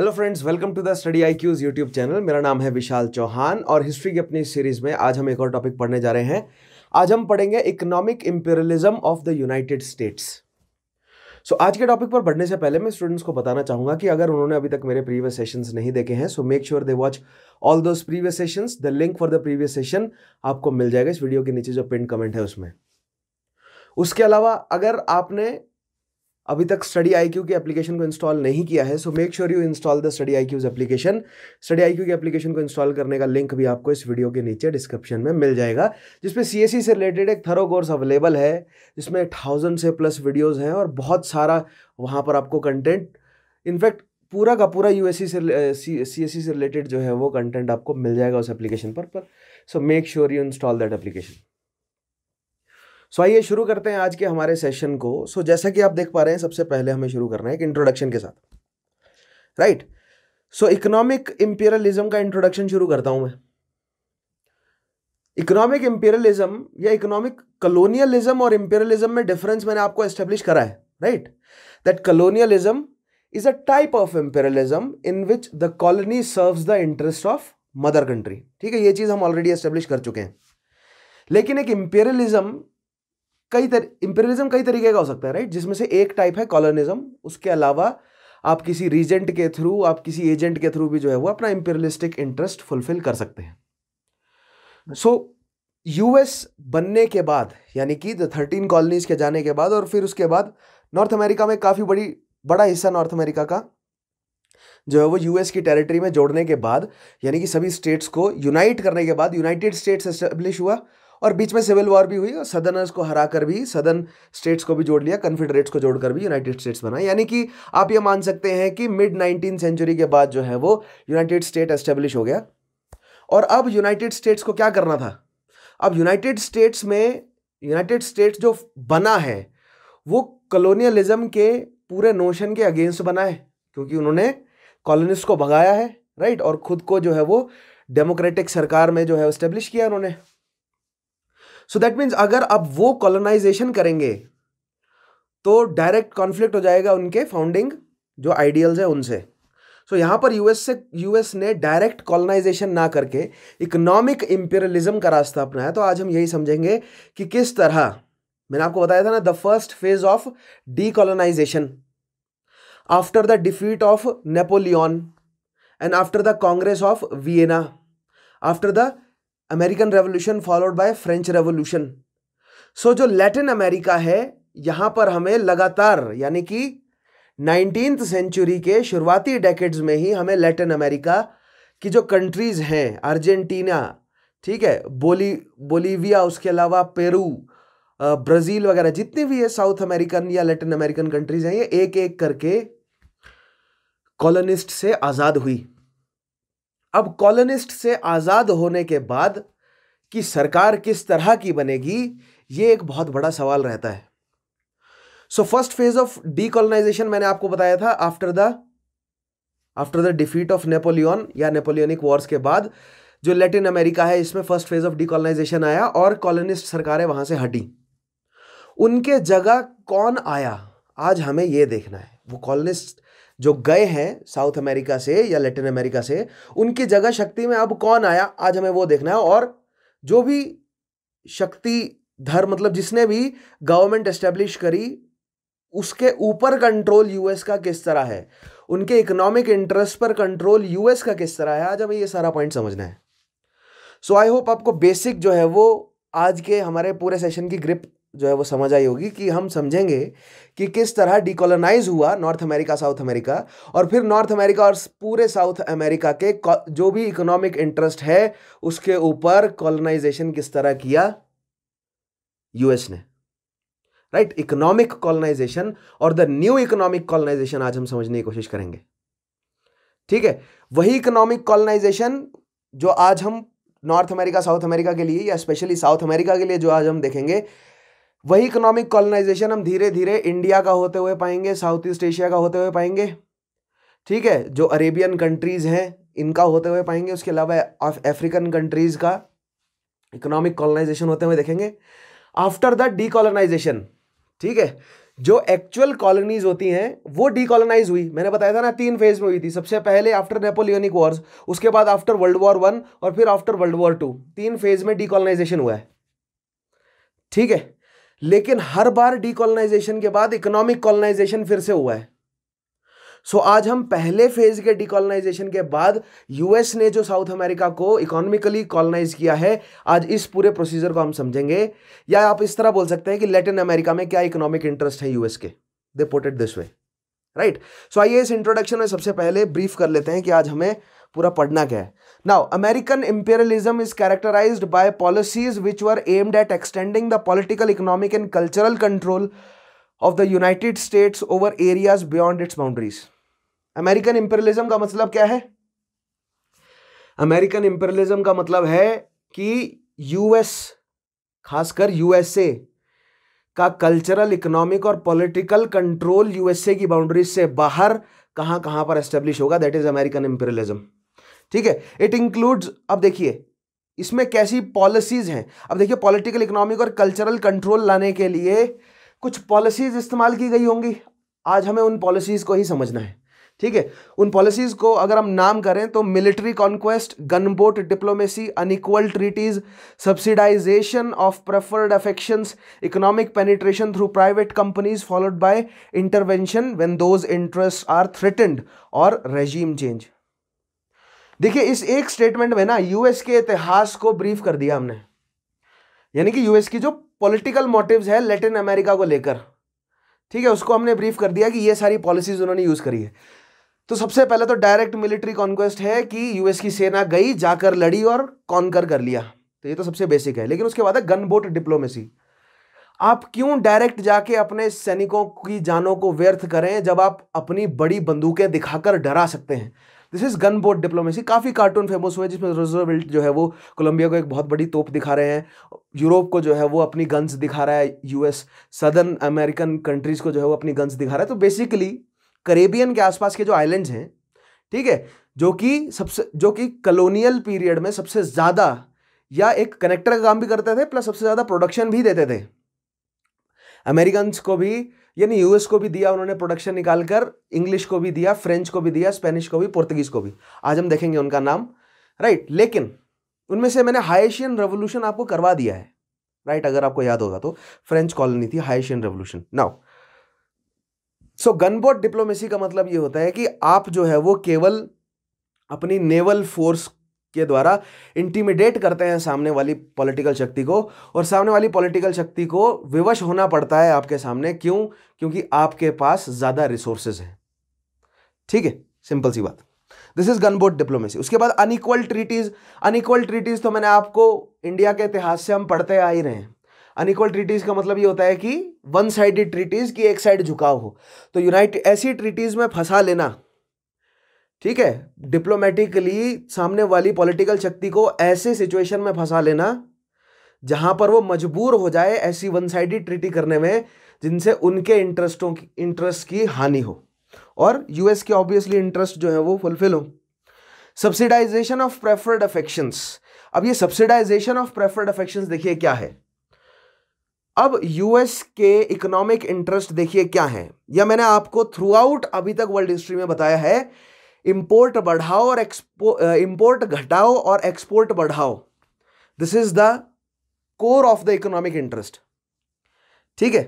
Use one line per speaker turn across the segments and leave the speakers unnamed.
Hello friends welcome to the study I Q's YouTube channel मेरा नाम है विशाल चौहान और हिस्ट्री की अपनी सीरीज़ में आज हम एक और टॉपिक पढ़ने जा रहे हैं आज हम पढ़ेंगे economic imperialism of the United States so आज के टॉपिक पर बढ़ने से पहले मैं स्टूडेंट्स को बताना चाहूंगा कि अगर उन्होंने अभी तक मेरे प्रीवियस सेशंस नहीं देखे हैं so make sure they watch all those previous sessions the link for the previous session आपको मिल जाएगा इस वीडियो के नीचे जो पिन कमेंट है उसमें उसके अलावा अगर आपने अभी तक स्टडी आई क्यू के एप्लीकेशन को इंस्टॉल नहीं किया है so make sure you install the study I Q's application study I Q के एप्लीकेशन को इंस्टॉल करने का लिंक भी आपको इस वीडियो के नीचे डिस्क्रिप्शन में मिल जाएगा जिसमें सी एस सी से रिलेटेड एक थरो कोर्स अवेलेबल है जिसमें थाउजेंड से प्लस वीडियोज़ हैं और बहुत सारा वहाँ पर आपको कंटेंट इनफैक्ट पूरा का पूरा यू एस सी से सी एस सी से रिलेटेड जो है वो कंटेंट आपको मिल जाएगा उस एप्लीकेशन पर so make sure you install that application so आइए शुरू करते हैं आज के हमारे सेशन को सो जैसा कि आप देख पा रहे हैं सबसे पहले हमें शुरू करना है एक इंट्रोडक्शन के साथ राइट सो इकोनॉमिक इम्पेरियलिज्म का इंट्रोडक्शन शुरू करता हूं मैं इकोनॉमिक इम्पेरियलिज्म या इकोनॉमिक कलोनियलिज्म और इम्पेरियलिज्म में डिफरेंस मैंने आपको एस्टेब्लिश करा है right that colonialism is a type of imperialism in which the colony serves the interest of mother country ठीक है ये चीज़ हम ऑलरेडी एस्टेब्लिश कर चुके हैं लेकिन एक इंपेरियलिज्म कई तर इम्पेरियलिज्म कई तरीके का हो सकता है राइट जिसमें से एक टाइप है कॉलोनिज्म उसके अलावा आप किसी रीजेंट के थ्रू आप किसी एजेंट के थ्रू भी जो है वो अपना इम्पेरियलिस्टिक इंटरेस्ट फुलफिल कर सकते हैं सो so, यूएस बनने के बाद यानी कि द थर्टीन कॉलोनीज के जाने के बाद और फिर उसके बाद नॉर्थ अमेरिका में काफ़ी बड़ी बड़ा हिस्सा नॉर्थ अमेरिका का जो है वो यूएस की टेरिटरी में जोड़ने के बाद यानी कि सभी स्टेट्स को यूनाइट करने के बाद यूनाइटेड स्टेट्स एस्टेब्लिश हुआ और बीच में सिविल वॉर भी हुई और सदनर्स को हरा कर भी सदन स्टेट्स को भी जोड़ लिया कन्फेडरेट्स को जोड़कर भी यूनाइटेड स्टेट्स बना यानी कि आप ये मान सकते हैं कि मिड नाइनटीन सेंचुरी के बाद जो है वो यूनाइटेड स्टेट एस्टेब्लिश हो गया और अब यूनाइटेड स्टेट्स को क्या करना था अब यूनाइटेड स्टेट्स में यूनाइटेड स्टेट्स जो बना है वो कलोनियलिज्म के पूरे नोशन के अगेंस्ट बना है क्योंकि उन्होंने कॉलोनिस्ट को भगाया है राइट और खुद को जो है वो डेमोक्रेटिक सरकार में जो है इस्टेब्लिश किया उन्होंने सो दैट मीन्स अगर अब वो कॉलोनाइजेशन करेंगे तो डायरेक्ट कॉन्फ्लिक्ट हो जाएगा उनके फाउंडिंग जो आइडियल्स हैं उनसे सो so, यहाँ पर यूएस से यूएस ने डायरेक्ट कॉलोनाइजेशन ना करके इकोनॉमिक इम्पेरियलिज्म का रास्ता अपनाया तो आज हम यही समझेंगे कि किस तरह मैंने आपको बताया था ना the first phase of decolonization after the defeat of Napoleon and after the congress of Vienna after the American revolution followed by French revolution so जो लैटिन अमेरिका है यहाँ पर हमें लगातार यानी कि नाइनटीन सेंचुरी के शुरुआती डेकेड्स में ही हमें लैटिन अमेरिका की जो कंट्रीज़ हैं अर्जेंटीना ठीक है बोली बोलीविया उसके अलावा पेरू ब्राज़ील वगैरह जितनी भी ये साउथ अमेरिकन या लैटिन अमेरिकन कंट्रीज़ हैं ये एक एक करके कॉलोनिस्ट से आज़ाद हुई अब कॉलोनिस्ट से आज़ाद होने के बाद कि सरकार किस तरह की बनेगी ये एक बहुत बड़ा सवाल रहता है so first phase of decolonization मैंने आपको बताया था after the after the defeat of Napoleon या नेपोलियनिक वॉर्स के बाद जो लेटिन अमेरिका है इसमें फर्स्ट फेज ऑफ डीकोलोनाइजेशन आया और कॉलोनिस्ट सरकारें वहां से हटी उनके जगह कौन आया आज हमें यह देखना है वो कॉलोनिस्ट जो गए हैं साउथ अमेरिका से या लेटिन अमेरिका से उनकी जगह शक्ति में अब कौन आया आज हमें वो देखना है और जो भी शक्ति धर मतलब जिसने भी गवर्नमेंट एस्टेब्लिश करी उसके ऊपर कंट्रोल यूएस का किस तरह है उनके इकोनॉमिक इंटरेस्ट पर कंट्रोल यूएस का किस तरह है आज हमें ये सारा पॉइंट समझना है सो आई होप आपको बेसिक जो है वो आज के हमारे पूरे सेशन की ग्रिप जो है वो समझ आई होगी कि हम समझेंगे कि किस तरह डिकोलोनाइज हुआ नॉर्थ अमेरिका साउथ अमेरिका और फिर नॉर्थ अमेरिका और पूरे साउथ अमेरिका के जो भी इकोनॉमिक इंटरेस्ट है उसके ऊपर कॉलोनाइजेशन किस तरह किया यूएस ने राइट इकोनॉमिक कॉलोनाइजेशन और द न्यू इकोनॉमिक कॉलोनाइजेशन आज हम समझने की कोशिश करेंगे ठीक है वही इकोनॉमिक कॉलोनाइजेशन जो आज हम नॉर्थ अमेरिका साउथ अमेरिका के लिए या स्पेशली साउथ अमेरिका के लिए जो आज हम देखेंगे वही इकोनॉमिक कॉलोनाइजेशन हम धीरे धीरे इंडिया का होते हुए पाएंगे साउथ ईस्ट एशिया का होते हुए पाएंगे ठीक है जो अरेबियन कंट्रीज़ हैं इनका होते हुए पाएंगे उसके अलावा अफ्रीकन कंट्रीज़ का इकोनॉमिक कॉलोनाइजेशन होते हुए देखेंगे आफ्टर द कॉलोनाइजेशन ठीक है जो एक्चुअल कॉलोनीज होती हैं वो डीकॉलोनाइज हुई मैंने बताया था ना तीन फेज में हुई थी सबसे पहले आफ्टर नेपोलियनिक वॉर्स उसके बाद आफ्टर वर्ल्ड वॉर वन और फिर आफ्टर वर्ल्ड वॉर टू तीन फेज में डीकॉलोनाइजेशन हुआ है ठीक है लेकिन हर बार डीकोलोनाइजेशन के बाद इकोनॉमिक कॉलोनाइजेशन फिर से हुआ है सो so, आज हम पहले फेज के डिकॉलोनाइजेशन के बाद यूएस ने जो साउथ अमेरिका को इकोनॉमिकली कॉलोनाइज किया है आज इस पूरे प्रोसीजर को हम समझेंगे या आप इस तरह बोल सकते हैं कि लैटिन अमेरिका में क्या इकोनॉमिक इंटरेस्ट है यूएस के दे पोटेड दिस वे राइट सो आइए इस इंट्रोडक्शन में सबसे पहले ब्रीफ कर लेते हैं कि आज हमें पूरा पढ़ना क्या है Now, American imperialism is characterized by policies which were aimed at extending the political, economic, and cultural control of the United States over areas beyond its boundaries. american imperialism का मतलब क्या है american imperialism का मतलब है कि us खासकर usa का कल्चरल इकोनॉमिक और पॉलिटिकल कंट्रोल यूएसए की बाउंड्रीज से बाहर कहाँ कहाँ पर एस्टेब्लिश होगा दैट इज अमेरिकन इंपेरियलिज्म ठीक है इट इंक्लूड्स अब देखिए इसमें कैसी पॉलिसीज़ हैं अब देखिए पॉलिटिकल इकोनॉमिक और कल्चरल कंट्रोल लाने के लिए कुछ पॉलिसीज़ इस्तेमाल की गई होंगी आज हमें उन पॉलिसीज़ को ही समझना है ठीक है उन पॉलिसीज़ को अगर हम नाम करें तो military conquest gunboat diplomacy unequal treaties subsidization of preferred affections economic penetration through private companies followed by intervention when those interest are threatened और रेजीम चेंज देखिए इस एक स्टेटमेंट में ना यूएस के इतिहास को ब्रीफ कर दिया हमने यानी कि यूएस की जो पॉलिटिकल मोटिव्स है लेटिन अमेरिका को लेकर ठीक है उसको हमने ब्रीफ कर दिया कि ये सारी पॉलिसीज उन्होंने यूज़ करी है तो सबसे पहले तो डायरेक्ट मिलिट्री कॉन्क्वेस्ट है कि यूएस की सेना गई जाकर लड़ी और कॉन्कर कर लिया तो ये तो सबसे बेसिक है लेकिन उसके बाद है गनबोट डिप्लोमेसी आप क्यों डायरेक्ट जाके अपने सैनिकों की जानों को व्यर्थ करें जब आप अपनी बड़ी बंदूकें दिखाकर डरा सकते हैं this is gunboat diplomacy काफ़ी कार्टून फेमस हुए जिसमें रोजोविल्ट जो है वो कोलंबिया को एक बहुत बड़ी तोप दिखा रहे हैं यूरोप को जो है वो अपनी गन्स दिखा रहा है यूएस सदर्न अमेरिकन कंट्रीज़ को जो है वो अपनी गन्स दिखा रहा है तो बेसिकली करेबियन के आसपास के जो आइलैंड्स हैं ठीक है जो कि सबसे जो कि कलोनियल पीरियड में सबसे ज़्यादा या एक कनेक्टर का काम भी करते थे प्लस सबसे ज़्यादा प्रोडक्शन भी देते थे अमेरिकन को भी यानी यूएस को भी दिया उन्होंने प्रोडक्शन निकालकर इंग्लिश को भी दिया फ्रेंच को भी दिया स्पेनिश को भी पुर्तगीज को भी आज हम देखेंगे उनका नाम राइट लेकिन उनमें से मैंने हाइशियन रेवोल्यूशन आपको करवा दिया है राइट अगर आपको याद होगा तो फ्रेंच कॉलोनी थी Haitian revolution now so gunboat diplomacy का मतलब ये होता है कि आप जो है वो केवल अपनी नेवल फोर्स के द्वारा इंटीमिडेट करते हैं सामने वाली पॉलिटिकल शक्ति को और सामने वाली पॉलिटिकल शक्ति को विवश होना पड़ता है आपके सामने क्यों क्योंकि आपके पास ज़्यादा रिसोर्सेज हैं ठीक है सिंपल सी बात दिस इज गनबोट डिप्लोमेसी उसके बाद अनइक्वल ट्रीटीज अनइक्वल ट्रीटीज तो मैंने आपको इंडिया के इतिहास से हम पढ़ते आ ही रहे हैं अनइक्वल ट्रीटीज का मतलब ये होता है कि वन साइडेड ट्रीटीज की एक साइड झुकाव हो तो यूनाइटेड ऐसी ट्रीटीज में फंसा लेना ठीक है डिप्लोमेटिकली सामने वाली पॉलिटिकल शक्ति को ऐसे सिचुएशन में फंसा लेना जहां पर वो मजबूर हो जाए ऐसी वन साइडेड ट्रीटी करने में जिनसे उनके इंटरेस्टों की इंटरेस्ट की हानि हो और यूएस के ऑब्वियसली इंटरेस्ट जो है वो फुलफिल हो सब्सिडाइजेशन ऑफ प्रेफर्ड अफेक्शंस अब ये सब्सिडाइजेशन ऑफ प्रेफर्ड अफेक्शंस देखिए क्या है अब यूएस के इकोनॉमिक इंटरेस्ट देखिए क्या है या मैंने आपको थ्रू आउट अभी तक वर्ल्ड हिस्ट्री में बताया है इम्पोर्ट बढ़ाओ और एक्सपो इम्पोर्ट घटाओ और एक्सपोर्ट बढ़ाओ this is the core of the economic interest ठीक है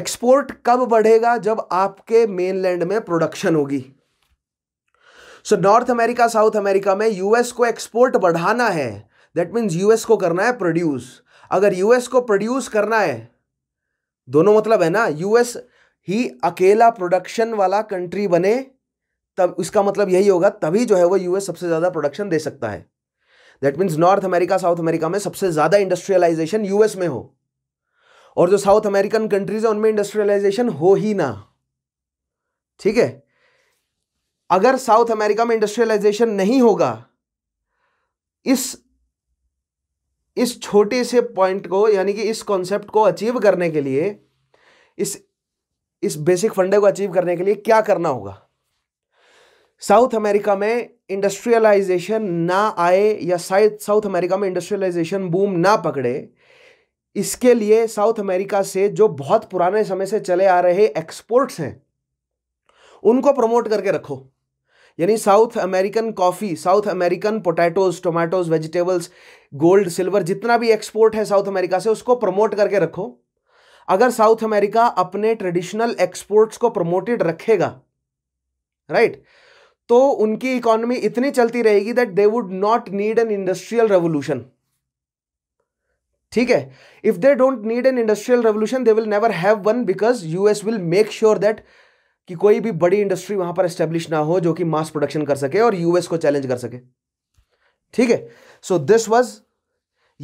एक्सपोर्ट कब बढ़ेगा जब आपके मेनलैंड में प्रोडक्शन होगी so North America South America में यूएस को एक्सपोर्ट बढ़ाना है दैट मीन्स यूएस को करना है प्रोड्यूस अगर यूएस को प्रोड्यूस करना है दोनों मतलब है ना यूएस ही अकेला प्रोडक्शन वाला कंट्री बने तब इसका मतलब यही होगा तभी जो है वो यूएस सबसे ज़्यादा प्रोडक्शन दे सकता है that means North America South America में सबसे ज़्यादा इंडस्ट्रियलाइजेशन यूएस में हो और जो साउथ अमेरिकन कंट्रीज है उनमें इंडस्ट्रियलाइजेशन हो ही ना ठीक है अगर साउथ अमेरिका में इंडस्ट्रियलाइजेशन नहीं होगा इस इस छोटे से पॉइंट को यानी कि इस कॉन्सेप्ट को अचीव करने के लिए इस इस बेसिक फंडे को अचीव करने के लिए क्या करना होगा साउथ अमेरिका में इंडस्ट्रियलाइजेशन ना आए या शायद साउथ अमेरिका में इंडस्ट्रियलाइजेशन बूम ना पकड़े इसके लिए साउथ अमेरिका से जो बहुत पुराने समय से चले आ रहे एक्सपोर्ट्स हैं उनको प्रमोट करके रखो यानी South American coffee South American potatoes tomatoes vegetables gold silver जितना भी एक्सपोर्ट है साउथ अमेरिका से उसको प्रमोट करके रखो अगर साउथ अमेरिका अपने ट्रेडिशनल एक्सपोर्ट्स को प्रमोटेड रखेगा राइट right? तो उनकी इकोनॉमी इतनी चलती रहेगी that they would not need an industrial revolution ठीक है if they don't need an industrial revolution they will never have one because US will make sure that कि कोई भी बड़ी इंडस्ट्री वहां पर एस्टेब्लिश ना हो जो कि मास प्रोडक्शन कर सके और यूएस को चैलेंज कर सके ठीक है सो दिस वॉज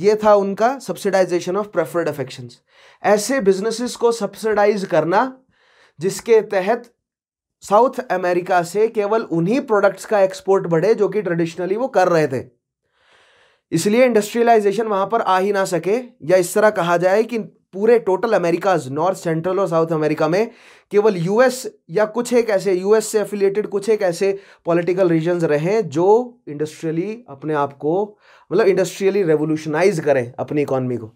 ये था उनका सब्सिडाइजेशन ऑफ प्रेफर्ड अफेक्शंस ऐसे बिजनेसिस को सब्सिडाइज करना जिसके तहत साउथ अमेरिका से केवल उन्हीं प्रोडक्ट्स का एक्सपोर्ट बढ़े जो कि ट्रेडिशनली वो कर रहे थे इसलिए इंडस्ट्रियलाइजेशन वहां पर आ ही ना सके या इस तरह कहा जाए कि पूरे टोटल अमेरिकाज नॉर्थ सेंट्रल और साउथ अमेरिका में केवल यूएस या कुछ एक ऐसे यूएस से एफिलिएटेड कुछ एक ऐसे पॉलिटिकल रीजन्स रहे जो इंडस्ट्रियली अपने आप को मतलब इंडस्ट्रियली रेवोल्यूशनाइज करें अपनी इकोनॉमी को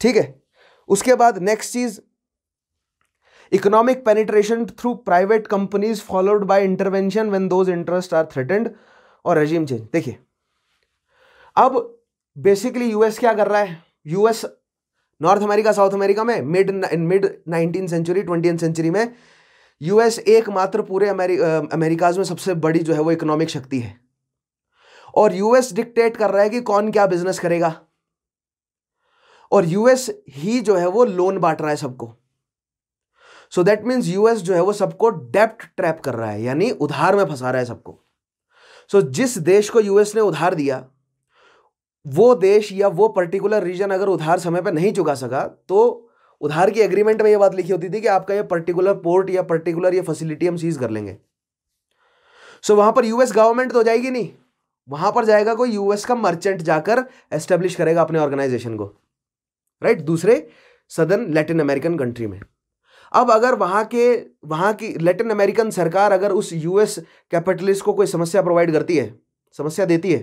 ठीक है उसके बाद नेक्स्ट चीज़ economic penetration through private companies followed by intervention when those interest are threatened और रजीम चेंज देखिए अब बेसिकली यूएस क्या कर रहा है US North America South America में mid mid nineteen century twenty century में यूएस एकमात्र पूरे अमेरिकाज में सबसे बड़ी जो है वो इकोनॉमिक शक्ति है और यूएस डिक्टेट कर रहा है कि कौन क्या बिजनेस करेगा और यूएस ही जो है वो लोन बांट रहा है सबको सो दैट मीन्स यूएस जो है वो सबको डेप्ट ट्रैप कर रहा है यानी उधार में फंसा रहा है सबको सो so, जिस देश को यूएस ने उधार दिया वो देश या वो पर्टिकुलर रीजन अगर उधार समय पर नहीं चुका सका तो उधार की एग्रीमेंट में ये बात लिखी होती थी कि आपका ये पर्टिकुलर पोर्ट या पर्टिकुलर ये फैसिलिटी हम सीज कर लेंगे सो so, वहां पर यूएस गवर्नमेंट तो जाएगी नहीं वहां पर जाएगा कोई यूएस का मर्चेंट जाकर एस्टेब्लिश करेगा अपने ऑर्गेनाइजेशन को राइट right? दूसरे सदर्न लैटिन अमेरिकन कंट्री में अब अगर वहाँ के वहाँ की लेटिन अमेरिकन सरकार अगर उस यूएस कैपिटलिस्ट को कोई समस्या प्रोवाइड करती है समस्या देती है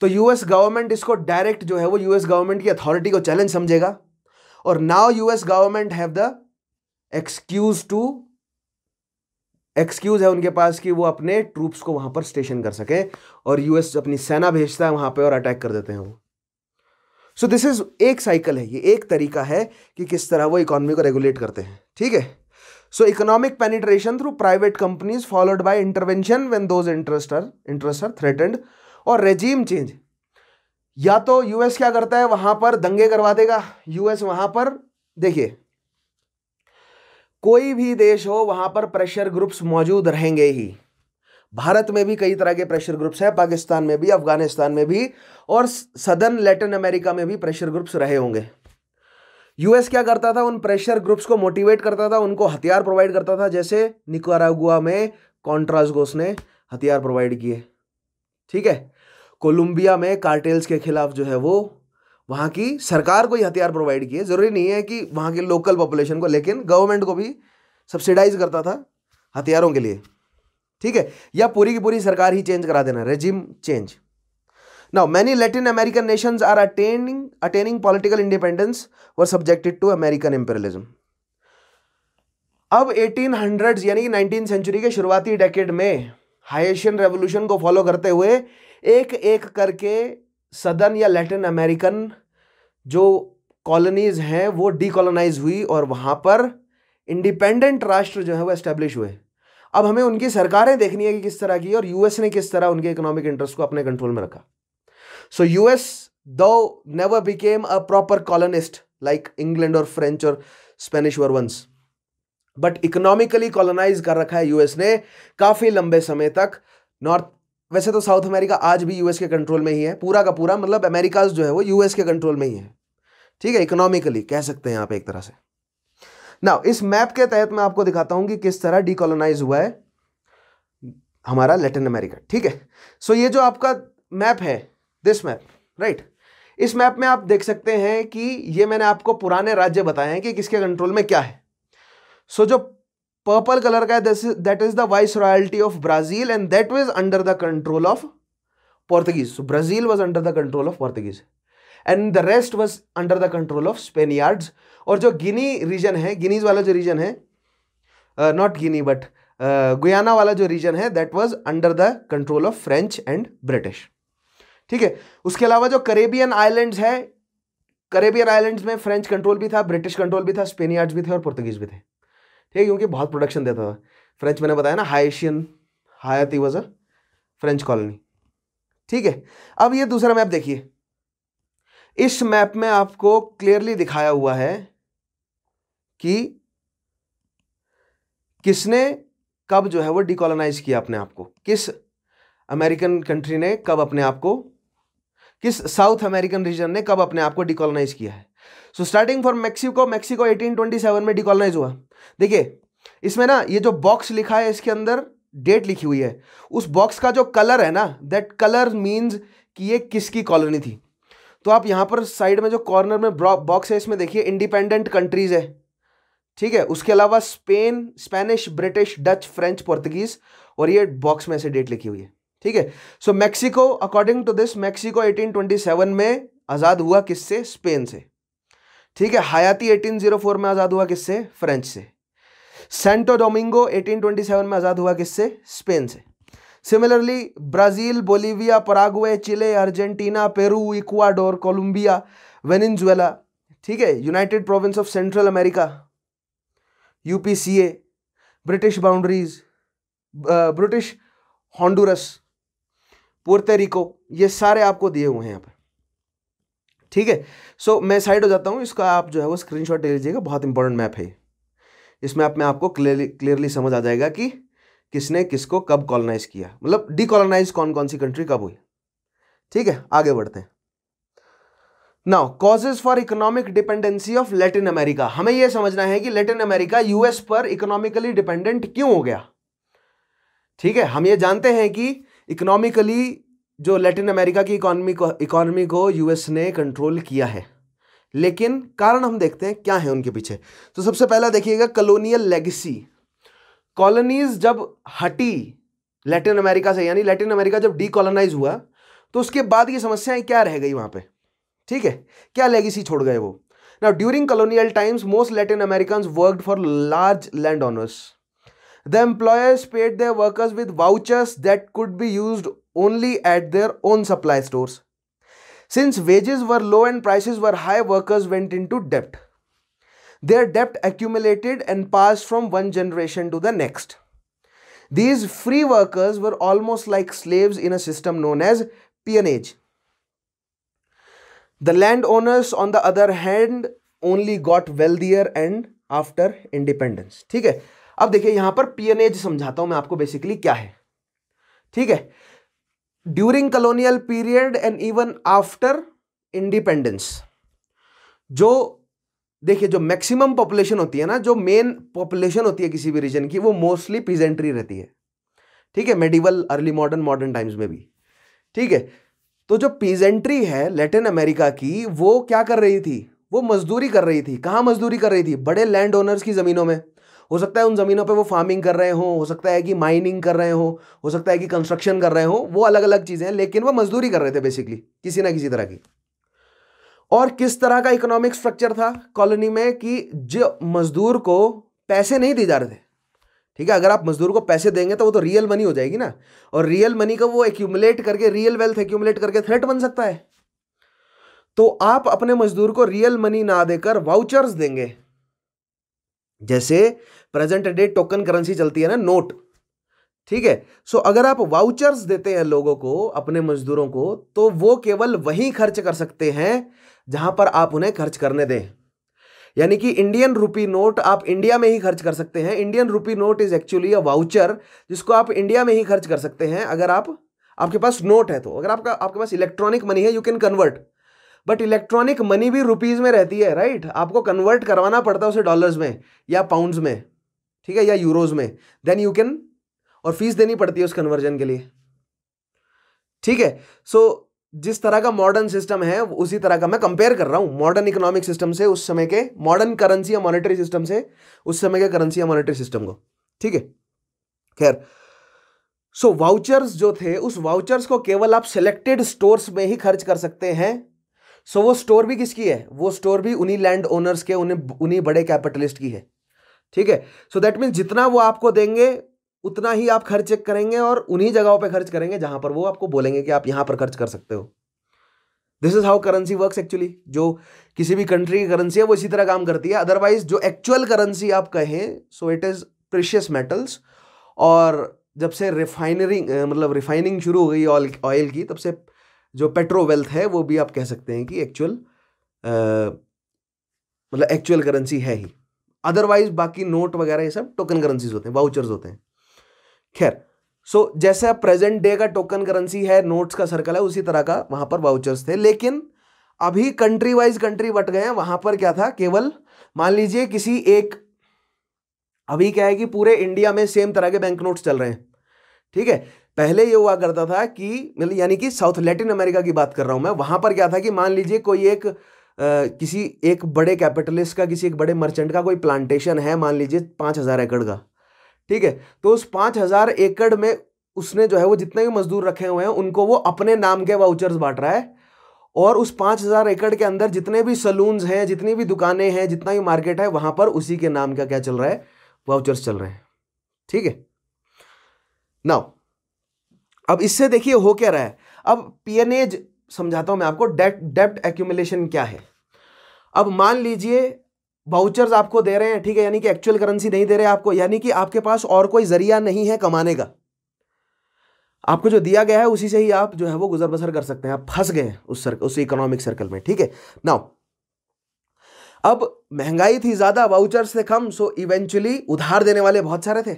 तो यूएस गवर्नमेंट इसको डायरेक्ट जो है वो यूएस गवर्नमेंट की अथॉरिटी को चैलेंज समझेगा और now US government have the excuse to excuse है उनके पास कि वो अपने ट्रूप्स को वहां पर स्टेशन कर सके और यूएस अपनी सेना भेजता है वहां पर और अटैक कर देते हैं वो सो दिस इज एक साइकिल है ये एक तरीका है कि किस तरह वो इकोनॉमी को रेगुलेट करते हैं ठीक है so economic penetration through private companies followed by intervention when those interest are interest are threatened और रेजीम चेंज या तो यूएस क्या करता है वहां पर दंगे करवा देगा यूएस वहां पर देखिए कोई भी देश हो वहां पर प्रेशर ग्रुप्स मौजूद रहेंगे ही भारत में भी कई तरह के प्रेशर ग्रुप्स हैं पाकिस्तान में भी अफगानिस्तान में भी और सदर्न लैटिन अमेरिका में भी प्रेशर ग्रुप्स रहे होंगे यूएस क्या करता था उन प्रेशर ग्रुप्स को मोटिवेट करता था उनको हथियार प्रोवाइड करता था जैसे निकारागुआ में कॉन्ट्रासगोस ने हथियार प्रोवाइड किए ठीक है कोलंबिया में कार्टेल्स के खिलाफ जो है वो वहाँ की सरकार को ही हथियार प्रोवाइड किए ज़रूरी नहीं है कि वहाँ के लोकल पॉपुलेशन को लेकिन गवर्नमेंट को भी सब्सिडाइज करता था हथियारों के लिए ठीक है या पूरी की पूरी सरकार ही चेंज करा देना regime change now many Latin American nation are attaining attaining political independence were subjected to American imperialism अब 1800s यानी कि 19th सेंचुरी के शुरुआती डेकेड में हाइशियन रेवोल्यूशन को फॉलो करते हुए एक एक करके सदन या लैटिन अमेरिकन जो कॉलोनीज हैं वो डीकोलोनाइज हुई और वहाँ पर इंडिपेंडेंट राष्ट्र जो है वो एस्टेब्लिश हुए अब हमें उनकी सरकारें देखनी है कि किस तरह की और यूएस ने किस तरह उनके इकोनॉमिक इंटरेस्ट को अपने कंट्रोल में रखा so US though never became a proper colonist like England और फ्रेंच और Spanish were once but economically colonize कर रखा है यूएस ने काफ़ी लंबे समय तक नॉर्थ वैसे तो साउथ अमेरिका आज भी यूएस के कंट्रोल में ही है पूरा का पूरा मतलब अमेरिकाज जो है वो यूएस के कंट्रोल में ही है ठीक है इकोनॉमिकली कह सकते हैं आप एक तरह से ना इस मैप के तहत मैं आपको दिखाता हूं कि किस तरह डिकोलोनाइज हुआ है हमारा लेटिन अमेरिका ठीक है सो so, ये जो आपका मैप है दिस मैप राइट इस मैप में आप देख सकते हैं कि ये मैंने आपको पुराने राज्य बताए हैं कि किसके कंट्रोल में क्या है सो so, जो पर्पल कलर का है that is the viceroyalty of Brazil and that was under the control of Portuguese so Brazil was under the control of Portuguese and the rest was under the control of Spaniards और जो गिनी reason है Guinness वाला जो region है not uh, Guinea but Guyana uh, वाला जो region है that was under the control of French and British ठीक है उसके अलावा जो करेबियन आइलैंड्स है करेबियन आइलैंड्स में फ्रेंच कंट्रोल भी था ब्रिटिश कंट्रोल भी था स्पेनियार्ड्स भी थे और पुर्तगीज भी थे ठीक है क्योंकि बहुत प्रोडक्शन देता था फ्रेंच मैंने बताया ना Haitian Haiti was a French colony ठीक है अब ये दूसरा मैप देखिए इस मैप में आपको क्लियरली दिखाया हुआ है कि किसने कब जो है वो डिकॉलोनाइज किया अपने आप को किस अमेरिकन कंट्री ने कब अपने आप को किस साउथ अमेरिकन रीजन ने कब अपने आप को डिकॉलोनाइज किया है so starting for Mexico Mexico 1827 में डिकॉलोनाइज हुआ देखिए इसमें ना ये जो बॉक्स लिखा है इसके अंदर डेट लिखी हुई है उस बॉक्स का जो कलर है ना दैट कलर मीन्स कि ये किसकी कॉलोनी थी तो आप यहाँ पर साइड में जो कॉर्नर में बॉक्स है इसमें देखिए इंडिपेंडेंट कंट्रीज है ठीक है उसके अलावा Spain Spanish British Dutch French Portuguese और ये बॉक्स में से डेट लिखी हुई है ठीक है so Mexico according to this Mexico 1827 में आज़ाद हुआ किससे स्पेन से ठीक है हयाती 1804 में आज़ाद हुआ किससे फ्रेंच से सेंटो डोमिंगो 1827 में आज़ाद हुआ किससे स्पेन से similarly Brazil Bolivia Paraguay Chile Argentina Peru Ecuador Colombia Venezuela ठीक है United province of Central America UPCA British boundaries British Honduras Puerto Rico ये सारे आपको दिए हुए हैं यहाँ पर ठीक है सो मैं साइड हो जाता हूँ इसका आप जो है वो स्क्रीनशॉट ले लीजिएगा बहुत इंपॉर्टेंट मैप है इस मैप में आपको क्लियरली क्लियरली समझ आ जाएगा कि किसने किसको कब कॉलोनाइज किया मतलब डी कॉलोनाइज कौन कौन सी कंट्री कब हुई ठीक है आगे बढ़ते हैं now causes for economic dependency of Latin America हमें यह समझना है कि लेटिन अमेरिका यूएस पर इकोनॉमिकली डिपेंडेंट क्यों हो गया ठीक है हम ये जानते हैं कि इकोनॉमिकली जो लेटिन अमेरिका की इकोनॉमी को इकोनॉमी को यूएस ने कंट्रोल किया है लेकिन कारण हम देखते हैं क्या है उनके पीछे तो सबसे पहला देखिएगा कॉलोनियल लेगेसी कॉलोनीज जब हटी लेटिन अमेरिका से यानी लेटिन अमेरिका जब डीकोलोनाइज हुआ तो उसके बाद ये समस्याएं क्या रह गई वहां पर ठीक है क्या लेगेसी छोड़ गए वो ना during colonial times most Latin American work for large land owners the employers paid there workers with vouchers that could be use only eight their own supply store since wages were low and prices were high workers went in to dept there dept accumulated and pass from one generation to the next these free workers were almost like slaves in a system known as P N as the owners on the other hand only got wealthier and after independence ठीक है अब देखिए यहां पर पीएनएज समझाता हूं मैं आपको बेसिकली क्या है ठीक है during colonial period and even after independence जो देखिए जो मैक्सिमम पॉपुलेशन होती है ना जो मेन पॉपुलेशन होती है किसी भी रीजन की वो मोस्टली पीजेंट्री रहती है ठीक है medieval early modern modern times में भी ठीक है तो जो पीजेंट्री है लेटिन अमेरिका की वो क्या कर रही थी वो मजदूरी कर रही थी कहाँ मजदूरी कर रही थी बड़े लैंड ओनर्स की ज़मीनों में हो सकता है उन ज़मीनों पे वो फार्मिंग कर रहे हों हो सकता है कि माइनिंग कर रहे हों हो सकता है कि कंस्ट्रक्शन कर रहे हों वो अलग अलग चीज़ें हैं लेकिन वो मजदूरी कर रहे थे बेसिकली किसी ना किसी तरह की और किस तरह का इकोनॉमिक स्ट्रक्चर था कॉलोनी में कि जो मजदूर को पैसे नहीं दिए जा रहे थे ठीक है अगर आप मजदूर को पैसे देंगे तो वो तो रियल मनी हो जाएगी ना और रियल मनी का वो एक्यूमुलेट करके रियल वेल्थ एक्यूमुलेट करके थ्रेट बन सकता है तो आप अपने मजदूर को रियल मनी ना देकर वाउचर्स देंगे जैसे प्रेजेंट डेट टोकन करेंसी चलती है ना नोट ठीक है सो अगर आप वाउचर्स देते हैं लोगों को अपने मजदूरों को तो वो केवल वहीं खर्च कर सकते हैं जहां पर आप उन्हें खर्च करने दें यानी कि इंडियन रुपी नोट आप इंडिया में ही खर्च कर सकते हैं Indian rupee note is actually a voucher जिसको आप इंडिया में ही खर्च कर सकते हैं अगर आप आपके पास नोट है तो अगर आपका आपके पास इलेक्ट्रॉनिक मनी है you can convert but electronic money भी रुपीज़ में रहती है राइट आपको कन्वर्ट करवाना पड़ता है उसे डॉलर्स में या पाउंड्स में ठीक है या यूरोज में देन यू कैन और फीस देनी पड़ती है उस कन्वर्जन के लिए ठीक है सो so, जिस तरह का मॉडर्न सिस्टम है उसी तरह का मैं कंपेयर कर रहा हूँ मॉडर्न इकोनॉमिक सिस्टम से उस समय के मॉडर्न करेंसी या मॉनेटरी सिस्टम से उस समय के करेंसी या मॉनेटरी सिस्टम को ठीक है खैर सो वाउचर्स जो थे उस वाउचर्स को केवल आप सिलेक्टेड स्टोर्स में ही खर्च कर सकते हैं सो so, वो स्टोर भी किसकी है वो स्टोर भी उन्हीं लैंड ओनर्स के उन्हीं बड़े कैपिटलिस्ट की है ठीक है सो दैट मीन्स जितना वो आपको देंगे उतना ही आप खर्च करेंगे और उन्हीं जगहों पे खर्च करेंगे जहां पर वो आपको बोलेंगे कि आप यहाँ पर खर्च कर सकते हो this is how currency works actually जो किसी भी कंट्री की करेंसी है वो इसी तरह काम करती है अदरवाइज जो एक्चुअल करेंसी आप कहें so it is precious metals और जब से रिफाइनरिंग मतलब रिफाइनिंग शुरू हो गई ऑयल ऑयल की तब से जो पेट्रो वेल्थ है वो भी आप कह सकते हैं कि एक्चुअल मतलब एक्चुअल करेंसी है ही अदरवाइज बाकी नोट वगैरह ये सब टोकन करेंसीज होते हैं वाउचर्स होते हैं खैर सो so, जैसे प्रेजेंट डे का टोकन करेंसी है नोट्स का सर्कल है उसी तरह का वहां पर वाउचर्स थे लेकिन अभी कंट्री वाइज कंट्री बट गए हैं वहां पर क्या था केवल मान लीजिए किसी एक अभी क्या है कि पूरे इंडिया में सेम तरह के बैंक नोट्स चल रहे हैं ठीक है पहले ये हुआ करता था कि मतलब यानी कि साउथ लैटिन अमेरिका की बात कर रहा हूं मैं वहां पर क्या था कि मान लीजिए कोई एक आ, किसी एक बड़े कैपिटलिस्ट का किसी एक बड़े मर्चेंट का कोई प्लांटेशन है मान लीजिए पांच हज़ार एकड़ का ठीक है तो उस पाँच हजार एकड़ में उसने जो है वो जितने भी मजदूर रखे हुए हैं उनको वो अपने नाम के वाउचर्स बांट रहा है और उस पाँच हज़ार एकड़ के अंदर जितने भी सलून्स हैं जितनी भी दुकानें हैं जितना भी मार्केट है वहाँ पर उसी के नाम का क्या चल रहा है वाउचर्स चल रहे हैं ठीक है नाउ अब इससे देखिए हो क्या रहा है अब पीएनएज समझाता हूँ मैं आपको डेट डेप्ट एक्यूमुलेशन क्या है अब मान लीजिए वाउचर्स आपको दे रहे हैं ठीक है यानी कि एक्चुअल करेंसी नहीं दे रहे आपको यानी कि आपके पास और कोई जरिया नहीं है कमाने का आपको जो दिया गया है उसी से ही आप जो है वो गुजर बसर कर सकते हैं आप फंस गए उस सर्कल उस इकोनॉमिक सर्कल में ठीक है नाउ अब महंगाई थी ज़्यादा वाउचर्स थे कम सो इवेंचुअली उधार देने वाले बहुत सारे थे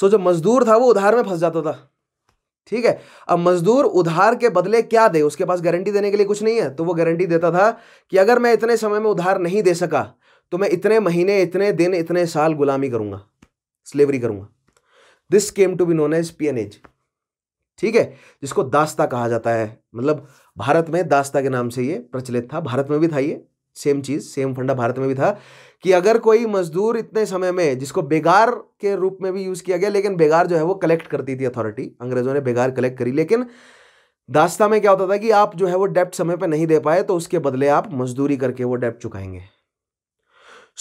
सो जो मजदूर था वो उधार में फंस जाता था ठीक है अब मजदूर उधार के बदले क्या दे उसके पास गारंटी देने के लिए कुछ नहीं है तो वो गारंटी देता था कि अगर मैं इतने समय में उधार नहीं दे सका तो मैं इतने महीने इतने दिन इतने साल गुलामी करूंगा स्लेवरी करूंगा this came to be known as as ठीक है जिसको दास्ता कहा जाता है मतलब भारत में दास्ता के नाम से ये प्रचलित था भारत में भी था ये सेम चीज़ सेम फंडा भारत में भी था कि अगर कोई मजदूर इतने समय में जिसको बेगार के रूप में भी यूज़ किया गया लेकिन बेगार जो है वो कलेक्ट करती थी अथॉरिटी अंग्रेज़ों ने बेगार कलेक्ट करी लेकिन दास्ता में क्या होता था कि आप जो है वो डेप्ट समय पर नहीं दे पाए तो उसके बदले आप मजदूरी करके वो डेप्ट चुकाएंगे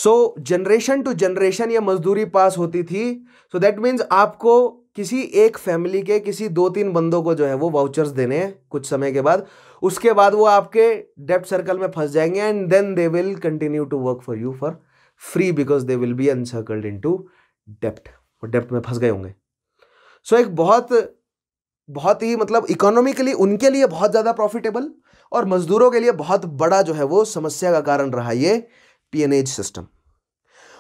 सो जनरेशन टू जनरेशन ये मजदूरी पास होती थी सो दैट मीन्स आपको किसी एक फैमिली के किसी दो तीन बंदों को जो है वो वाउचर्स देने हैं कुछ समय के बाद उसके बाद वो आपके डेप्ट सर्कल में फंस जाएंगे and then they will continue to work for you for free because they will be अनसर्कल्ड in to डेप्ट डेप्ट में फंस गए होंगे सो so, एक बहुत बहुत ही मतलब इकोनॉमिकली उनके लिए बहुत ज़्यादा प्रॉफिटेबल और मजदूरों के लिए बहुत बड़ा जो है वो समस्या का कारण रहा ये पीएनएच सिस्टम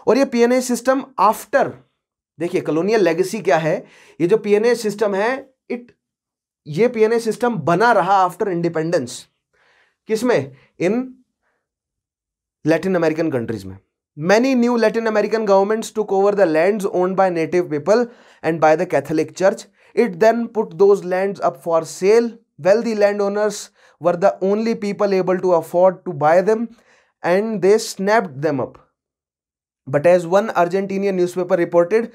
और ये पीएनएच सिस्टम आफ्टर देखिए कॉलोनियल लेगेसी क्या है ये जो पीएनएच सिस्टम है इट ये पीएनएच सिस्टम बना रहा आफ्टर इंडिपेंडेंस किसमें इन लैटिन अमेरिकन कंट्रीज में Many new Latin American governments took over the lands owned by native people and by the Catholic Church. It then put those lands up for sale. Wealthy landowners were the only people able to afford to buy them and they snapped them up. But as one Argentinian newspaper reported,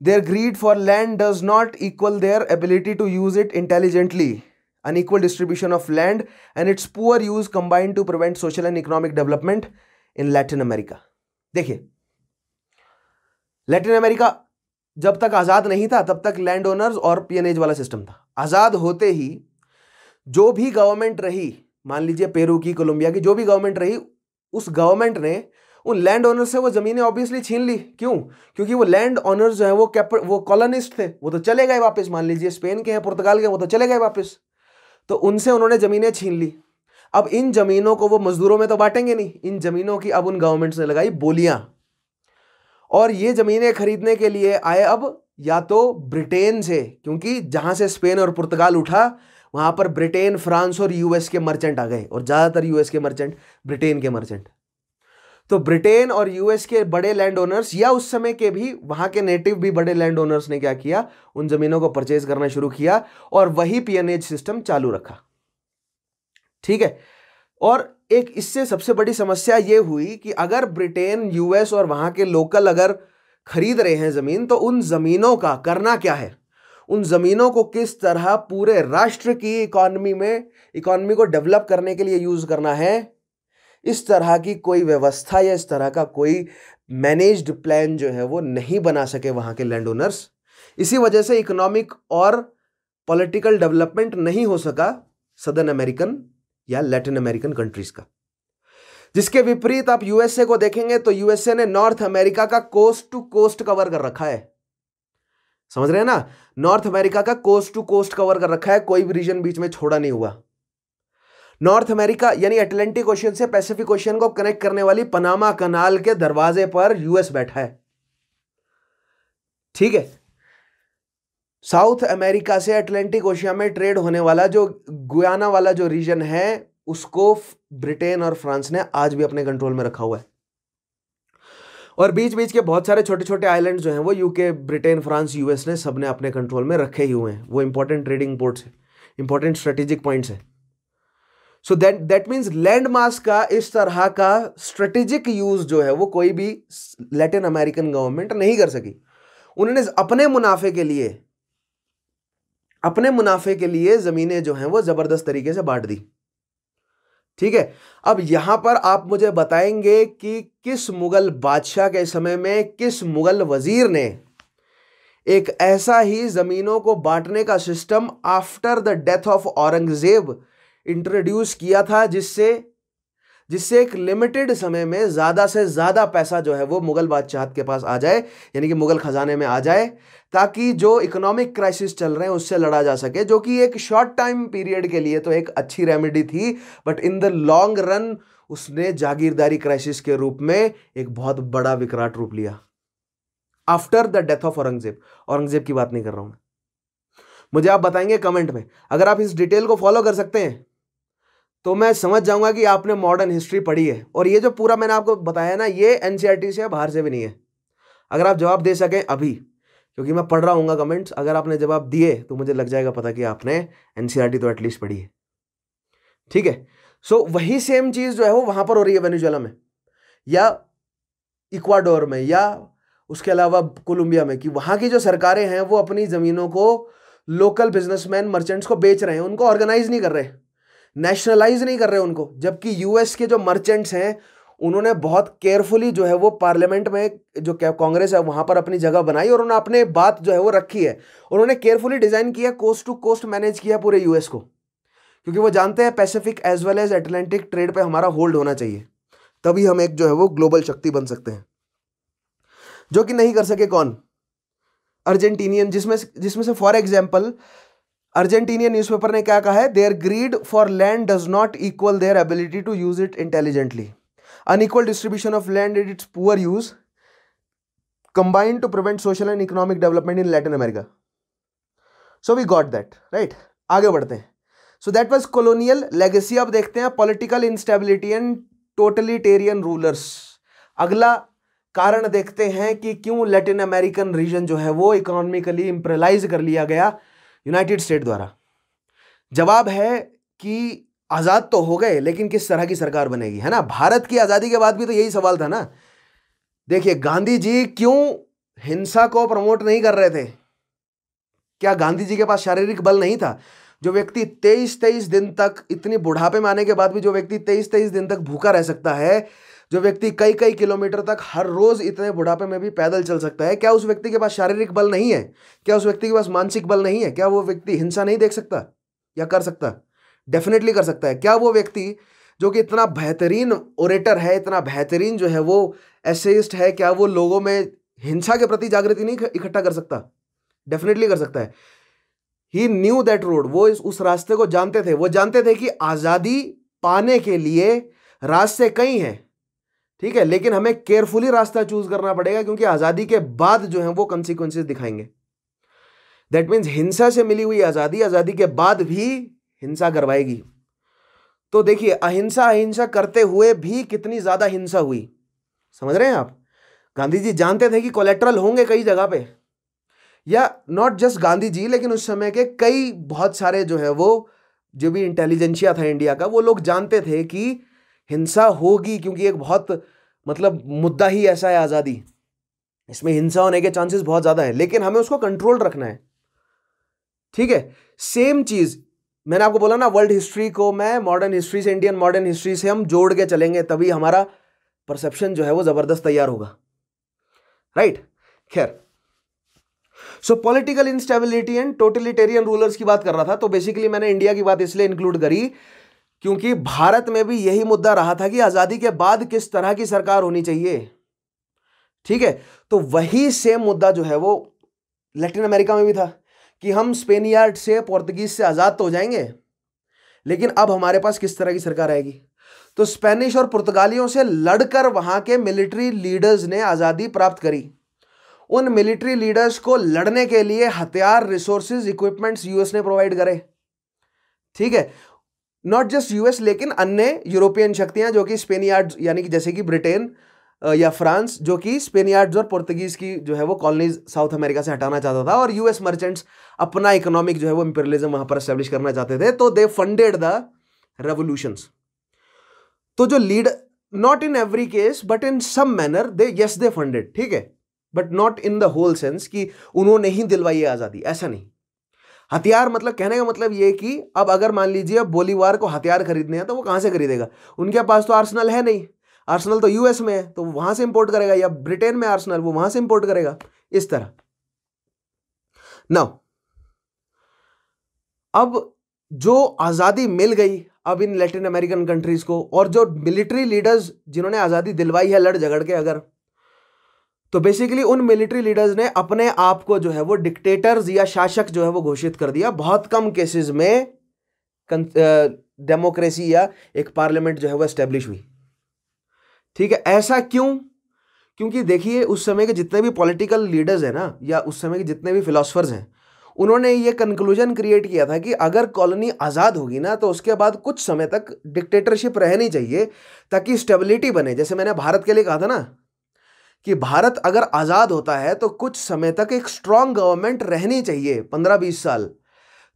their greed for land does not equal their ability to use it intelligently unequal distribution of land and its poor use combined to prevent social and economic development in Latin America. देखिए Latin America जब तक आज़ाद नहीं था तब तक land owners और पीएनएज वाला system था आज़ाद होते ही जो भी गवर्नमेंट रही मान लीजिए पेरू की कोलंबिया की जो भी गवर्नमेंट रही उस गवर्नमेंट ने उन लैंड ओनर से वो ज़मीनें ऑब्वियसली छीन ली क्यों क्योंकि वो लैंड ओनर जो है वो कैप वो कॉलोनिस्ट थे वो तो चले गए वापस मान लीजिए स्पेन के हैं पुर्तगाल के वो तो चले गए वापस तो उनसे उन्होंने ज़मीनें छीन ली अब इन जमीनों को वो मजदूरों में तो बांटेंगे नहीं इन जमीनों की अब उन गवर्नमेंट्स ने लगाई बोलियां और ये ज़मीनें खरीदने के लिए आए अब या तो ब्रिटेन से क्योंकि जहाँ से स्पेन और पुर्तगाल उठा वहाँ पर ब्रिटेन फ्रांस और यूएस के मर्चेंट आ गए और ज़्यादातर यूएस के मर्चेंट ब्रिटेन के मर्चेंट तो ब्रिटेन और यूएस के बड़े लैंड ओनर्स या उस समय के भी वहाँ के नेटिव भी बड़े लैंड ओनर्स ने क्या किया उन ज़मीनों को परचेज करना शुरू किया और वही पीएनएच सिस्टम चालू रखा ठीक है और एक इससे सबसे बड़ी समस्या ये हुई कि अगर ब्रिटेन यूएस और वहाँ के लोकल अगर खरीद रहे हैं ज़मीन तो उन ज़मीनों का करना क्या है उन ज़मीनों को किस तरह पूरे राष्ट्र की इकॉनमी में इकॉनमी को डेवलप करने के लिए यूज़ करना है इस तरह की कोई व्यवस्था या इस तरह का कोई मैनेज्ड प्लान जो है वो नहीं बना सके वहाँ के लैंड ओनर्स इसी वजह से इकोनॉमिक और पॉलिटिकल डेवलपमेंट नहीं हो सका सदर्न अमेरिकन या लैटिन अमेरिकन कंट्रीज का जिसके विपरीत आप यूएसए को देखेंगे तो यूएसए ने नॉर्थ अमेरिका का कोस्ट टू कोस्ट कवर कर रखा है समझ रहे हैं ना नॉर्थ अमेरिका का कोस्ट टू कोस्ट कवर कर रखा है कोई भी रीजन बीच में छोड़ा नहीं हुआ नॉर्थ अमेरिका यानी अटलांटिक ओशन से पैसिफिक ओशियन को कनेक्ट करने वाली पनामा कनाल के दरवाजे पर यूएस बैठा है ठीक है साउथ अमेरिका से अटलांटिक ओशिया में ट्रेड होने वाला जो गुयाना वाला जो रीजन है उसको ब्रिटेन और फ्रांस ने आज भी अपने कंट्रोल में रखा हुआ है और बीच बीच के बहुत सारे छोटे छोटे आइलैंड जो हैं वो यूके ब्रिटेन फ्रांस यूएस ने सबने अपने कंट्रोल में रखे ही हुए हैं वो इंपॉर्टेंट ट्रेडिंग पोर्ट्स है इंपॉर्टेंट स्ट्रेटेजिक पॉइंट्स है so that that means land mass का इस तरह का स्ट्रेटेजिक यूज जो है वो कोई भी लैटिन अमेरिकन गवर्नमेंट नहीं कर सकी उन्होंने अपने मुनाफे के लिए अपने मुनाफे के लिए ज़मीनें जो हैं वो ज़बरदस्त तरीके से बांट दी ठीक है अब यहां पर आप मुझे बताएंगे कि किस मुग़ल बादशाह के समय में किस मुग़ल वज़ीर ने एक ऐसा ही ज़मीनों को बांटने का system after the death of Aurangzeb introduce किया था जिससे जिससे एक लिमिटेड समय में ज़्यादा से ज़्यादा पैसा जो है वो मुग़ल बादशाहत के पास आ जाए यानी कि मुग़ल ख़जाने में आ जाए ताकि जो इकोनॉमिक क्राइसिस चल रहे हैं उससे लड़ा जा सके जो कि एक शॉर्ट टाइम पीरियड के लिए तो एक अच्छी रेमेडी थी but in the long run उसने जागीरदारी क्राइसिस के रूप में एक बहुत बड़ा विकराट रूप लिया after the death of Aurangzeb Aurangzeb की बात नहीं कर रहा हूँ मुझे आप बताएंगे कमेंट में अगर आप इस डिटेल को फॉलो कर सकते हैं तो मैं समझ जाऊंगा कि आपने मॉडर्न हिस्ट्री पढ़ी है और ये जो पूरा मैंने आपको बताया ना ये एन e से है बाहर से भी नहीं है अगर आप जवाब दे सकें अभी क्योंकि मैं पढ़ रहा हूँ कमेंट्स अगर आपने जवाब दिए तो मुझे लग जाएगा पता कि आपने एन e तो एटलीस्ट पढ़ी है ठीक है सो so, वही सेम चीज़ जो है वो वहां पर हो रही है वेनेजुएला में या इक्वाडोर में या उसके अलावा कोलंबिया में कि वहाँ की जो सरकारें हैं वो अपनी ज़मीनों को लोकल बिजनेसमैन मर्चेंट्स को बेच रहे हैं उनको ऑर्गेनाइज नहीं कर रहे नेशनलाइज नहीं कर रहे उनको जबकि यूएस के जो मर्चेंट्स हैं उन्होंने बहुत केयरफुली जो है वो पार्लियामेंट में जो कांग्रेस है वहां पर अपनी जगह बनाई और उन्होंने अपने बात जो है वो रखी है उन्होंने केयरफुली डिज़ाइन किया कोस्ट टू कोस्ट मैनेज किया पूरे यूएस को क्योंकि वो जानते हैं Pacific as well as Atlantic trade पर हमारा होल्ड होना चाहिए तभी हम एक जो है वो ग्लोबल शक्ति बन सकते हैं जो कि नहीं कर सके कौन अर्जेंटीनियन जिसमें जिसमें से फॉर एग्जाम्पल अर्जेंटीनियन न्यूज़पेपर ने क्या कहा है their greed for land does not equal their ability to use it intelligently unequal distribution of land and its poor use combined to prevent social and economic development in Latin America so we got that right आगे बढ़ते हैं so that was colonial legacy अब देखते हैं political instability and totalitarian rulers अगला कारण देखते हैं कि क्यों लैटिन अमेरिकन रीजन जो है वो इकोनॉमिकली इंप्रलाइज कर लिया गया यूनाइटेड स्टेट द्वारा जवाब है कि आज़ाद तो हो गए लेकिन किस तरह की सरकार बनेगी है ना भारत की आज़ादी के बाद भी तो यही सवाल था ना देखिए गांधी जी क्यों हिंसा को प्रमोट नहीं कर रहे थे क्या गांधी जी के पास शारीरिक बल नहीं था जो व्यक्ति तेईस तेईस दिन तक इतनी बुढ़ापे में आने के बाद भी जो व्यक्ति तेईस तेईस दिन तक भूखा रह सकता है जो व्यक्ति कई कई किलोमीटर तक हर रोज इतने बुढ़ापे में भी पैदल चल सकता है क्या उस व्यक्ति के पास शारीरिक बल नहीं है क्या उस व्यक्ति के पास मानसिक बल नहीं है क्या वो व्यक्ति हिंसा नहीं देख सकता या कर सकता डेफिनेटली कर सकता है क्या वो व्यक्ति जो कि इतना बेहतरीन ओरेटर है इतना बेहतरीन जो है वो एसेस्ट है क्या वो लोगों में हिंसा के प्रति जागृति नहीं इकट्ठा कर सकता डेफिनेटली कर सकता है ही न्यू दैट रोड वो इस उस रास्ते को जानते थे वो जानते थे कि आज़ादी पाने के लिए रास्ते कई हैं ठीक है लेकिन हमें केयरफुली रास्ता चूज करना पड़ेगा क्योंकि आज़ादी के बाद जो है वो कंसिक्वेंसेज दिखाएंगे दैट मीन्स हिंसा से मिली हुई आज़ादी आज़ादी के बाद भी हिंसा करवाएगी तो देखिए अहिंसा अहिंसा करते हुए भी कितनी ज़्यादा हिंसा हुई समझ रहे हैं आप गांधी जी जानते थे कि कोलेट्रल होंगे कई जगह पे या नॉट जस्ट गांधी जी लेकिन उस समय के कई बहुत सारे जो है वो जो भी इंटेलिजेंशिया था इंडिया का वो लोग जानते थे कि हिंसा होगी क्योंकि एक बहुत मतलब मुद्दा ही ऐसा है आज़ादी इसमें हिंसा होने के चांसेस बहुत ज़्यादा है लेकिन हमें उसको कंट्रोल रखना है ठीक है सेम चीज़ मैंने आपको बोला ना वर्ल्ड हिस्ट्री को मैं मॉडर्न हिस्ट्री से इंडियन मॉडर्न हिस्ट्री से हम जोड़ के चलेंगे तभी हमारा परसेप्शन जो है वो ज़बरदस्त तैयार होगा राइट खैर so political instability and totalitarian rulers की बात कर रहा था तो बेसिकली मैंने इंडिया की बात इसलिए इंक्लूड करी क्योंकि भारत में भी यही मुद्दा रहा था कि आज़ादी के बाद किस तरह की सरकार होनी चाहिए ठीक है तो वही सेम मुद्दा जो है वो लैटिन अमेरिका में भी था कि हम स्पेनियार्ड से पोर्तुगीज से आज़ाद तो हो जाएंगे लेकिन अब हमारे पास किस तरह की सरकार आएगी तो स्पेनिश और पुर्तगालियों से लड़कर वहां के मिलिट्री लीडर्स ने आज़ादी प्राप्त करी उन मिलिट्री लीडर्स को लड़ने के लिए हथियार रिसोर्सेज इक्विपमेंट्स यूएस ने प्रोवाइड करे ठीक है नॉट जस्ट यूएस लेकिन अन्य यूरोपियन शक्तियां जो कि स्पेनियार्ड यानी कि जैसे कि ब्रिटेन या फ्रांस जो कि स्पेनियार्ड्स और पुर्तगीज़ की जो है वो कॉलोनीज साउथ अमेरिका से हटाना चाहता था और यूएस मर्चेंट्स अपना इकोनॉमिक जो है वो इंपेरियलिज्म वहां पर स्टेब्लिश करना चाहते थे तो दे फंडेड द रेवोल्यूशंस तो जो lead not in every case but in some manner they yes they funded ठीक है but not in the whole sense कि उन्होंने ही दिलवाई आज़ादी ऐसा नहीं हथियार मतलब कहने का मतलब ये कि अब अगर मान लीजिए बोलीवार को हथियार खरीदने हैं तो वो कहाँ से खरीदेगा उनके पास तो आर्सनल है नहीं आर्सनल तो यूएस में है तो वहां से इंपोर्ट करेगा या ब्रिटेन में आर्सनल वो वहां से इंपोर्ट करेगा इस तरह नौ अब जो आज़ादी मिल गई अब इन लैटिन अमेरिकन कंट्रीज़ को और जो मिलिट्री लीडर्स जिन्होंने आज़ादी दिलवाई है लड़ झगड़ के अगर तो बेसिकली उन मिलिट्री लीडर्स ने अपने आप को जो है वो डिक्टेटर्स या शासक जो है वो घोषित कर दिया बहुत कम केसेस में डेमोक्रेसी या एक पार्लियामेंट जो है वो एस्टेब्लिश हुई ठीक है ऐसा क्यों क्योंकि देखिए उस समय के जितने भी पॉलिटिकल लीडर्स हैं ना या उस समय के जितने भी फिलोसफर्स हैं उन्होंने ये कंक्लूजन क्रिएट किया था कि अगर कॉलोनी आज़ाद होगी ना तो उसके बाद कुछ समय तक डिक्टेटरशिप रहनी चाहिए ताकि स्टेबिलिटी बने जैसे मैंने भारत के लिए कहा था ना कि भारत अगर आज़ाद होता है तो कुछ समय तक एक स्ट्रांग गवर्नमेंट रहनी चाहिए पंद्रह बीस साल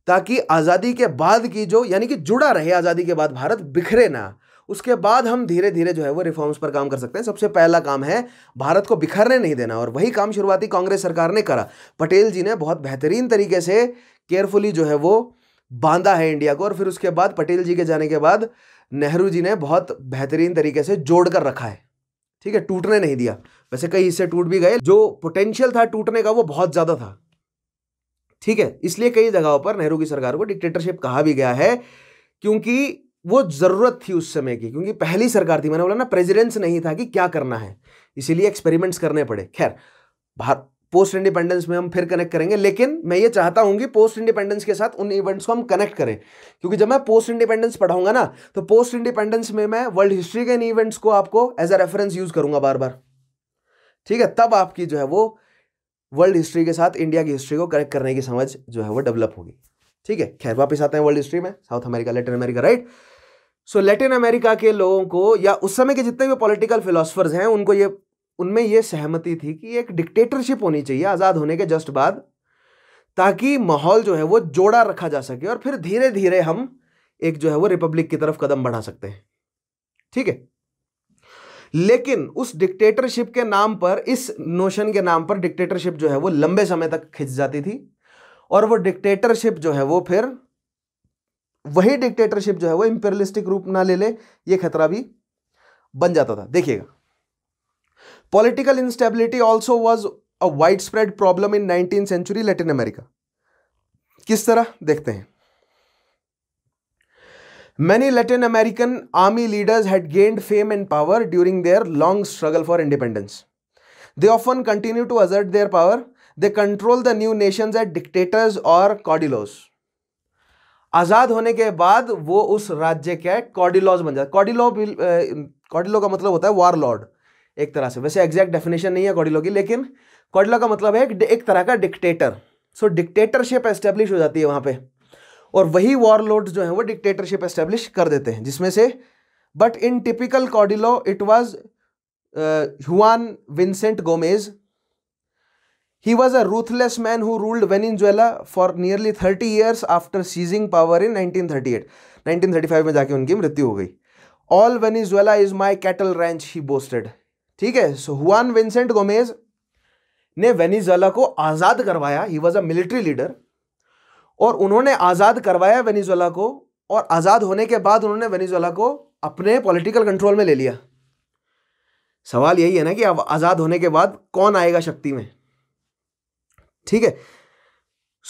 ताकि आज़ादी के बाद की जो यानी कि जुड़ा रहे आज़ादी के बाद भारत बिखरे ना उसके बाद हम धीरे धीरे जो है वो रिफॉर्म्स पर काम कर सकते हैं सबसे पहला काम है भारत को बिखरने नहीं देना और वही काम शुरुआती कांग्रेस सरकार ने करा पटेल जी ने बहुत बेहतरीन तरीके से केयरफुली जो है वो बांधा है इंडिया को और फिर उसके बाद पटेल जी के जाने के बाद नेहरू जी ने बहुत बेहतरीन तरीके से जोड़ कर रखा है ठीक है टूटने नहीं दिया वैसे कई हिस्से टूट भी गए जो पोटेंशियल था टूटने का वो बहुत ज़्यादा था ठीक है इसलिए कई जगहों पर नेहरू की सरकार को डिक्टेटरशिप कहा भी गया है क्योंकि वो ज़रूरत थी उस समय की क्योंकि पहली सरकार थी मैंने बोला ना प्रेजिडेंस नहीं था कि क्या करना है इसीलिए एक्सपेरिमेंट्स करने पड़े खैर भारत पोस्ट इंडिपेंडेंस में हम फिर कनेक्ट करेंगे लेकिन मैं ये चाहता हूँ कि पोस्ट इंडिपेंडेंस के साथ उन इवेंट्स को हम कनेक्ट करें क्योंकि जब मैं पोस्ट इंडिपेंडेंस पढ़ाऊंगा ना तो पोस्ट इंडिपेंडेंस में मैं वर्ल्ड हिस्ट्री के इन इवेंट्स को आपको एज अ रेफरेंस यूज़ करूंगा बार बार ठीक है तब आपकी जो है वो वर्ल्ड हिस्ट्री के साथ इंडिया की हिस्ट्री को करेक्ट करने की समझ जो है वो डेवलप होगी ठीक है खैर वापस आते हैं वर्ल्ड हिस्ट्री में South America Latin America right so Latin America के लोगों को या उस समय के जितने भी पॉलिटिकल फिलोसफर्स हैं उनको ये उनमें ये सहमति थी कि एक डिक्टेटरशिप होनी चाहिए आज़ाद होने के जस्ट बाद ताकि माहौल जो है वो जोड़ा रखा जा सके और फिर धीरे धीरे हम एक जो है वो रिपब्लिक की तरफ कदम बढ़ा सकते हैं ठीक है लेकिन उस डिक्टेटरशिप के नाम पर इस नोशन के नाम पर डिक्टेटरशिप जो है वो लंबे समय तक खिंच जाती थी और वो डिक्टेटरशिप जो है वो फिर वही डिक्टेटरशिप जो है वो इंपेरियलिस्टिक रूप ना ले ले ये खतरा भी बन जाता था देखिएगा political instability also was a widespread problem in nineteen century Latin America किस तरह देखते हैं Many Latin American army leaders had gained fame and power during their long struggle for independence. They often continue to assert their power. They control the new nations as dictators or caudillos आज़ाद होने के बाद वो उस राज्य के कॉडिलोज बन जाते कॉडिलो कॉडिलो का मतलब होता है वार लॉर्ड एक तरह से वैसे एग्जैक्ट डेफिनेशन नहीं है कॉडिलो की लेकिन कॉडिलो का मतलब है एक तरह का डिक्टेटर सो डिक्टेटरशिप एस्टेब्लिश हो जाती है वहाँ पे और वही वॉरलोड जो है वो डिक्टेटरशिप एस्टेब्लिश कर देते हैं जिसमें से but in typical caudillo it was Juan Vicente Gomez He was a ruthless for nearly thirty Venezuela after seizing power in nineteen thirty eight nineteen 1938. Five में जाके उनकी मृत्यु हो गई all Venezuela is my cattle ranch he boasted ठीक है सो Hwan Vicente Gomez ने Venezuela को आज़ाद करवाया he was a military leader और उन्होंने आज़ाद करवाया वेनेजुएला को और आज़ाद होने के बाद उन्होंने वेनेजुएला को अपने पॉलिटिकल कंट्रोल में ले लिया सवाल यही है ना कि अब आज़ाद होने के बाद कौन आएगा शक्ति में ठीक है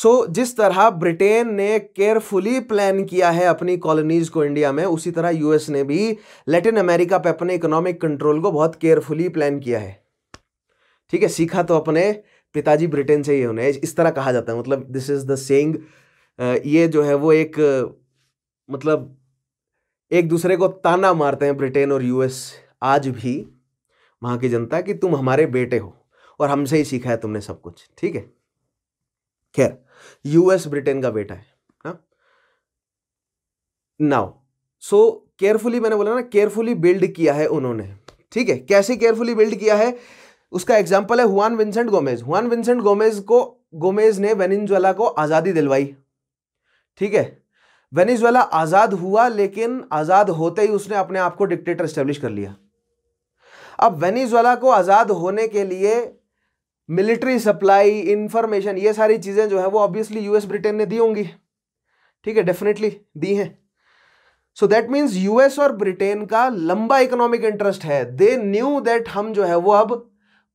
सो so, जिस तरह ब्रिटेन ने केयरफुली प्लान किया है अपनी कॉलोनीज को इंडिया में उसी तरह यूएस ने भी लैटिन अमेरिका पे अपने इकोनॉमिक कंट्रोल को बहुत केयरफुली प्लान किया है ठीक है सीखा तो अपने पिताजी ब्रिटेन से ही उन्हें इस तरह कहा जाता है मतलब दिस इज द सेंग ये जो है वो एक मतलब एक दूसरे को ताना मारते हैं ब्रिटेन और यूएस आज भी वहां की जनता कि तुम हमारे बेटे हो और हमसे ही सीखा है तुमने सब कुछ ठीक है खैर यूएस ब्रिटेन का बेटा है हाँ? नाउ सो केयरफुली मैंने बोला ना केयरफुली बिल्ड किया है उन्होंने ठीक है कैसे केयरफुली बिल्ड किया है उसका एग्जाम्पल है Juan Vicente Gomez Juan Vicente Gomez को गोमेज ने वेनिजुएला को आज़ादी दिलवाई ठीक है वेनेजुएला आज़ाद हुआ लेकिन आज़ाद होते ही उसने अपने आप को डिक्टेटर स्टेब्लिश कर लिया अब वेनेजुएला को आज़ाद होने के लिए मिलिट्री सप्लाई इंफॉर्मेशन ये सारी चीज़ें जो है वो ऑब्वियसली यूएस ब्रिटेन ने दी होंगी ठीक है डेफिनेटली दी हैं सो दैट मींस यूएस और ब्रिटेन का लंबा इकोनॉमिक इंटरेस्ट है दे न्यू दैट हम जो है वो अब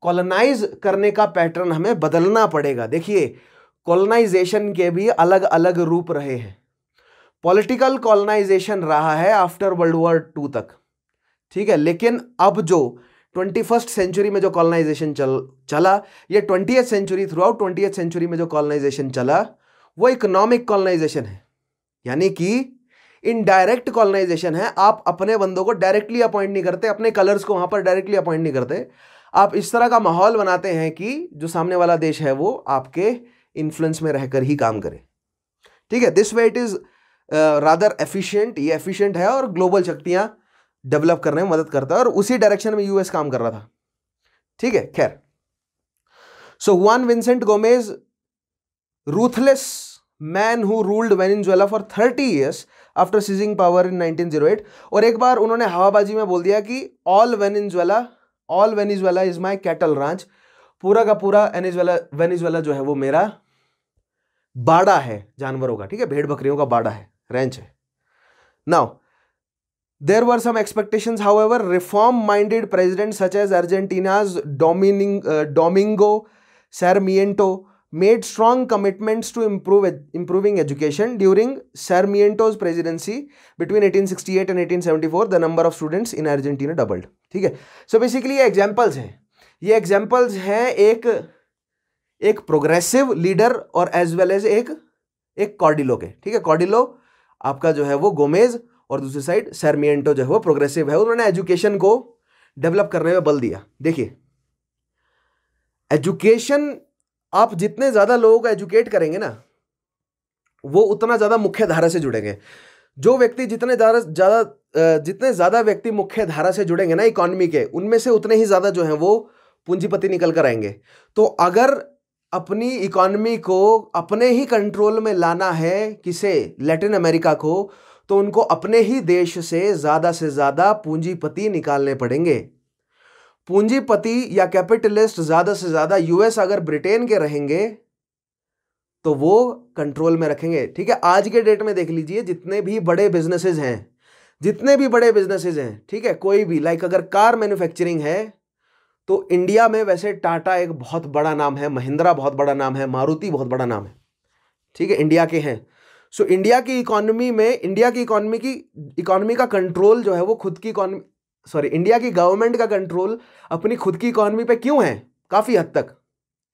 कॉलोनाइज करने का पैटर्न हमें बदलना पड़ेगा देखिए कॉलोनाइजेशन के भी अलग अलग रूप रहे हैं पॉलिटिकल कॉलोनाइजेशन रहा है आफ्टर वर्ल्ड वॉर टू तक ठीक है लेकिन अब जो ट्वेंटी फर्स्ट सेंचुरी में जो कॉलोनाइजेशन चल चला या twenty century throughout twenty century में जो कॉलोनाइजेशन चला वो इकोनॉमिक कॉलोनाइजेशन है यानी कि इनडायरेक्ट कॉलोनाइजेशन है आप अपने बंदों को डायरेक्टली अपॉइंट नहीं करते अपने कलर्स को वहाँ पर डायरेक्टली अपॉइंट नहीं करते आप इस तरह का माहौल बनाते हैं कि जो सामने वाला देश है वो आपके इन्फ्लुएंस में रहकर ही काम करें ठीक है this way it is rather efficient ये एफिशिएंट है और ग्लोबल शक्तियां डेवलप करने में मदद करता है और उसी डायरेक्शन में यूएस काम कर रहा था ठीक है खैर so Juan Vicente Gomez ruthless man who ruled Venezuela for thirty years after seizing power in 1908 और एक बार उन्होंने हवाबाजी में बोल दिया कि all Venezuela all Venezuela is my cattle ranch पूरा का पूरा एनिजुएला वेनिजुएला जो है वो मेरा बाड़ा है जानवरों का ठीक है भेड़ बकरियों का बाड़ा है रेंच है now there were some expectation however reform minded president such as Argentina's डोमिनिंग Domingo Sarmiento made strong commitments to improve improving education during Sarmiento's presidency between eighteen sixty eight and eighteen seventy four the number of students in Argentina doubled ठीक है so basically ये examples हैं ये examples हैं एक एक progressive leader और as well as एक एक कॉर्डिलो के ठीक है कॉर्डिलो आपका जो है वो गोमेज और दूसरी साइड सरमियंटो जो है वो प्रोग्रेसिव है उन्होंने एजुकेशन को डेवलप करने में बल दिया देखिए एजुकेशन आप जितने ज़्यादा लोगों को एजुकेट करेंगे ना वो उतना ज़्यादा मुख्य धारा से जुड़ेंगे जो व्यक्ति जितने ज़्यादा ज़्यादा जितने ज़्यादा व्यक्ति मुख्य धारा से जुड़ेंगे ना इकोनॉमी के उनमें से उतने ही ज़्यादा जो है वो पूंजीपति निकल कर आएंगे तो अगर अपनी इकोनमी को अपने ही कंट्रोल में लाना है किसे लैटिन अमेरिका को तो उनको अपने ही देश से ज़्यादा से ज़्यादा पूंजीपति निकालने पड़ेंगे पूंजीपति या कैपिटलिस्ट ज़्यादा से ज़्यादा यूएस अगर ब्रिटेन के रहेंगे तो वो कंट्रोल में रखेंगे ठीक है आज के डेट में देख लीजिए जितने भी बड़े बिजनेसेस हैं जितने भी बड़े बिजनेसेस हैं ठीक है कोई भी लाइक अगर कार मैन्युफैक्चरिंग है तो इंडिया में वैसे टाटा एक बहुत बड़ा नाम है महिंद्रा बहुत बड़ा नाम है मारुति बहुत बड़ा नाम है ठीक है इंडिया के हैं सो so, इंडिया की इकोनॉमी में इंडिया की इकोनॉमी की इकोनॉमी का कंट्रोल जो है वो खुद की इकोनॉमी सॉरी इंडिया की गवर्नमेंट का कंट्रोल अपनी खुद की इकोनॉमी पे क्यों है काफ़ी हद तक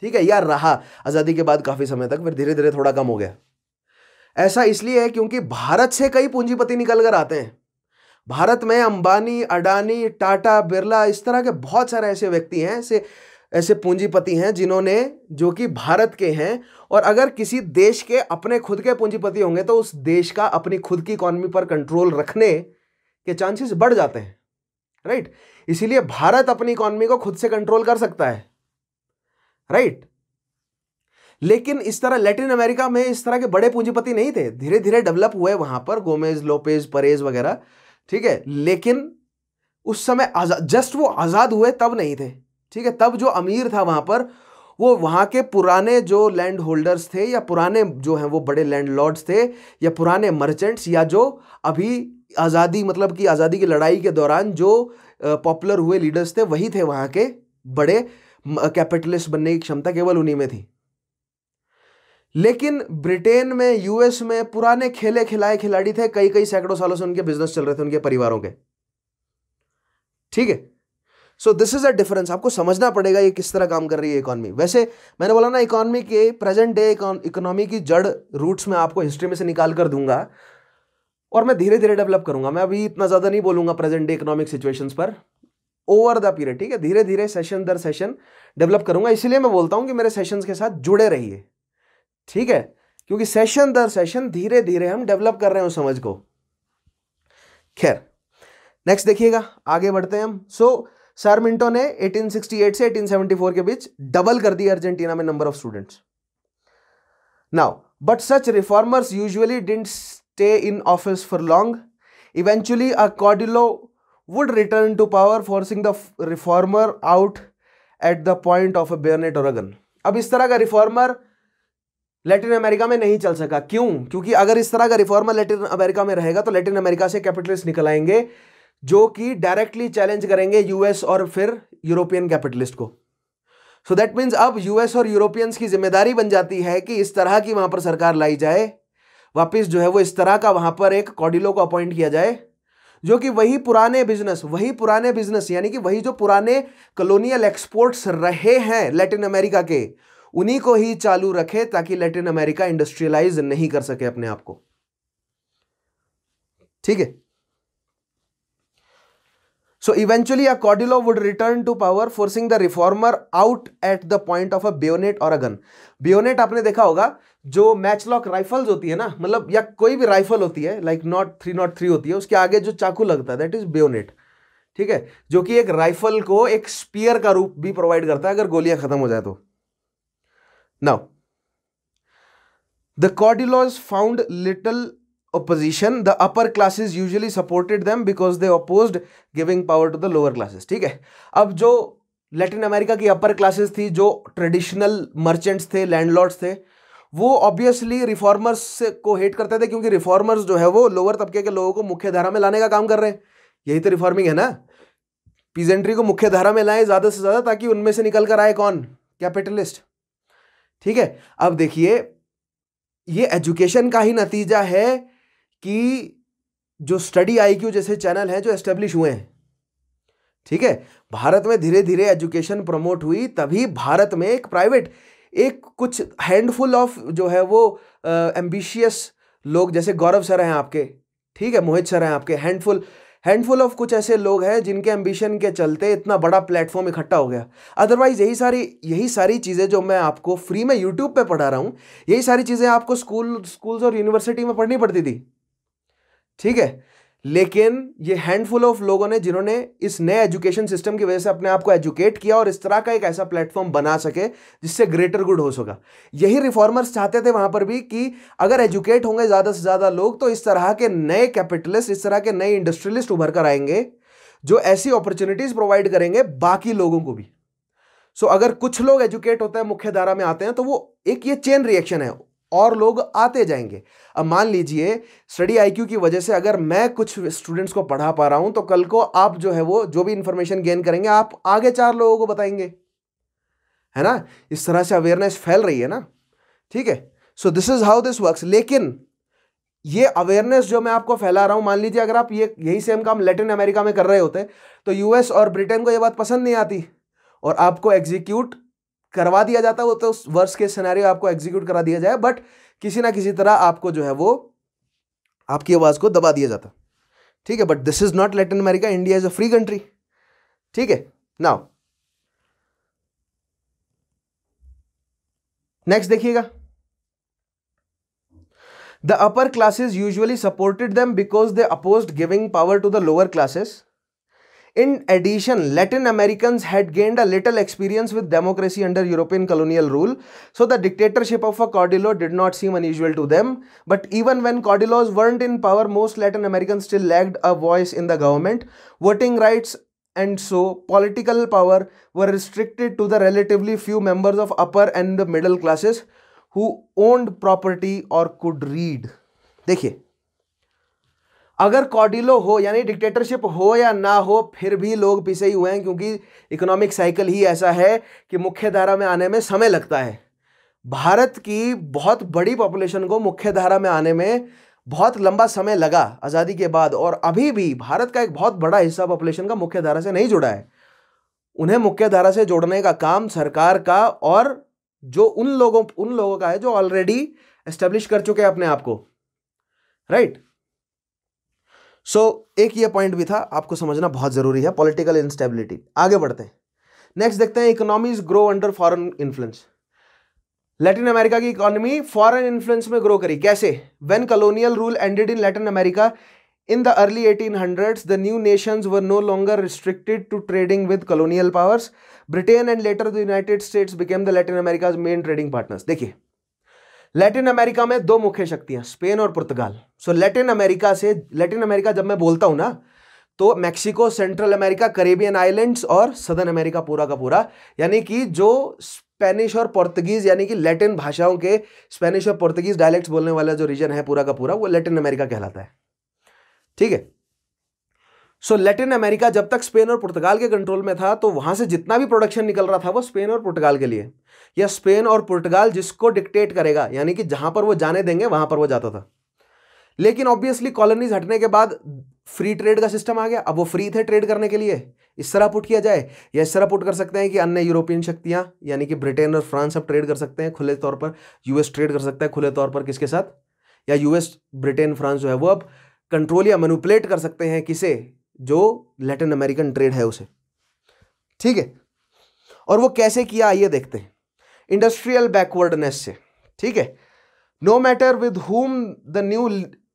ठीक है या रहा आज़ादी के बाद काफ़ी समय तक फिर धीरे धीरे थोड़ा कम हो गया ऐसा इसलिए है क्योंकि भारत से कई पूंजीपति निकल कर आते हैं भारत में अंबानी अडानी टाटा बिरला इस तरह के बहुत सारे ऐसे व्यक्ति हैं ऐसे ऐसे पूंजीपति हैं जिन्होंने जो कि भारत के हैं और अगर किसी देश के अपने खुद के पूंजीपति होंगे तो उस देश का अपनी खुद की इकॉनमी पर कंट्रोल रखने के चांसेस बढ़ जाते हैं राइट इसीलिए भारत अपनी इकॉनमी को खुद से कंट्रोल कर सकता है राइट लेकिन इस तरह लैटिन अमेरिका में इस तरह के बड़े पूंजीपति नहीं थे धीरे धीरे डेवलप हुए वहां पर गोमेज लोपेज परेज वगैरह ठीक है लेकिन उस समय जस्ट वो आज़ाद हुए तब नहीं थे ठीक है तब जो अमीर था वहाँ पर वो वहाँ के पुराने जो लैंड होल्डर्स थे या पुराने जो हैं वो बड़े लैंड लॉर्ड्स थे या पुराने मर्चेंट्स या जो अभी आज़ादी मतलब कि आज़ादी की लड़ाई के दौरान जो पॉपुलर हुए लीडर्स थे वही थे वहाँ के बड़े कैपिटलिस्ट बनने की क्षमता केवल उन्हीं में थी लेकिन ब्रिटेन में यूएस में पुराने खेले खिलाए खिलाड़ी थे कई कई सैकड़ों सालों से उनके बिजनेस चल रहे थे उनके परिवारों के ठीक है so this is a difference आपको समझना पड़ेगा ये किस तरह काम कर रही है इकोनॉमी वैसे मैंने बोला ना इकोनॉमी के प्रेजेंट डे इकोनॉमी की जड़ रूट्स में आपको हिस्ट्री में से निकाल कर दूंगा और मैं धीरे धीरे डेवलप करूंगा मैं अभी इतना ज़्यादा नहीं बोलूंगा प्रेजेंट डे इकोनॉमिक सिचुएशन पर ओवर द पीरियड ठीक है धीरे धीरे सेशन दर सेशन डेवलप करूंगा इसलिए मैं बोलता हूँ कि मेरे सेशन के साथ जुड़े रहिए ठीक है क्योंकि सेशन दर सेशन धीरे धीरे हम डेवलप कर रहे हैं उस समझ को खैर नेक्स्ट देखिएगा आगे बढ़ते हैं हम सो सर मिंटो ने 1868 से 1874 के बीच डबल कर दी अर्जेंटीना में number of students now but such reformers usually didn't stay in office for long eventually a caudillo would return to power forcing the reformer out at the point of a bayonet और अब इस तरह का reformer Latin America में नहीं चल सका क्यों क्योंकि अगर इस तरह का रिफॉर्मर लैटिन अमेरिका में रहेगा तो लैटिन अमेरिका से कैपिटलिस्ट निकल आएंगे जो कि डायरेक्टली चैलेंज करेंगे यूएस और फिर यूरोपियन कैपिटलिस्ट को सो दैट मीन्स अब यूएस और यूरोपियंस की जिम्मेदारी बन जाती है कि इस तरह की वहां पर सरकार लाई जाए वापिस जो है वो इस तरह का वहां पर एक कॉडिलो को अपॉइंट किया जाए जो कि वही पुराने बिजनेस वही पुराने बिजनेस यानी कि वही जो पुराने कॉलोनियल एक्सपोर्ट्स रहे हैं लैटिन अमेरिका के उन्हीं को ही चालू रखे ताकि लैटिन अमेरिका इंडस्ट्रियलाइज नहीं कर सके अपने आप को ठीक है so eventually a caudillo would return to power forcing the reformer out at the point of a bayonet और अ गन Bayonet आपने देखा होगा जो मैच लॉक राइफल्स होती है ना मतलब या कोई भी राइफल होती है like nought three nought three होती है उसके आगे जो चाकू लगता है दैट इज बियोनेट ठीक है जो कि एक राइफल को एक स्पियर का रूप भी प्रोवाइड करता है अगर गोलियां खत्म हो जाए तो Now, the Cordillos found little opposition. The upper classes usually supported them because they opposed giving power to the lower classes. ठीक है अब जो लैटिन अमेरिका की अपर क्लासेस थी जो ट्रेडिशनल मर्चेंट्स थे लैंडलॉर्ड्स थे वो ऑब्वियसली रिफॉर्मर्स को हेट करते थे क्योंकि रिफॉर्मर्स जो है वो लोअर तबके के लोगों को मुख्य धारा में लाने का काम कर रहे हैं यही तो रिफॉर्मिंग है ना पीजेंट्री को मुख्य धारा में लाएं ज़्यादा से ज़्यादा ताकि उनमें से निकल कर आए कौन कैपिटलिस्ट ठीक है अब देखिए ये एजुकेशन का ही नतीजा है कि जो स्टडी आई क्यू जैसे चैनल हैं जो एस्टेब्लिश हुए हैं ठीक है भारत में धीरे धीरे एजुकेशन प्रमोट हुई तभी भारत में एक प्राइवेट एक कुछ हैंडफुल ऑफ जो है वो एम्बिशियस लोग जैसे गौरव सर हैं आपके ठीक है मोहित सर हैं आपके हैंडफुल हैंडफुल ऑफ कुछ ऐसे लोग हैं जिनके एम्बिशन के चलते इतना बड़ा प्लेटफॉर्म इकट्ठा हो गया अदरवाइज यही सारी यही सारी चीज़ें जो मैं आपको फ्री में यूट्यूब पे पढ़ा रहा हूँ यही सारी चीज़ें आपको स्कूल स्कूल्स और यूनिवर्सिटी में पढ़नी पड़ती थी ठीक है लेकिन ये हैंडफुल ऑफ लोगों ने जिन्होंने इस नए एजुकेशन सिस्टम की वजह से अपने आप को एजुकेट किया और इस तरह का एक ऐसा प्लेटफॉर्म बना सके जिससे ग्रेटर गुड हो सका यही रिफॉर्मर्स चाहते थे वहां पर भी कि अगर एजुकेट होंगे ज़्यादा से ज़्यादा लोग तो इस तरह के नए कैपिटलिस्ट इस तरह के नए इंडस्ट्रियलिस्ट उभर कर आएंगे जो ऐसी अपॉर्चुनिटीज़ प्रोवाइड करेंगे बाकी लोगों को भी सो so, अगर कुछ लोग एजुकेट होते हैं मुख्य धारा में आते हैं तो वो एक ये चेन रिएक्शन है और लोग आते जाएंगे अब मान लीजिए स्टडी आईक्यू की वजह से अगर मैं कुछ स्टूडेंट्स को पढ़ा पा रहा हूं तो कल को आप जो है वो जो भी इंफॉर्मेशन गेन करेंगे आप आगे चार लोगों को बताएंगे है ना इस तरह से अवेयरनेस फैल रही है ना ठीक है so this is how this works लेकिन ये अवेयरनेस जो मैं आपको फैला रहा हूं मान लीजिए अगर आप ये यही सेम काम लेटिन अमेरिका में कर रहे होते तो यूएस और ब्रिटेन को यह बात पसंद नहीं आती और आपको एग्जीक्यूट करवा दिया जाता वो तो उस वर्ष के सिनेरियो आपको एग्जीक्यूट करा दिया जाए बट किसी ना किसी तरह आपको जो है वो आपकी आवाज़ को दबा दिया जाता ठीक है but this is not Latin America India is a free country ठीक है नाउ नेक्स्ट देखिएगा the upper classes usually supported them because they oppose giving power to the lower classes In addition, Latin Americans had gained a little experience with democracy under European colonial rule, so the dictatorship of a Cordillo did not seem unusual to them. But even when Cordillos weren't in power, most Latin Americans still lacked a voice in the government. Voting rights and so political power were restricted to the relatively few members of upper and middle classes who owned property or could read. देखिए अगर कॉडिलो हो यानी dictatorship हो या ना हो फिर भी लोग पीछे ही हुए हैं क्योंकि इकोनॉमिक साइकिल ही ऐसा है कि मुख्य धारा में आने में समय लगता है भारत की बहुत बड़ी पॉपुलेशन को मुख्य धारा में आने में बहुत लंबा समय लगा आज़ादी के बाद और अभी भी भारत का एक बहुत बड़ा हिस्सा पॉपुलेशन का मुख्य धारा से नहीं जुड़ा है उन्हें मुख्य धारा से जोड़ने का काम सरकार का और जो उन लोगों उन लोगों का है जो ऑलरेडी एस्टेब्लिश कर चुके हैं अपने आप को राइट right? सो so, एक ये पॉइंट भी था आपको समझना बहुत जरूरी है पॉलिटिकल इंस्टेबिलिटी आगे बढ़ते हैं नेक्स्ट देखते हैं economies grow under foreign influence Latin America की इकोनॉमी फॉरेन इन्फ्लुएंस में ग्रो करी कैसे when colonial rule ended in Latin America in the early eighteen the new nation were no longer restricted to trading with colonial powers Britain and later the United States became the Latin America's main trading partners देखिए Latin America में दो मुख्य शक्तियां Spain और Portugal so Latin America से Latin America जब मैं बोलता हूं ना तो Mexico Central America Caribbean islands और सदर्न अमेरिका पूरा का पूरा यानी कि जो स्पेनिश और पुर्तगीज यानी कि लैटिन भाषाओं के स्पेनिश और पुर्तगीज डायलैक्ट्स बोलने वाला जो रीजन है पूरा का पूरा वो लैटिन अमेरिका कहलाता है ठीक है सो लेटिन अमेरिका जब तक स्पेन और पुर्तगाल के कंट्रोल में था तो वहाँ से जितना भी प्रोडक्शन निकल रहा था वो स्पेन और पुर्तगाल के लिए या स्पेन और पुर्तगाल जिसको डिक्टेट करेगा यानी कि जहाँ पर वो जाने देंगे वहाँ पर वो जाता था लेकिन ऑब्वियसली कॉलोनीज हटने के बाद फ्री ट्रेड का सिस्टम आ गया अब वो फ्री थे ट्रेड करने के लिए इस तरह पुट किया जाए या इस तरह पुट कर सकते हैं कि अन्य यूरोपियन शक्तियाँ यानी कि ब्रिटेन और फ्रांस अब ट्रेड कर सकते हैं खुले तौर पर यूएस ट्रेड कर सकता है खुले तौर पर किसके साथ या यूएस ब्रिटेन फ्रांस जो है वो अब कंट्रोल या मेनुपलेट कर सकते हैं किसे जो लैटिन अमेरिकन ट्रेड है उसे ठीक है और वो कैसे किया आइए देखते हैं इंडस्ट्रियल बैकवर्डनेस से ठीक है no matter with whom the new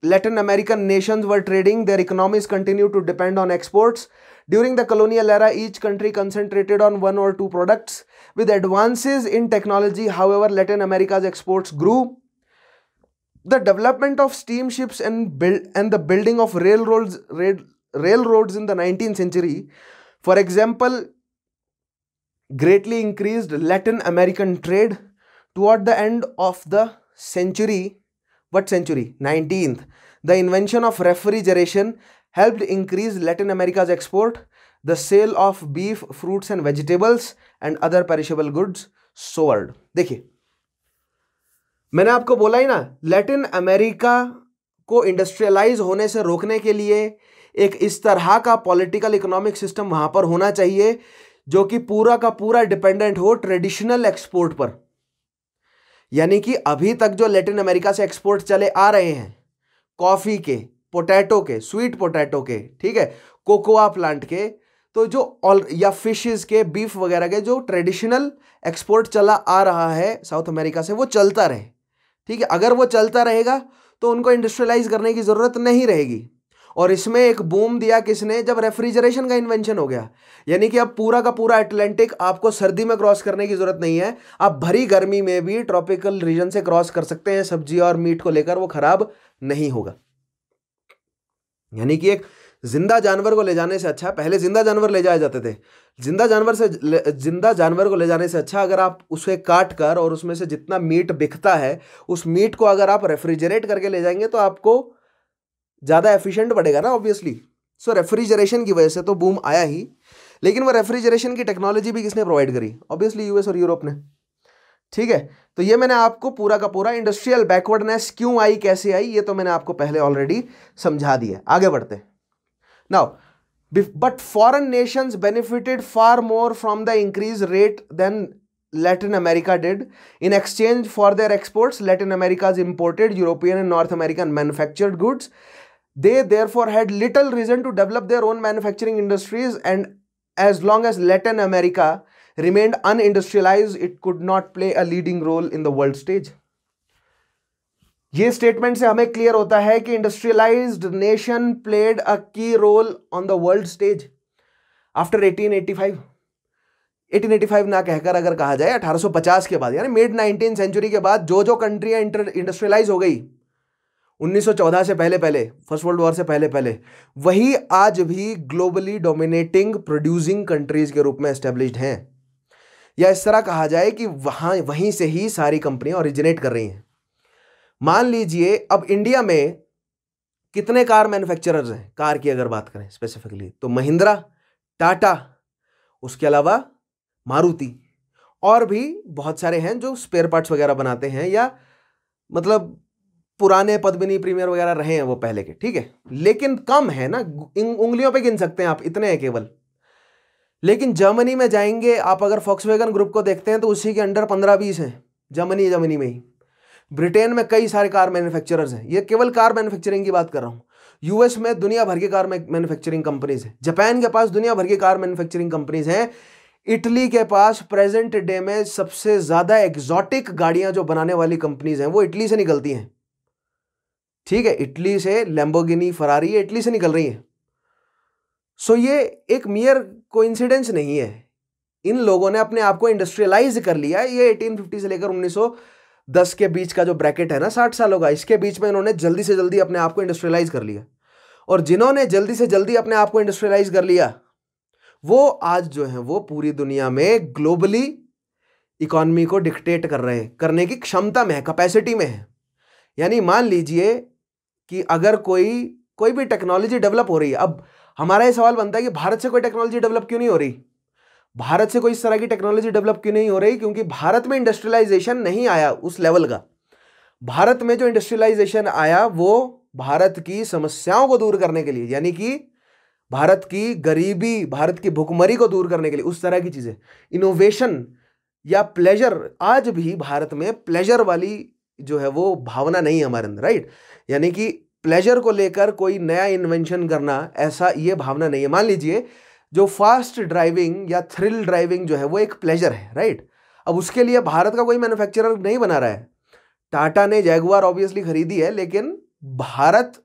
Latin American nation were trading their economies continue to depend on exports during the colonial era each country concentrated on one or two products with advances in technology however Latin America's exports grew the development of steam ships and and the building of rail roll railroads in the 19th century, for example, greatly increased Latin American trade toward the end of the century. What century? 19th. The invention of refrigeration helped increase Latin America's export, the sale of beef, fruits and vegetables and other perishable goods soared. dekhi मैंने आपको बोला ही ना Latin America को industrialise होने से रोकने के लिए एक इस तरह का पॉलिटिकल इकोनॉमिक सिस्टम वहाँ पर होना चाहिए जो कि पूरा का पूरा डिपेंडेंट हो ट्रेडिशनल एक्सपोर्ट पर यानी कि अभी तक जो लेटिन अमेरिका से एक्सपोर्ट चले आ रहे हैं कॉफ़ी के पोटैटो के स्वीट पोटैटो के ठीक है कोकोआ प्लांट के तो जो ऑल या फिशेस के बीफ वगैरह के जो ट्रेडिशनल एक्सपोर्ट चला आ रहा है साउथ अमेरिका से वो चलता रहे ठीक है अगर वो चलता रहेगा तो उनको इंडस्ट्रियलाइज करने की ज़रूरत नहीं रहेगी और इसमें एक बूम दिया किसने जब रेफ्रिजरेशन का इन्वेंशन हो गया यानी कि अब पूरा का पूरा अटलांटिक आपको सर्दी में क्रॉस करने की ज़रूरत नहीं है आप भरी गर्मी में भी ट्रॉपिकल रीजन से क्रॉस कर सकते हैं सब्जी और मीट को लेकर वो ख़राब नहीं होगा यानी कि एक जिंदा जानवर को ले जाने से अच्छा पहले जिंदा जानवर ले जाए जाते थे जिंदा जानवर से जिंदा जानवर को ले जाने से अच्छा अगर आप उसे काट कर और उसमें से जितना मीट बिकता है उस मीट को अगर आप रेफ्रिजरेट करके ले जाएंगे तो आपको ज़्यादा एफिशिएंट बढ़ेगा ना ऑब्वियसली सो रेफ्रिजरेशन की वजह से तो बूम आया ही लेकिन वो रेफ्रिजरेशन की टेक्नोलॉजी भी किसने प्रोवाइड करी ऑब्वियसली यूएस और यूरोप ने ठीक है तो ये मैंने आपको पूरा का पूरा इंडस्ट्रियल बैकवर्डनेस क्यों आई कैसे आई ये तो मैंने आपको पहले ऑलरेडी समझा दिया आगे बढ़ते now but foreign nations benefited far more from the increase rate than Latin America did in exchange for their exports Latin America's imported European and North American manufactured goods They therefore had little reason to develop their own manufacturing industries and as long as Latin America remained unindustrialized, it could not play a leading role in the world stage. ये statement से हमें clear होता है कि industrialised nation played a key role on the world stage after 1885 1885 ना कहकर अगर कहा जाए 1850 के बाद यानी मिड 19 सेंचुरी के बाद जो जो कंट्रियां इंडस्ट्रियलाइज हो गई 1914 से पहले पहले फर्स्ट वर्ल्ड वॉर से पहले पहले वही आज भी ग्लोबली डोमिनेटिंग प्रोड्यूसिंग कंट्रीज के रूप में एस्टेब्लिश्ड हैं या इस तरह कहा जाए कि वहाँ वहीं से ही सारी कंपनियाँ ओरिजिनेट कर रही हैं मान लीजिए अब इंडिया में कितने कार मैन्युफैक्चरर्स हैं कार की अगर बात करें स्पेसिफिकली तो महिंद्रा टाटा उसके अलावा मारुति और भी बहुत सारे हैं जो स्पेयर पार्ट्स वगैरह बनाते हैं या मतलब पुराने पद्मिनी प्रीमियर वगैरह रहे हैं वो पहले के ठीक है लेकिन कम है ना उंगलियों पे गिन सकते हैं आप इतने हैं केवल लेकिन जर्मनी में जाएंगे आप अगर फॉक्सवेगन ग्रुप को देखते हैं तो उसी के अंडर पंद्रह बीस हैं जर्मनी जर्मनी में ही ब्रिटेन में कई सारे कार मैन्युफैक्चरर्स हैं ये केवल कार मैन्युफैक्चरिंग की बात कर रहा हूँ यूएस में दुनिया भर की कार मैन्युफैक्चरिंग कंपनीज हैं जापान के पास दुनिया भर की कार मैन्युफैक्चरिंग कंपनीज हैं इटली के पास प्रेजेंट डे में सबसे ज़्यादा एग्जॉटिक गाड़ियाँ जो बनाने वाली कंपनीज हैं वो इटली से निकलती हैं ठीक है इटली से लैम्बोगिनी फरारी इटली से निकल रही है सो so, ये एक मियर कोइंसिडेंस नहीं है इन लोगों ने अपने आप को इंडस्ट्रियलाइज कर लिया ये 1850 से लेकर 1910 के बीच का जो ब्रैकेट है ना 60 सालों का इसके बीच में इन्होंने जल्दी से जल्दी अपने आप को इंडस्ट्रियलाइज कर लिया और जिन्होंने जल्दी से जल्दी अपने आप को इंडस्ट्रियलाइज कर लिया वो आज जो है वो पूरी दुनिया में ग्लोबली इकोनमी को डिक्टेट कर रहे हैं करने की क्षमता में है कैपेसिटी में है यानी मान लीजिए कि अगर कोई कोई भी टेक्नोलॉजी डेवलप हो रही है अब हमारा ये सवाल बनता है कि भारत से कोई टेक्नोलॉजी डेवलप क्यों नहीं हो रही भारत से कोई इस तरह की टेक्नोलॉजी डेवलप क्यों नहीं हो रही क्योंकि भारत में इंडस्ट्रियलाइजेशन नहीं आया उस लेवल का भारत में जो इंडस्ट्रियलाइजेशन आया वो भारत की समस्याओं को दूर करने के लिए यानी कि भारत की गरीबी भारत की भुखमरी को दूर करने के लिए उस तरह की चीज़ें इनोवेशन या प्लेजर आज भी भारत में प्लेजर वाली जो है वो भावना नहीं है हमारे अंदर राइट यानी कि प्लेजर को लेकर कोई नया इन्वेंशन करना ऐसा ये भावना नहीं है मान लीजिए जो फास्ट ड्राइविंग या थ्रिल ड्राइविंग जो है वो एक प्लेजर है राइट अब उसके लिए भारत का कोई मैन्युफैक्चरर नहीं बना रहा है टाटा ने जैगुआर ऑब्वियसली खरीदी है लेकिन भारत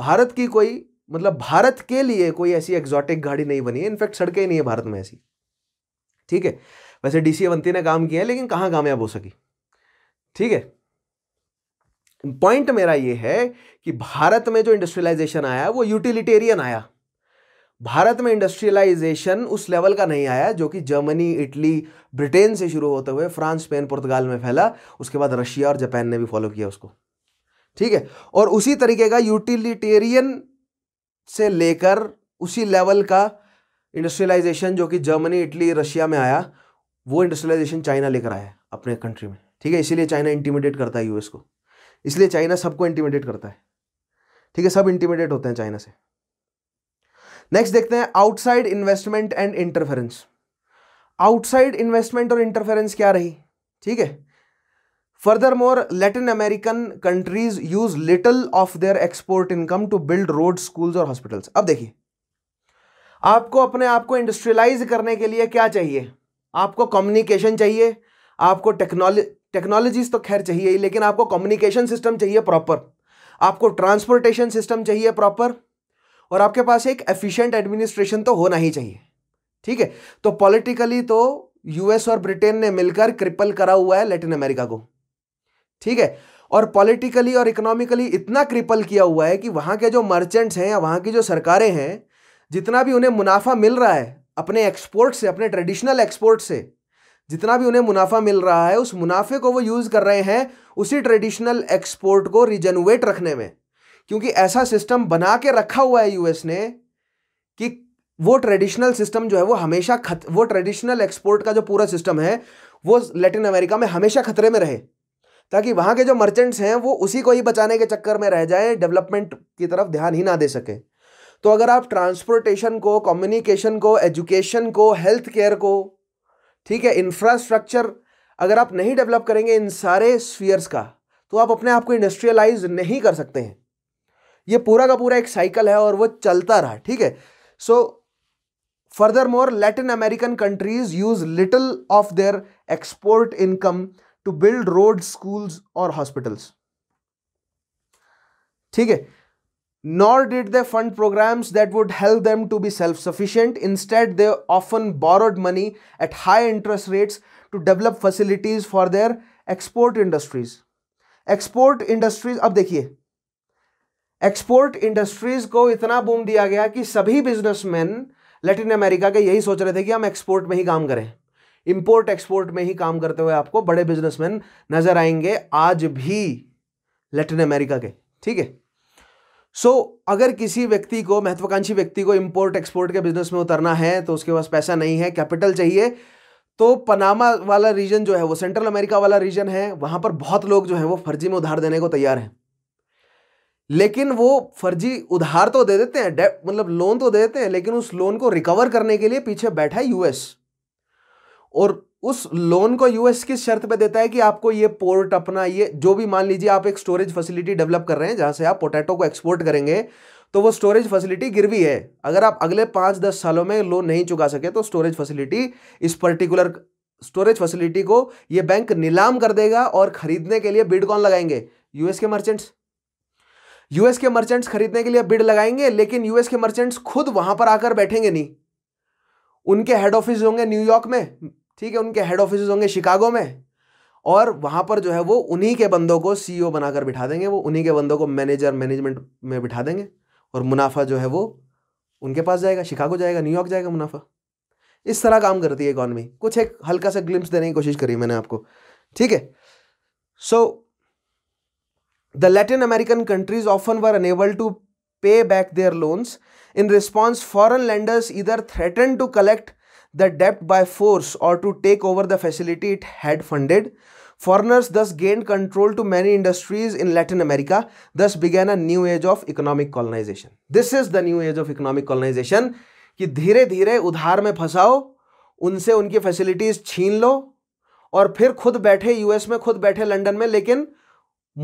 भारत की कोई मतलब भारत के लिए कोई ऐसी एग्जॉटिक गाड़ी नहीं बनी है इनफैक्ट सड़कें ही नहीं है भारत में ऐसी ठीक है वैसे डी सी अवंती ने काम किया है लेकिन कहाँ कामयाब हो सकी ठीक है पॉइंट मेरा ये है कि भारत में जो इंडस्ट्रियलाइजेशन आया वो यूटिलिटेरियन आया भारत में इंडस्ट्रियलाइजेशन उस लेवल का नहीं आया जो कि जर्मनी इटली ब्रिटेन से शुरू होते हुए फ्रांस स्पेन पुर्तगाल में फैला उसके बाद रशिया और जापान ने भी फॉलो किया उसको ठीक है और उसी तरीके का यूटिलिटेरियन से लेकर उसी लेवल का इंडस्ट्रियलाइजेशन जो कि जर्मनी इटली रशिया में आया वो इंडस्ट्रियलाइजेशन चाइना लेकर आया अपने कंट्री में ठीक है इसीलिए चाइना इंटीमिडेट करता है यूएस को इसलिए चाइना सबको इंटीमिडेट करता है ठीक है सब इंटीमिडेट होते हैं चाइना से नेक्स्ट देखते हैं outside investment and interference outside investment और इंटरफेरेंस क्या रही ठीक है furthermore Latin American countries use little of their export income to build road schools or hospitals अब देखिए आपको अपने आप को इंडस्ट्रियलाइज करने के लिए क्या चाहिए आपको कम्युनिकेशन चाहिए आपको टेक्नोलॉजी टेक्नोलॉजीज तो खैर चाहिए ही लेकिन आपको कम्युनिकेशन सिस्टम चाहिए प्रॉपर आपको ट्रांसपोर्टेशन सिस्टम चाहिए प्रॉपर और आपके पास एक एफिशिएंट एडमिनिस्ट्रेशन तो होना ही चाहिए ठीक है तो पॉलिटिकली तो यूएस और ब्रिटेन ने मिलकर क्रिपल करा हुआ है लेटिन अमेरिका को ठीक है और पॉलिटिकली और इकोनॉमिकली इतना क्रिपल किया हुआ है कि वहाँ के जो मर्चेंट्स हैं या वहाँ की जो सरकारें हैं जितना भी उन्हें मुनाफा मिल रहा है अपने एक्सपोर्ट से अपने ट्रेडिशनल एक्सपोर्ट से जितना भी उन्हें मुनाफा मिल रहा है उस मुनाफे को वो यूज़ कर रहे हैं उसी ट्रेडिशनल एक्सपोर्ट को रिजनवेट रखने में क्योंकि ऐसा सिस्टम बना के रखा हुआ है यूएस ने कि वो ट्रेडिशनल सिस्टम जो है वो हमेशा खत वो ट्रेडिशनल एक्सपोर्ट का जो पूरा सिस्टम है वो लेटिन अमेरिका में हमेशा खतरे में रहे ताकि वहाँ के जो मर्चेंट्स हैं वो उसी को ही बचाने के चक्कर में रह जाए डेवलपमेंट की तरफ ध्यान ही ना दे सके तो अगर आप ट्रांसपोर्टेशन को कम्युनिकेशन को एजुकेशन को हेल्थ केयर को ठीक है इंफ्रास्ट्रक्चर अगर आप नहीं डेवलप करेंगे इन सारे स्फीयर्स का तो आप अपने आप को इंडस्ट्रियलाइज नहीं कर सकते हैं ये पूरा का पूरा एक साइकिल है और वो चलता रहा ठीक है so furthermore Latin American countries use little of their export income to build road schools or hospitals ठीक है nor did they fund programs that would help them to be self sufficient. Instead, they often borrowed money at high interest rates to develop facilities for their export industries. Export industries, अब देखिए export industries को इतना boom दिया गया कि सभी businessman Latin America के यही सोच रहे थे कि हम एक्सपोर्ट में ही काम करें इंपोर्ट एक्सपोर्ट में ही काम करते हुए आपको बड़े बिजनेसमैन नजर आएंगे आज भी लैटिन अमेरिका के ठीक है सो so, अगर किसी व्यक्ति को महत्वाकांक्षी व्यक्ति को इंपोर्ट एक्सपोर्ट के बिजनेस में उतरना है तो उसके पास पैसा नहीं है कैपिटल चाहिए तो पनामा वाला रीजन जो है वो सेंट्रल अमेरिका वाला रीजन है वहां पर बहुत लोग जो है वो फर्जी में उधार देने को तैयार हैं लेकिन वो फर्जी उधार तो दे देते हैं मतलब लोन तो दे देते हैं लेकिन उस लोन को रिकवर करने के लिए पीछे बैठा है यूएस और उस लोन को यूएस किस शर्त पे देता है कि आपको ये पोर्ट अपना ये जो भी मान लीजिए आप एक स्टोरेज फैसिलिटी डेवलप कर रहे हैं जहां से आप पोटैटो को एक्सपोर्ट करेंगे तो वो स्टोरेज फैसिलिटी गिरवी है अगर आप अगले पांच दस सालों में लोन नहीं चुका सके तो स्टोरेज फैसिलिटी इस पर्टिकुलर स्टोरेज फैसिलिटी को ये बैंक नीलाम कर देगा और खरीदने के लिए बिड कौन लगाएंगे यूएस के मर्चेंट्स यूएस के मर्चेंट्स खरीदने के लिए बिड लगाएंगे लेकिन यूएस के मर्चेंट्स खुद वहां पर आकर बैठेंगे नहीं उनके हेड ऑफिस होंगे न्यूयॉर्क में ठीक है उनके हेड ऑफिस होंगे शिकागो में और वहाँ पर जो है वो उन्हीं के बंदों को सीईओ e बनाकर बिठा देंगे वो उन्हीं के बंदों को मैनेजर मैनेजमेंट में बिठा देंगे और मुनाफा जो है वो उनके पास जाएगा शिकागो जाएगा न्यूयॉर्क जाएगा मुनाफा इस तरह काम करती है इकॉनमी कुछ एक हल्का सा ग्लिम्स देने की कोशिश करी मैंने आपको ठीक है so the Latin American countries often were unable to pay back their loans in response foreign lenders इधर threaten to collect the debt by force or to take over the facility it had funded. Foreigners thus gained control to many industries in Latin America, thus began a new age of economic colonization. This is the new age of economic colonization कि धीरे धीरे उधार में फंसाओ उनसे उनकी facilities छीन लो और फिर खुद बैठे यूएस में खुद बैठे लंदन में लेकिन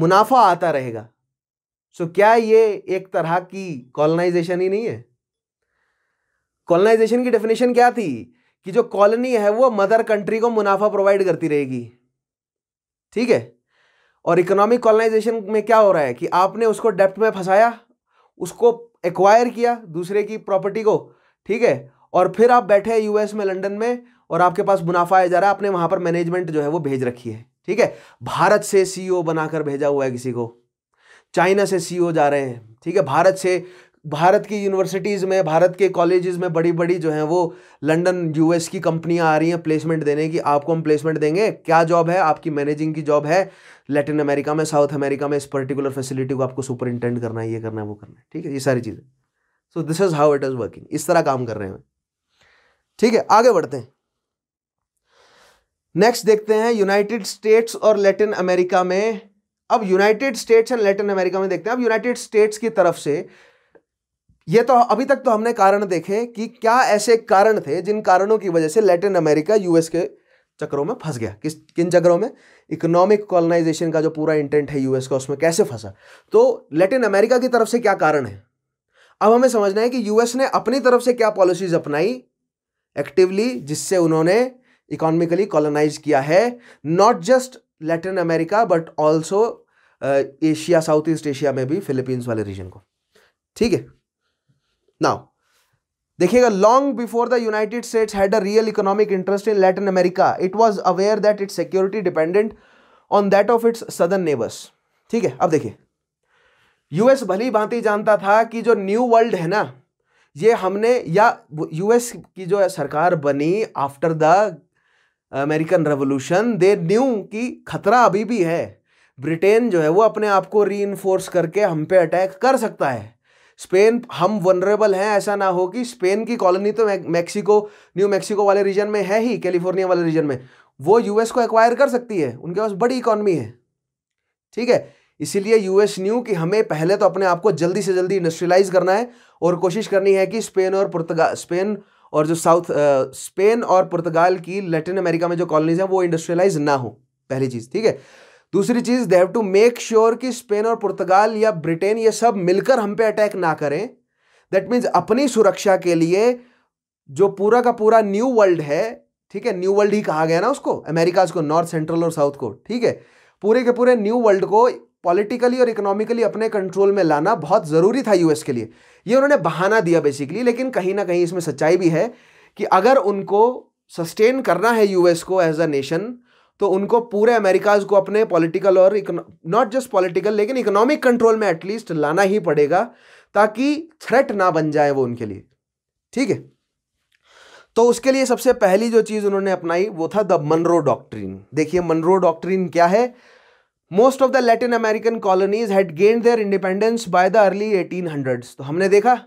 मुनाफा आता रहेगा सो so, क्या ये एक तरह की कॉलोनाइजेशन ही नहीं है कॉलोनाइजेशन की डेफिनेशन क्या थी कि जो कॉलोनी है वो मदर कंट्री को मुनाफा प्रोवाइड करती रहेगी ठीक है और इकोनॉमिक कॉलोनाइजेशन में क्या हो रहा है कि आपने उसको डेप्ट में फंसाया उसको एक्वायर किया दूसरे की प्रॉपर्टी को ठीक है और फिर आप बैठे यूएस में लंदन में और आपके पास मुनाफा आया जा रहा है आपने वहां पर मैनेजमेंट जो है वो भेज रखी है ठीक है भारत से सीईओ e बनाकर भेजा हुआ है किसी को चाइना से सीईओ e जा रहे हैं ठीक है भारत से भारत की यूनिवर्सिटीज़ में भारत के कॉलेजेस में बड़ी बड़ी जो हैं वो लंदन यूएस की कंपनियां आ रही हैं प्लेसमेंट देने की आपको हम प्लेसमेंट देंगे क्या जॉब है आपकी मैनेजिंग की जॉब है लैटिन अमेरिका में साउथ अमेरिका में इस पर्टिकुलर फैसिलिटी को आपको सुपरिंटेंड करना है ये करना है वो करना है ठीक है ये सारी चीज़ें so this is how it is working इस तरह काम कर रहे हैं ठीक है आगे बढ़ते हैं नेक्स्ट देखते हैं यूनाइटेड स्टेट्स और लैटिन अमेरिका में अब United States and Latin America में देखते हैं अब यूनाइटेड स्टेट्स की तरफ से ये तो अभी तक तो हमने कारण देखे कि क्या ऐसे कारण थे जिन कारणों की वजह से लैटिन अमेरिका यूएस के चक्रों में फंस गया किस किन चक्रों में इकोनॉमिक कॉलोनाइजेशन का जो पूरा इंटेंट है यूएस का उसमें कैसे फंसा तो लैटिन अमेरिका की तरफ से क्या कारण है अब हमें समझना है कि यूएस ने अपनी तरफ से क्या पॉलिसीज अपनाई एक्टिवली जिससे उन्होंने इकोनॉमिकली कॉलोनाइज किया है not just Latin America but also Asia South east Asia में भी फिलीपींस वाले रीजन को ठीक है नाउ देखिएगा long before the United States had a real economic interest in Latin America it was aware that its security dependent on that of its southern neighbours ठीक है अब देखिए यूएस भली भांति जानता था कि जो न्यू वर्ल्ड है ना ये हमने या यूएस की जो सरकार बनी after the American revolution they knew कि खतरा अभी भी है ब्रिटेन जो है वो अपने आप को री करके हम पे अटैक कर सकता है स्पेन हम वनरेबल हैं ऐसा ना हो कि स्पेन की कॉलोनी तो मैक्सिको न्यू मैक्सिको वाले रीजन में है ही कैलिफोर्निया वाले रीजन में वो यूएस को एक्वायर कर सकती है उनके पास बड़ी इकॉनमी है ठीक है इसीलिए यूएस न्यू कि हमें पहले तो अपने आप को जल्दी से जल्दी इंडस्ट्रियलाइज करना है और कोशिश करनी है कि स्पेन और पुर्तगाल स्पेन और जो साउथ स्पेन और पुर्तगाल की लैटिन अमेरिका में जो कॉलोनीज हैं वो इंडस्ट्रियलाइज ना हो पहली चीज़ ठीक है दूसरी चीज they have to make sure कि स्पेन और पुर्तगाल या ब्रिटेन ये सब मिलकर हम पे अटैक ना करें दैट मीन्स अपनी सुरक्षा के लिए जो पूरा का पूरा न्यू वर्ल्ड है ठीक है न्यू वर्ल्ड ही कहा गया ना उसको अमेरिकाज को नॉर्थ सेंट्रल और साउथ को ठीक है पूरे के पूरे न्यू वर्ल्ड को पॉलिटिकली और इकोनॉमिकली अपने कंट्रोल में लाना बहुत ज़रूरी था यूएस के लिए ये उन्होंने बहाना दिया बेसिकली लेकिन कहीं ना कहीं इसमें सच्चाई भी है कि अगर उनको सस्टेन करना है यूएस को एज अ नेशन तो उनको पूरे अमेरिकाज को अपने पॉलिटिकल और नॉट जस्ट पॉलिटिकल लेकिन इकोनॉमिक कंट्रोल में एटलीस्ट लाना ही पड़ेगा ताकि थ्रेट ना बन जाए वो उनके लिए ठीक है तो उसके लिए सबसे पहली जो चीज़ उन्होंने अपनाई वो था द मनरो डॉक्ट्रीन देखिए मनरो डॉक्ट्रीन क्या है most of the Latin American colonies had gained their independence by the early eighteen तो हमने देखा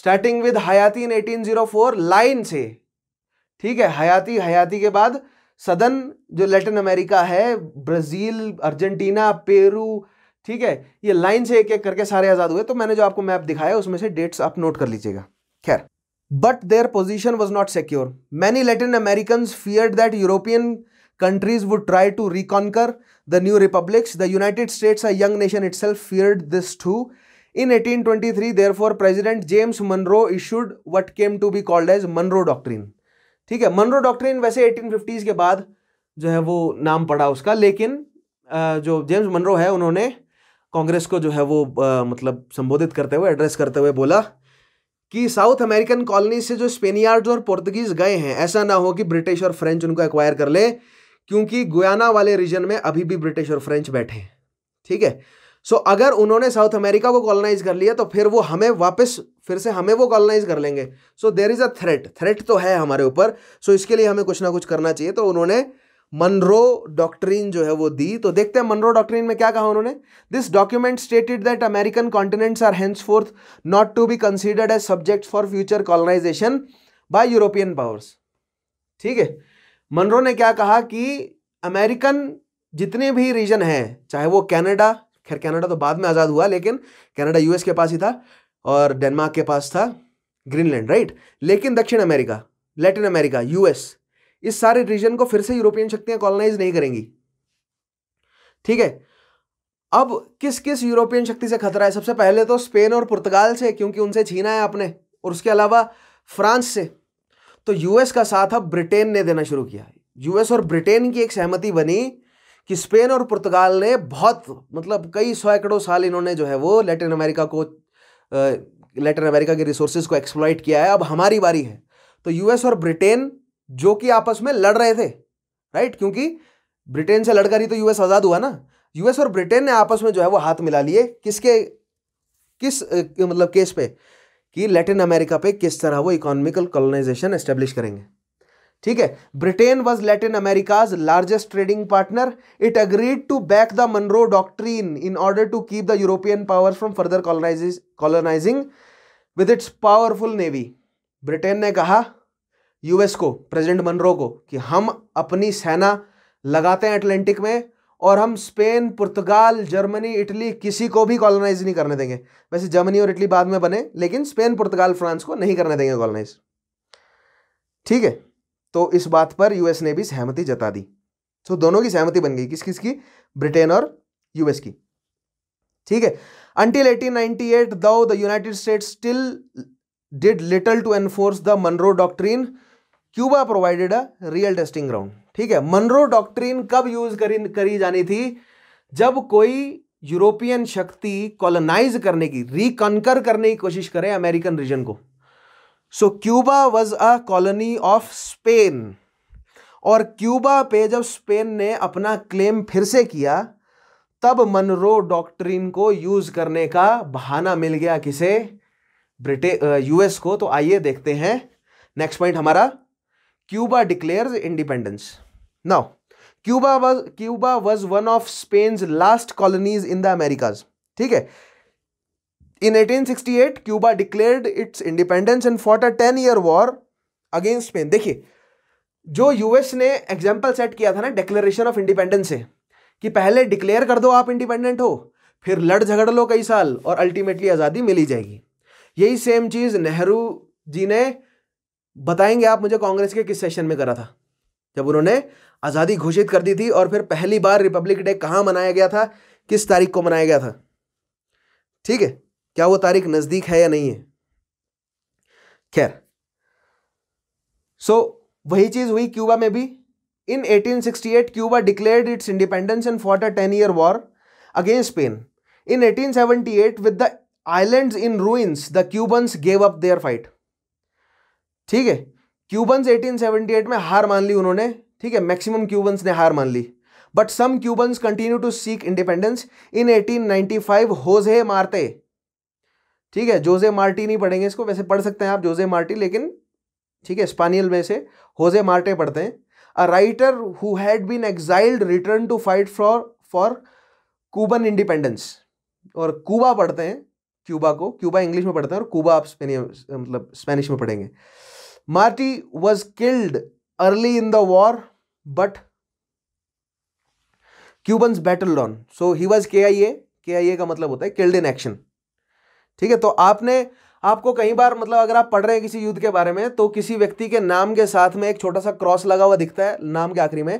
स्टार्टिंग विद हयाती इन 1804 लाइन से ठीक है हयाती हयाती के बाद सदन जो लैटिन अमेरिका है ब्राज़ील अर्जेंटीना पेरू ठीक है ये लाइन से एक एक करके सारे आज़ाद हुए तो मैंने जो आपको मैप दिखाया उसमें से डेट्स आप नोट कर लीजिएगा खैर but their position was not secure many Latin American fear that European countries would try to reconquer the new republics the United States a young nation itself fear this too in eighteen twenty three therefore president James Monroe issued what came to be called as Monroe doctrine ठीक है Munro doctrine वैसे 1850s के बाद जो है वो नाम पड़ा उसका लेकिन जो जेम्स मनरो है उन्होंने कांग्रेस को जो है वो आ, मतलब संबोधित करते हुए एड्रेस करते हुए बोला कि साउथ अमेरिकन कॉलोनी से जो स्पेनियार्ड और पोर्तुगीज गए हैं ऐसा ना हो कि ब्रिटिश और फ्रेंच उनको एक्वायर कर ले क्योंकि गुयाना वाले रीजन में अभी भी ब्रिटिश और फ्रेंच बैठे हैं ठीक है सो so, अगर उन्होंने साउथ अमेरिका को कॉलोनाइज कर लिया तो फिर वो हमें वापस फिर से हमें वो कॉलोनाइज कर लेंगे so there is a threat threat तो है हमारे ऊपर सो so, इसके लिए हमें कुछ ना कुछ करना चाहिए तो उन्होंने मनरो डॉक्ट्रीन जो है वो दी तो देखते हैं मनरो डॉक्ट्रीन में क्या कहा उन्होंने this document stated that American continents are henceforth not to be considered as subject for future colonisation by European powers ठीक है मनरो ने क्या कहा कि अमेरिकन जितने भी रीजन हैं चाहे वो कैनेडा खैर कनाडा तो बाद में आज़ाद हुआ लेकिन कनाडा यूएस के पास ही था और डेनमार्क के पास था ग्रीनलैंड राइट लेकिन दक्षिण अमेरिका लैटिन अमेरिका यूएस इस सारे रीजन को फिर से यूरोपियन शक्तियां कॉलोनाइज नहीं करेंगी ठीक है अब किस किस यूरोपियन शक्ति से खतरा है सबसे पहले तो स्पेन और पुर्तगाल से क्योंकि उनसे छीना है आपने और उसके अलावा फ्रांस से तो यूएस का साथ अब ब्रिटेन ने देना शुरू किया यूएस और ब्रिटेन की एक सहमति बनी कि स्पेन और पुर्तगाल ने बहुत मतलब कई सैकड़ों साल इन्होंने जो है वो लेटिन अमेरिका को लेटिन अमेरिका के रिसोर्सेज को एक्सप्लॉइट किया है अब हमारी बारी है तो यूएस और ब्रिटेन जो कि आपस में लड़ रहे थे राइट क्योंकि ब्रिटेन से लड़कर ही तो यूएस आज़ाद हुआ ना यूएस और ब्रिटेन ने आपस में जो है वो हाथ मिला लिए किसके किस मतलब केस पे कि लेटिन अमेरिका पे किस तरह वो इकोनॉमिकल कॉलोनाइजेशन एस्टेब्लिश करेंगे ठीक है Britain was Latin America's largest trading partner it agreed to back the Monroe doctrine in order to keep the European power from further colonize colonizing with its powerful navy Britain ने कहा US को president Munro को कि हम अपनी सेना लगाते हैं अटलांटिक में और हम स्पेन पुर्तगाल जर्मनी इटली किसी को भी कॉलोनाइज नहीं करने देंगे वैसे जर्मनी और इटली बाद में बने लेकिन स्पेन पुर्तगाल फ्रांस को नहीं करने देंगे कॉलोनाइज ठीक है तो इस बात पर यूएस ने भी सहमति जता दी सो दोनों की सहमति बन गई किस किस की ब्रिटेन और यूएस की ठीक है until 1898 though the United States still did little to enforce the Monroe doctrine Cuba provided a real testing ground ठीक है मनरो डॉक्ट्रीन कब यूज करी करी जानी थी जब कोई यूरोपियन शक्ति कॉलोनाइज करने की रिकनकर करने की कोशिश करे अमेरिकन रीजन को so Cuba was a colony of Spain और क्यूबा पे जब स्पेन ने अपना क्लेम फिर से किया तब मनरो डॉक्ट्रीन को यूज करने का बहाना मिल गया किसे ब्रिटेन यूएस को तो आइए देखते हैं नेक्स्ट पॉइंट हमारा Cuba declares independence now Cuba was Cuba was one of Spain's last colonies in the Americas ठीक है In 1868, Cuba declared its independence and fought a 10 year war against Spain. देखिए जो यूएस ने example set किया था ना declaration of independence से कि पहले डिक्लेयर कर दो आप इंडिपेंडेंट हो फिर लड़ झगड़ लो कई साल और अल्टीमेटली आज़ादी मिली जाएगी यही सेम चीज़ नेहरू जी ने बताएंगे आप मुझे कांग्रेस के किस सेशन में करा था जब उन्होंने आज़ादी घोषित कर दी थी और फिर पहली बार रिपब्लिक डे कहाँ मनाया गया था किस तारीख को मनाया गया था ठीक है क्या वो तारीख नज़दीक है या नहीं है खैर सो so, वही चीज़ हुई क्यूबा में भी in 1868 Cuba declared its independence and for a ten year war against Spain in 1878 with the islands in ruins the Cubans gave up their fight ठीक है क्यूबंस 1878 में हार मान ली उन्होंने ठीक है मैक्सिमम क्यूबंस ने हार मान ली but some Cubans continue to seek independence in 1895 Jose Marti ठीक है जोजे मार्टी नहीं पढ़ेंगे इसको वैसे पढ़ सकते हैं आप जोजे मार्टी लेकिन ठीक है स्पानियल में से होजे मार्टे पढ़ते हैं a writer who had been exiled return to fight for for Cuban independence और कूबा पढ़ते हैं क्यूबा को क्यूबा इंग्लिश में पढ़ते हैं और कूबा आप मतलब स्पेनिश में पढ़ेंगे Marti was killed early in the war but Cubans battled on so he was K I ए के आई ए का मतलब होता है किल्ड इन एक्शन ठीक है तो आपने आपको कई बार मतलब अगर आप पढ़ रहे हैं किसी युद्ध के बारे में तो किसी व्यक्ति के नाम के साथ में एक छोटा सा क्रॉस लगा हुआ दिखता है नाम के आखिरी में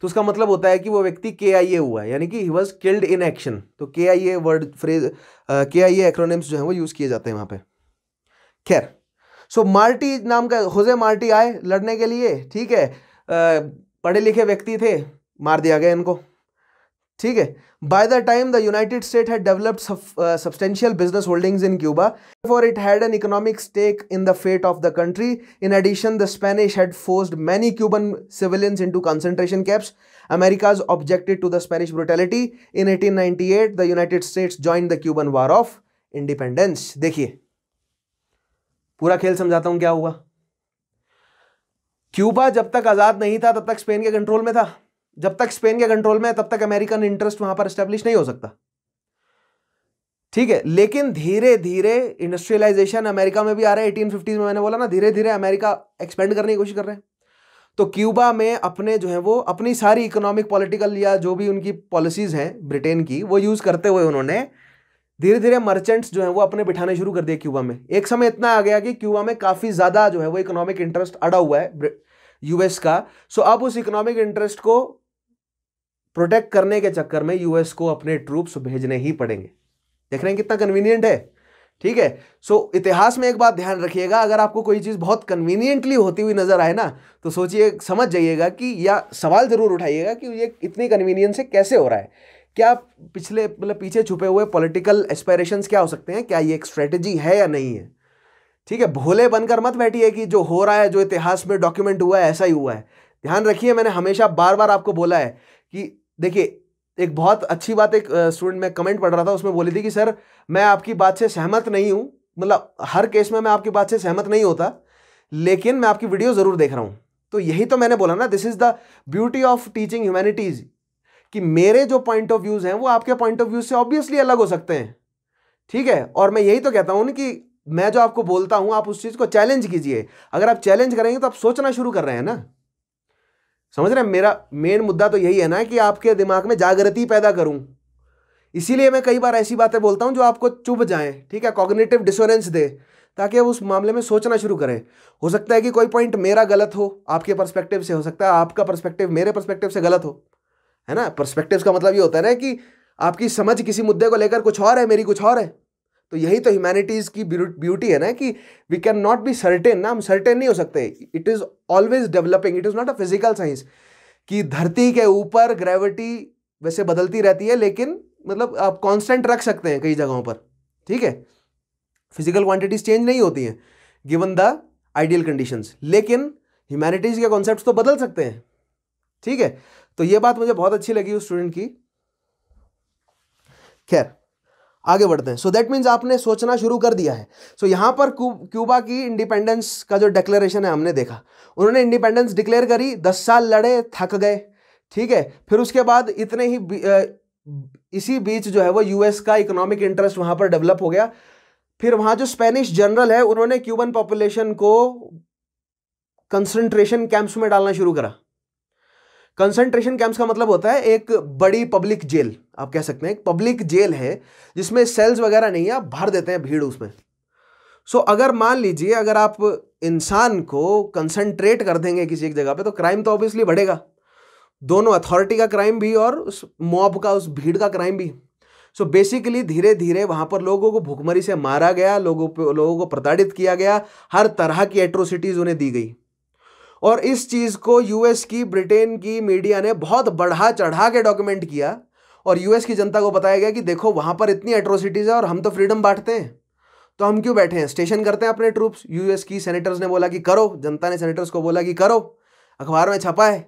तो उसका मतलब होता है कि वो व्यक्ति के आई ए हुआ है यानी कि he was killed in action तो K I a word phrase के आई ए एक्रोनिम्स जो है वो यूज़ किए जाते हैं वहाँ पे खैर सो so, मार्टी नाम का होजे मार्टी आए लड़ने के लिए ठीक है पढ़े लिखे व्यक्ति थे मार दिया गया इनको ठीक है by the time the United State had developed substantial business holdings in Cuba for it had an economic stake in the fate of the country in addition the Spanish had forced many Cuban civilians into concentration camps Americas objected to the Spanish brutality in eighteen the United States join the Cuban war of independence देखिए पूरा खेल समझाता हूं क्या हुआ Cuba जब तक आज़ाद नहीं था तब तक स्पेन के कंट्रोल में था जब तक स्पेन के कंट्रोल में है तब तक अमेरिकन इंटरेस्ट वहां पर स्टेब्लिश नहीं हो सकता ठीक है लेकिन धीरे धीरे इंडस्ट्रियलाइजेशन अमेरिका में भी आ रहा है एटीन में मैंने बोला ना धीरे धीरे अमेरिका एक्सपेंड करने की कोशिश कर रहे हैं तो क्यूबा में अपने जो है वो अपनी सारी इकोनॉमिक पॉलिटिकल या जो भी उनकी पॉलिसीज हैं ब्रिटेन की वो यूज़ करते हुए उन्होंने धीरे धीरे मर्चेंट्स जो है वो अपने बिठाने शुरू कर दिए क्यूबा में एक समय इतना आ गया कि क्यूबा में काफ़ी ज़्यादा जो है वो इकोनॉमिक इंटरेस्ट अड़ा हुआ है यूएस का सो अब उस इकोनॉमिक इंटरेस्ट को प्रोटेक्ट करने के चक्कर में यूएस को अपने ट्रूप्स भेजने ही पड़ेंगे देख रहे हैं कितना कन्वीनियंट है ठीक है सो so, इतिहास में एक बात ध्यान रखिएगा अगर आपको कोई चीज़ बहुत कन्वीनियंटली होती हुई नजर आए ना तो सोचिए समझ जाइएगा कि या सवाल ज़रूर उठाइएगा कि ये इतनी कन्वीनियंस से कैसे हो रहा है क्या पिछले मतलब पीछे छुपे हुए पॉलिटिकल एस्पायरेशन क्या हो सकते हैं क्या ये एक स्ट्रेटजी है या नहीं है ठीक है भोले बनकर मत बैठिए कि जो हो रहा है जो इतिहास में डॉक्यूमेंट हुआ है ऐसा ही हुआ है ध्यान रखिए मैंने हमेशा बार बार आपको बोला है कि देखिए एक बहुत अच्छी बात एक स्टूडेंट में कमेंट पढ़ रहा था उसमें बोली थी कि सर मैं आपकी बात से सहमत नहीं हूँ मतलब हर केस में मैं आपकी बात से सहमत नहीं होता लेकिन मैं आपकी वीडियो ज़रूर देख रहा हूँ तो यही तो मैंने बोला ना this is the beauty of teaching humanities कि मेरे जो पॉइंट ऑफ व्यूज़ हैं वो आपके पॉइंट ऑफ व्यूज़ से ऑब्वियसली अलग हो सकते हैं ठीक है और मैं यही तो कहता हूँ कि मैं जो आपको बोलता हूँ आप उस चीज़ को चैलेंज कीजिए अगर आप चैलेंज करेंगे तो आप सोचना शुरू कर रहे हैं ना समझ रहे हैं मेरा मेन मुद्दा तो यही है ना कि आपके दिमाग में जागृति पैदा करूं इसीलिए मैं कई बार ऐसी बातें बोलता हूं जो आपको चुभ जाए ठीक है कॉग्निटिव डिसोरेंस दे ताकि आप उस मामले में सोचना शुरू करें हो सकता है कि कोई पॉइंट मेरा गलत हो आपके पर्सपेक्टिव से हो सकता है आपका पर्सपेक्टिव मेरे पर्सपेक्टिव से गलत हो है ना पर्सपेक्टिव का मतलब ये होता है ना कि आपकी समझ किसी मुद्दे को लेकर कुछ और है मेरी कुछ और है तो यही तो ह्यूमैनिटीज़ की ब्यूटी है ना कि we can not be certain ना हम सर्टेन नहीं हो सकते it is always developing it is not a physical science कि धरती के ऊपर ग्रेविटी वैसे बदलती रहती है लेकिन मतलब आप कॉन्स्टेंट रख सकते हैं कई जगहों पर ठीक है फिजिकल क्वांटिटीज चेंज नहीं होती हैं गिवन द आइडियल कंडीशंस लेकिन ह्यूमैनिटीज़ के कॉन्सेप्ट तो बदल सकते हैं ठीक है तो ये बात मुझे बहुत अच्छी लगी उस स्टूडेंट की खैर आगे बढ़ते हैं सो दैट मीन्स आपने सोचना शुरू कर दिया है सो so, यहाँ पर क्यूबा की इंडिपेंडेंस का जो डिक्लेरेशन है हमने देखा उन्होंने इंडिपेंडेंस डिक्लेयर करी दस साल लड़े थक गए ठीक है फिर उसके बाद इतने ही इसी बीच जो है वो यूएस का इकोनॉमिक इंटरेस्ट वहाँ पर डेवलप हो गया फिर वहाँ जो स्पेनिश जनरल है उन्होंने क्यूबन पॉपुलेशन को कंसनट्रेशन कैंप्स में डालना शुरू करा कंसनट्रेशन कैंप्स का मतलब होता है एक बड़ी पब्लिक जेल आप कह सकते हैं पब्लिक जेल है जिसमें सेल्स वगैरह नहीं है आप भर देते हैं भीड़ उसमें सो so, अगर मान लीजिए अगर आप इंसान को कंसंट्रेट कर देंगे किसी एक जगह पे तो क्राइम तो ऑब्वियसली बढ़ेगा दोनों अथॉरिटी का क्राइम भी और उस मॉब का उस भीड़ का क्राइम भी सो बेसिकली धीरे धीरे वहाँ पर लोगों को भूखमरी से मारा गया लोगों पे लोगों को प्रताड़ित किया गया हर तरह की एट्रोसिटीज़ उन्हें दी गई और इस चीज़ को यूएस की ब्रिटेन की मीडिया ने बहुत बढ़ा चढ़ा के डॉक्यूमेंट किया और यूएस की जनता को बताया गया कि देखो वहाँ पर इतनी एट्रोसिटीज़ है और हम तो फ्रीडम बांटते हैं तो हम क्यों बैठे हैं स्टेशन करते हैं अपने ट्रूप्स यूएस की सेनेटर्स ने बोला कि करो जनता ने सेनेटर्स को बोला कि करो अखबार में छपा है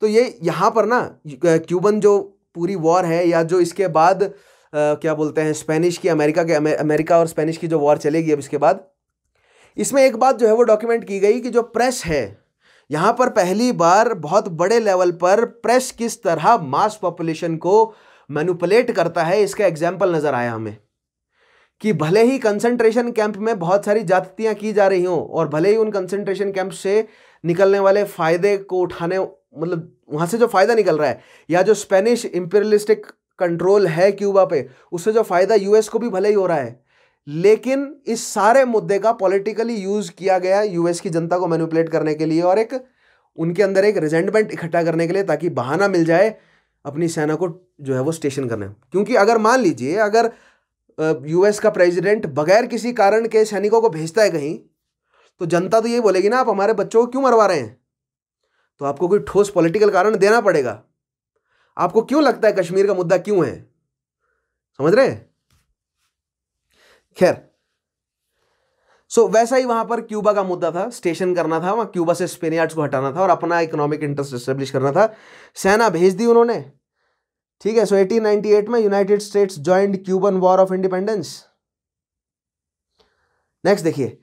तो ये यहाँ पर ना क्यूबन जो पूरी वॉर है या जो इसके बाद आ, क्या बोलते हैं स्पेनिश की अमेरिका के अमेरिका और स्पेनिश की जो वॉर चलेगी अब इसके बाद इसमें एक बात जो है वो डॉक्यूमेंट की गई कि जो प्रेस है यहाँ पर पहली बार बहुत बड़े लेवल पर प्रेस किस तरह मास पॉपुलेशन को मैनुपलेट करता है इसका एग्जाम्पल नज़र आया हमें कि भले ही कंसंट्रेशन कैंप में बहुत सारी जातियाँ की जा रही हों और भले ही उन कंसंट्रेशन कैंप से निकलने वाले फ़ायदे को उठाने मतलब वहाँ से जो फ़ायदा निकल रहा है या जो स्पेनिश इंपेरियलिस्टिक कंट्रोल है क्यूबा पे उससे जो फ़ायदा यूएस को भी भले ही हो रहा है लेकिन इस सारे मुद्दे का पॉलिटिकली यूज़ किया गया यूएस की जनता को मैनिपुलेट करने के लिए और एक उनके अंदर एक रिजेंटमेंट इकट्ठा करने के लिए ताकि बहाना मिल जाए अपनी सेना को जो है वो स्टेशन करना है क्योंकि अगर मान लीजिए अगर यूएस का प्रेसिडेंट बगैर किसी कारण के सैनिकों को भेजता है कहीं तो जनता तो ये बोलेगी ना आप हमारे बच्चों को क्यों मरवा रहे हैं तो आपको कोई ठोस पॉलिटिकल कारण देना पड़ेगा आपको क्यों लगता है कश्मीर का मुद्दा क्यों है समझ रहे खैर सो so, वैसा ही वहां पर क्यूबा का मुद्दा था स्टेशन करना था वहां क्यूबा से स्पेनियार्ड्स को हटाना था और अपना इकोनॉमिक इंटरेस्ट एस्टेब्लिश करना था सेना भेज दी उन्होंने ठीक है सो 1898 में United States joined Cuban war of independence next देखिए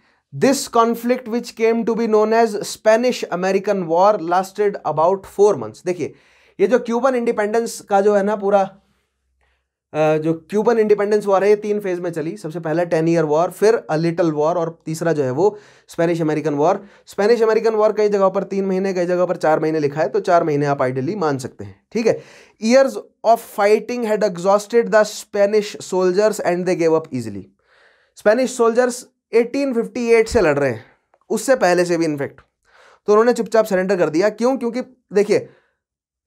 this conflict which came to be known as Spanish American war lasted about four months देखिए ये जो क्यूबन इंडिपेंडेंस का जो है ना पूरा जो क्यूबन इंडिपेंडेंस वॉर है ये तीन फेज में चली सबसे पहला टेन ईयर वॉर फिर अ लिटल वॉर और तीसरा जो है वो Spanish American war Spanish American war कई जगह पर तीन महीने कई जगह पर चार महीने लिखा है तो चार महीने आप आइडियली मान सकते हैं ठीक है years of fighting had exhausted the Spanish soldiers and they gave up easily Spanish soldiers eighteen से लड़ रहे हैं उससे पहले से भी इनफैक्ट तो उन्होंने चुपचाप सरेंडर कर दिया क्यों क्योंकि देखिए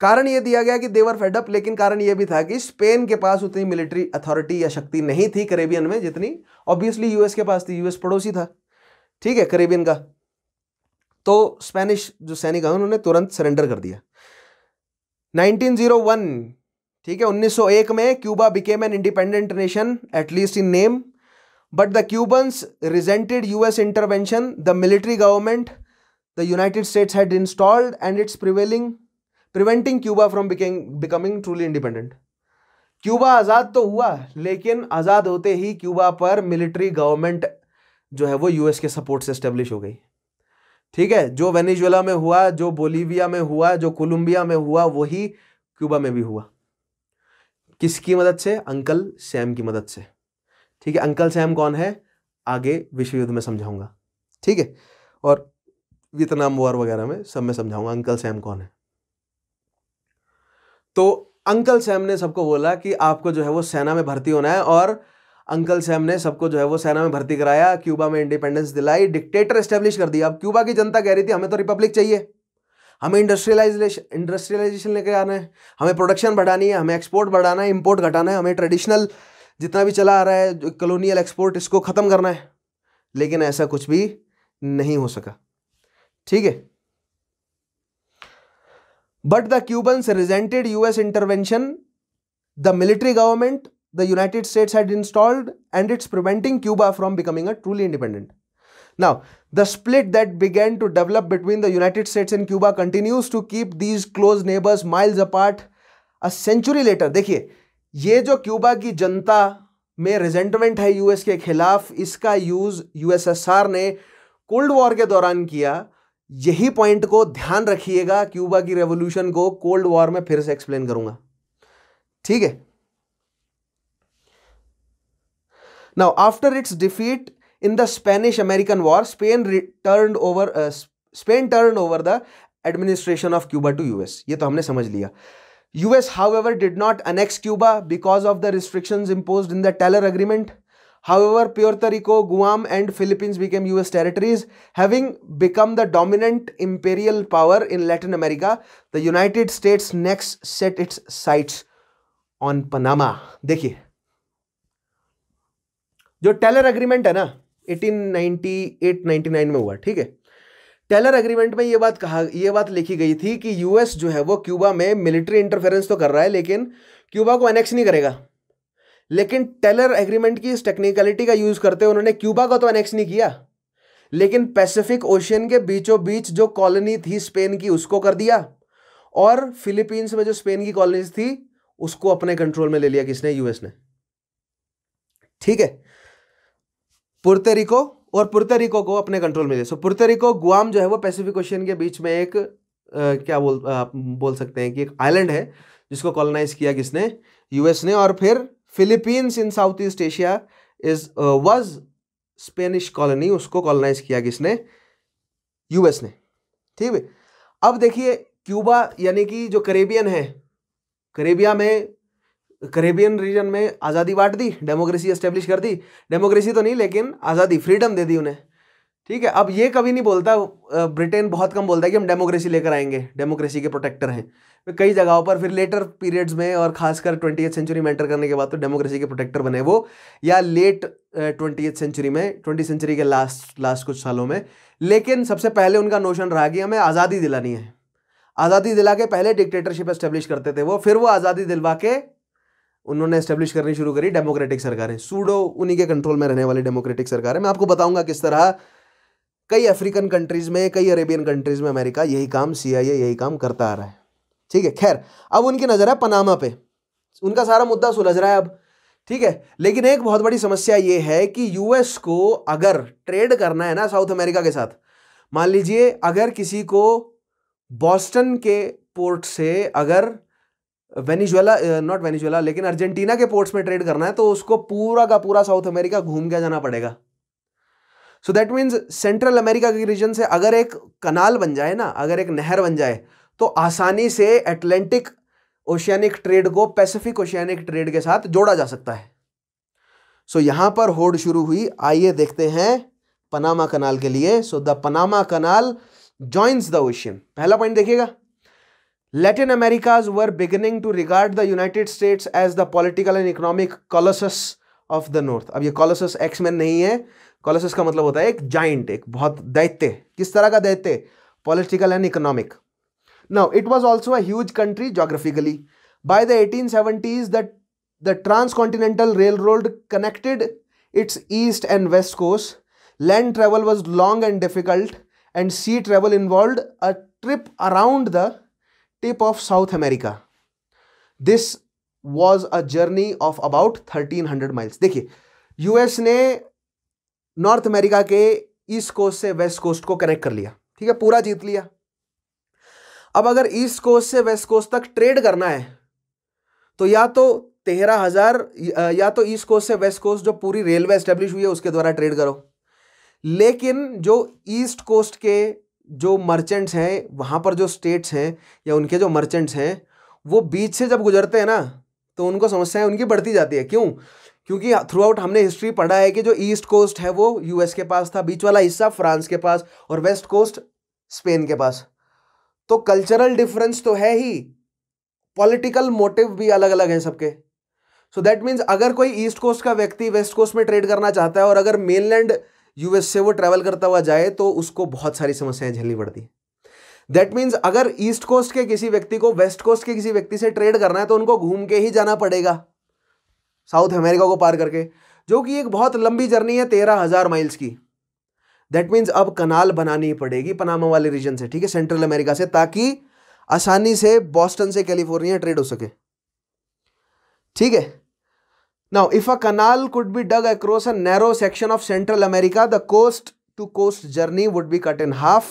कारण यह दिया गया कि देवर फेडअप लेकिन कारण यह भी था कि स्पेन के पास उतनी मिलिट्री अथॉरिटी या शक्ति नहीं थी करेबियन में जितनी ऑब्वियसली यूएस के पास थी यूएस पड़ोसी था ठीक है करेबियन का तो स्पेनिश जो सैनिक है उन्होंने तुरंत सरेंडर कर दिया 1901 ठीक है 1901 में Cuba became an independent nation at least in name but the Cubans resented US intervention the military government the United States had installed and its prevailing preventing Cuba from becoming truly independent Cuba आज़ाद तो हुआ लेकिन आज़ाद होते ही Cuba पर military government जो है वो यूएस के सपोर्ट से इस्टेब्लिश हो गई ठीक है जो वेनेजुएला में हुआ जो बोलीविया में हुआ जो कोलंबिया में हुआ वही क्यूबा में भी हुआ किसकी मदद से अंकल सैम की मदद से ठीक है अंकल सैम कौन है आगे विश्व युद्ध में समझाऊंगा ठीक है और वियतनाम वॉर वगैरह में सब मैं समझाऊंगा अंकल सैम कौन है तो अंकल सैम ने सबको बोला कि आपको जो है वो सेना में भर्ती होना है और अंकल सैम ने सबको जो है वो सेना में भर्ती कराया क्यूबा में इंडिपेंडेंस दिलाई डिक्टेटर एस्टेब्लिश कर दिया अब क्यूबा की जनता कह रही थी हमें तो रिपब्लिक चाहिए हमें इंडस्ट्रियलाइजेशन इंडस्ट्रियलाइजेशन लेके आना है हमें प्रोडक्शन बढ़ानी है हमें एक्सपोर्ट बढ़ाना है इम्पोर्ट घटाना है हमें ट्रेडिशनल जितना भी चला आ रहा है कॉलोनियल एक्सपोर्ट इसको ख़त्म करना है लेकिन ऐसा कुछ भी नहीं हो सका ठीक है But the Cubans resented US intervention. The military government the United States had installed and it's preventing Cuba from becoming a truly independent. Now, the split that began to develop between the United States and Cuba continues to keep these close neighbors miles apart a century later. देखिए ये जो Cuba की जनता में रेजेंटमेंट है US के खिलाफ इसका यूज़ यूएसएसआर ने कोल्ड वॉर के दौरान किया यही पॉइंट को ध्यान रखिएगा क्यूबा की रेवोल्यूशन को कोल्ड वॉर में फिर से एक्सप्लेन करूंगा ठीक है now after its defeat in the Spanish American war Spain turn over Spain turn over the administration of Cuba to US ये तो हमने समझ लिया US however did not annex Cuba because of the restriction impose in the Teller agreement However, Puerto Rico, Guam, and Philippines became US territories. Having become the dominant imperial power in Latin America, the United States next set its sights on Panama. देखिए जो Taylor agreement है ना 1898-99 में हुआ ठीक है Taylor agreement में ये बात कहा ये बात लिखी गई थी कि यूएस जो है वो क्यूबा में मिलिट्री इंटरफेरेंस तो कर रहा है लेकिन क्यूबा को एनेक्स नहीं करेगा लेकिन टेलर एग्रीमेंट की इस टेक्निकलिटी का यूज़ करते हुए उन्होंने क्यूबा को तो अनेक्स नहीं किया लेकिन पैसिफिक ओशियन के बीचों बीच जो कॉलोनी थी स्पेन की उसको कर दिया और फिलीपींस में जो स्पेन की कॉलोनीज थी उसको अपने कंट्रोल में ले लिया किसने यूएस ने ठीक है पुर्तेरिको और पुर्तेरिको को अपने कंट्रोल में ले सो पुर्तेरिको गुआम जो है वो पैसिफिक ओशियन के बीच में एक आ, क्या बोल आ, बोल सकते हैं कि एक आइलैंड है जिसको कॉलोनाइज किया किसने यूएस ने और फिर Philippines in South east Asia is was Spanish colony उसको कॉलोनाइज किया किसने यूएस ने ठीक है अब देखिए क्यूबा यानी कि जो करेबियन है करेबिया में करेबियन रीजन में आज़ादी बांट दी डेमोक्रेसी एस्टेब्लिश कर दी डेमोक्रेसी तो नहीं लेकिन आज़ादी फ्रीडम दे दी उन्हें ठीक है अब ये कभी नहीं बोलता ब्रिटेन बहुत कम बोलता है कि हम डेमोक्रेसी लेकर आएंगे डेमोक्रेसी के प्रोटेक्टर हैं कई जगहों पर फिर लेटर पीरियड्स में और खासकर ट्वेंटी सेंचुरी में एंटर करने के बाद तो डेमोक्रेसी के प्रोटेक्टर बने वो या लेट ट्वेंटी सेंचुरी में ट्वेंटी सेंचुरी के लास्ट लास्ट कुछ सालों में लेकिन सबसे पहले उनका नोशन रहा कि हमें आज़ादी दिलानी है आज़ादी दिला के पहले डिक्टेटरशिप इस्टेब्लिश करते थे वो फिर वो आज़ादी दिलवा के उन्होंने इस्टेब्लिश करनी शुरू करी डेमोक्रेटिक सरकारें सूडो उन्हीं के कंट्रोल में रहने वाली डेमोक्रेटिक सरकारें मैं आपको बताऊंगा किस तरह कई अफ्रीकन कंट्रीज़ में कई अरेबियन कंट्रीज़ में अमेरिका यही काम सीआईए यही काम करता आ रहा है ठीक है खैर अब उनकी नज़र है पनामा पे उनका सारा मुद्दा सुलझ रहा है अब ठीक है लेकिन एक बहुत बड़ी समस्या ये है कि यूएस को अगर ट्रेड करना है ना साउथ अमेरिका के साथ मान लीजिए अगर किसी को बॉस्टन के पोर्ट से अगर वेनिजुएला नॉट वेनिजुएला लेकिन अर्जेंटीना के पोर्ट्स में ट्रेड करना है तो उसको पूरा का पूरा साउथ अमेरिका घूम के जाना पड़ेगा so that means Central America के रीजन से अगर एक कनाल बन जाए ना अगर एक नहर बन जाए तो आसानी से एटलांटिक ओशियानिक ट्रेड को पैसिफिक ओशियानिक ट्रेड के साथ जोड़ा जा सकता है सो so, यहां पर होड़ शुरू हुई आइए देखते हैं पनामा कनाल के लिए so the Panama canal joins the ocean पहला पॉइंट देखिएगा Latin Americas were beginning to regard the United States as the political and economic colossus of the north अब ये कॉलोसस एक्समैन नहीं है कॉलोसस का मतलब होता है एक जाइंट एक बहुत दैत्य किस तरह का दैत्य political and economic now it was also a country geographically by the eighteen seventies the transcontinental railroad connected its east and west coast land travel was long and difficult and sea travel involve a trip around the tip of South America this was a journey of about thirteen hundred miles देखिए US ने North America के east coast से west coast को connect कर लिया ठीक है पूरा जीत लिया अब अगर ईस्ट कोस्ट से वेस्ट कोस्ट तक ट्रेड करना है तो या तो तेरह हजार या तो ईस्ट कोस्ट से वेस्ट कोस्ट जो पूरी रेलवे एस्टेब्लिश हुई है उसके द्वारा ट्रेड करो लेकिन जो ईस्ट कोस्ट के जो मर्चेंट्स हैं वहां पर जो स्टेट्स हैं या उनके जो मर्चेंट्स हैं वो बीच से जब गुजरते हैं ना तो उनको समस्याएं उनकी बढ़ती जाती है क्यों क्योंकि थ्रू आउट हमने हिस्ट्री पढ़ा है कि जो ईस्ट कोस्ट है वो यूएस के पास था बीच वाला हिस्सा फ्रांस के पास और वेस्ट कोस्ट स्पेन के पास तो कल्चरल डिफरेंस तो है ही पॉलिटिकल मोटिव भी अलग अलग हैं सबके सो दैट मीन्स अगर कोई ईस्ट कोस्ट का व्यक्ति वेस्ट कोस्ट में ट्रेड करना चाहता है और अगर मेनलैंड यूएस से वो ट्रैवल करता हुआ जाए तो उसको बहुत सारी समस्याएं झेलनी पड़ती दैट मीन्स अगर ईस्ट कोस्ट के किसी व्यक्ति को वेस्ट कोस्ट के किसी व्यक्ति से ट्रेड करना है तो उनको घूम के ही जाना पड़ेगा साउथ अमेरिका को पार करके जो कि एक बहुत लंबी जर्नी है तेरह हज़ार माइल्स की दैट मीन्स अब कनाल बनानी पड़ेगी पनामा वाले रीजन से ठीक है सेंट्रल अमेरिका से ताकि आसानी से बॉस्टन से कैलिफोर्निया ट्रेड हो सके ठीक है now if a canal could be dug across a narrow section of Central America the coast to coast journey would be cut in half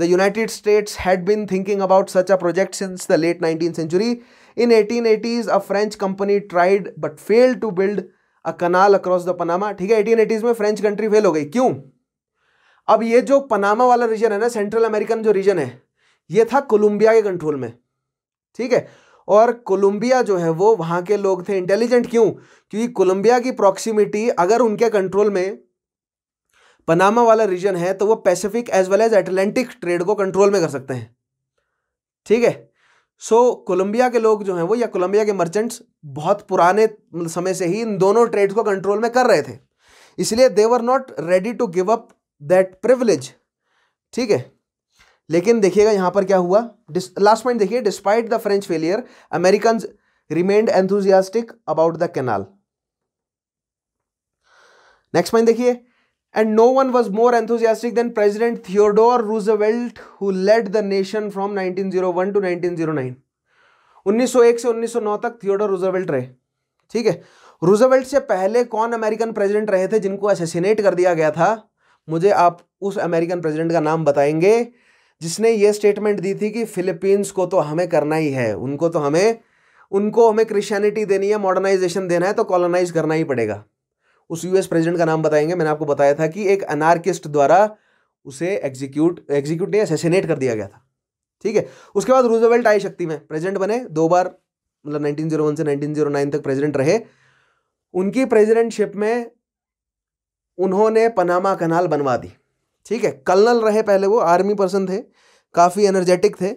the United States had been thinking about such a project since the late nineteen century In 1880s, a French company tried but failed to build a canal across the Panama. ठीक है 1880s में French country fail हो गई क्यों अब ये जो Panama वाला रीजन है ना सेंट्रल अमेरिकन जो रीजन है ये था कोलंबिया के कंट्रोल में ठीक है और कोलंबिया जो है वो वहां के लोग थे इंटेलिजेंट क्यों क्योंकि कोलंबिया की प्रॉक्सिमिटी अगर उनके कंट्रोल में पनामा वाला रीजन है तो वो Pacific as well as Atlantic trade को कंट्रोल में कर सकते हैं ठीक है सो so, कोलंबिया के लोग जो हैं वो या कोलंबिया के मर्चेंट्स बहुत पुराने समय से ही इन दोनों ट्रेड को कंट्रोल में कर रहे थे इसलिए they were not ready to give up that privilege ठीक है लेकिन देखिएगा यहाँ पर क्या हुआ लास्ट पॉइंट देखिए despite the French failure American remained enthusiastic about the canal next point देखिए and no one was more And no one was more enthusiastic the nation from nineteen zero one to nineteen zero nine उन्नीस सौ एक से उन्नीस सौ नौ तक Theodore Roosevelt रहे ठीक है रूजवेल्ट से पहले कौन अमेरिकन प्रेजिडेंट रहे थे जिनको असेसिनेट कर दिया गया था मुझे आप उस अमेरिकन प्रेजिडेंट का नाम बताएंगे जिसने ये स्टेटमेंट दी थी कि फिलिपींस को तो हमें करना ही है उनको तो हमें उनको हमें क्रिश्चियनिटी देनी है मॉडर्नाइजेशन देना है तो कॉलोनाइज करना ही पड़ेगा उस यूएस प्रेसिडेंट का नाम बताएंगे मैंने आपको बताया था कि एक अनार्किस्ट द्वारा उसे एग्जीक्यूट एग्जीक्यूट नहीं असेसिनेट कर दिया गया था ठीक है उसके बाद रूजवेल्ट आई शक्ति में प्रेजिडेंट बने दो बार मतलब नाइनटीन oh से नाइनटीन oh तक प्रेजिडेंट रहे उनकी प्रेजिडेंटशिप में उन्होंने पनामा कनाल बनवा दी ठीक है कर्नल रहे पहले वो आर्मी पर्सन थे काफ़ी एनर्जेटिक थे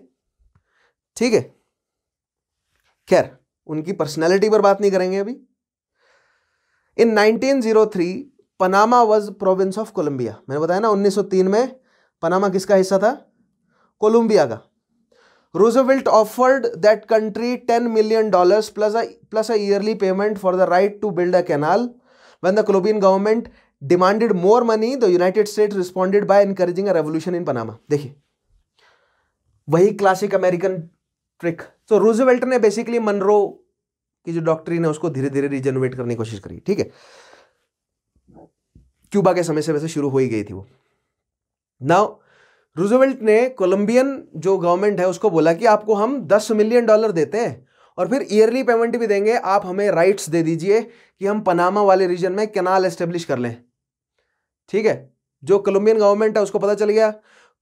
ठीक है खैर उनकी पर्सनैलिटी पर बात नहीं करेंगे अभी in 1903 Panama was province of Colombia मैंने बताया ना 1903 में पनामा किसका हिस्सा था कोलंबिया का Roosevelt offered that country 10 million dollars plus plus a yearly payment for the right to build a canal when the colombian government demanded more money the United State responded by encouraging a revolution in Panama देखिए वही classic American trick तो Roosevelt ने basically Monroe कि जो डॉक्टरी ने उसको धीरे धीरे रिजेनोवेट करने की कोशिश करी ठीक है क्यूबा के समय से वैसे शुरू हो ही गई थी वो नाउ रूजवेल्ट ने कोलंबियन जो गवर्नमेंट है उसको बोला कि आपको हम दस मिलियन डॉलर देते हैं और फिर ईयरली पेमेंट भी देंगे आप हमें राइट्स दे दीजिए कि हम पनामा वाले रीजन में कैनाल एस्टेब्लिश कर लें ठीक है जो कोलंबियन गवर्नमेंट है उसको पता चल गया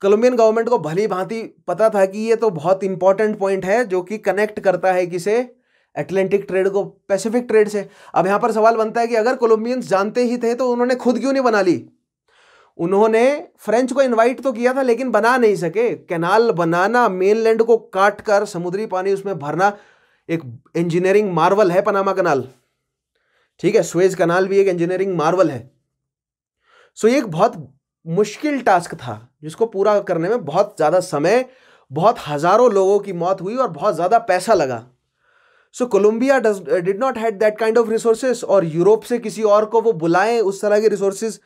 कोलंबियन गवर्नमेंट को भली भांति पता था कि ये तो बहुत इंपॉर्टेंट पॉइंट है जो कि कनेक्ट करता है किसे एटलांटिक ट्रेड को पैसिफिक ट्रेड से अब यहां पर सवाल बनता है कि अगर कोलंबियंस जानते ही थे तो उन्होंने खुद क्यों नहीं बना ली उन्होंने फ्रेंच को इनवाइट तो किया था लेकिन बना नहीं सके कैनाल बनाना मेनलैंड को काट कर समुद्री पानी उसमें भरना एक इंजीनियरिंग मार्वल है पनामा कनाल ठीक है स्वेज कनाल भी एक इंजीनियरिंग मार्वल है सो ये एक बहुत मुश्किल टास्क था जिसको पूरा करने में बहुत ज़्यादा समय बहुत हज़ारों लोगों की मौत हुई और बहुत ज़्यादा पैसा लगा सो Colombia did not had that kind of resources और यूरोप से किसी और को वो बुलाएं उस तरह के रिसोर्सेज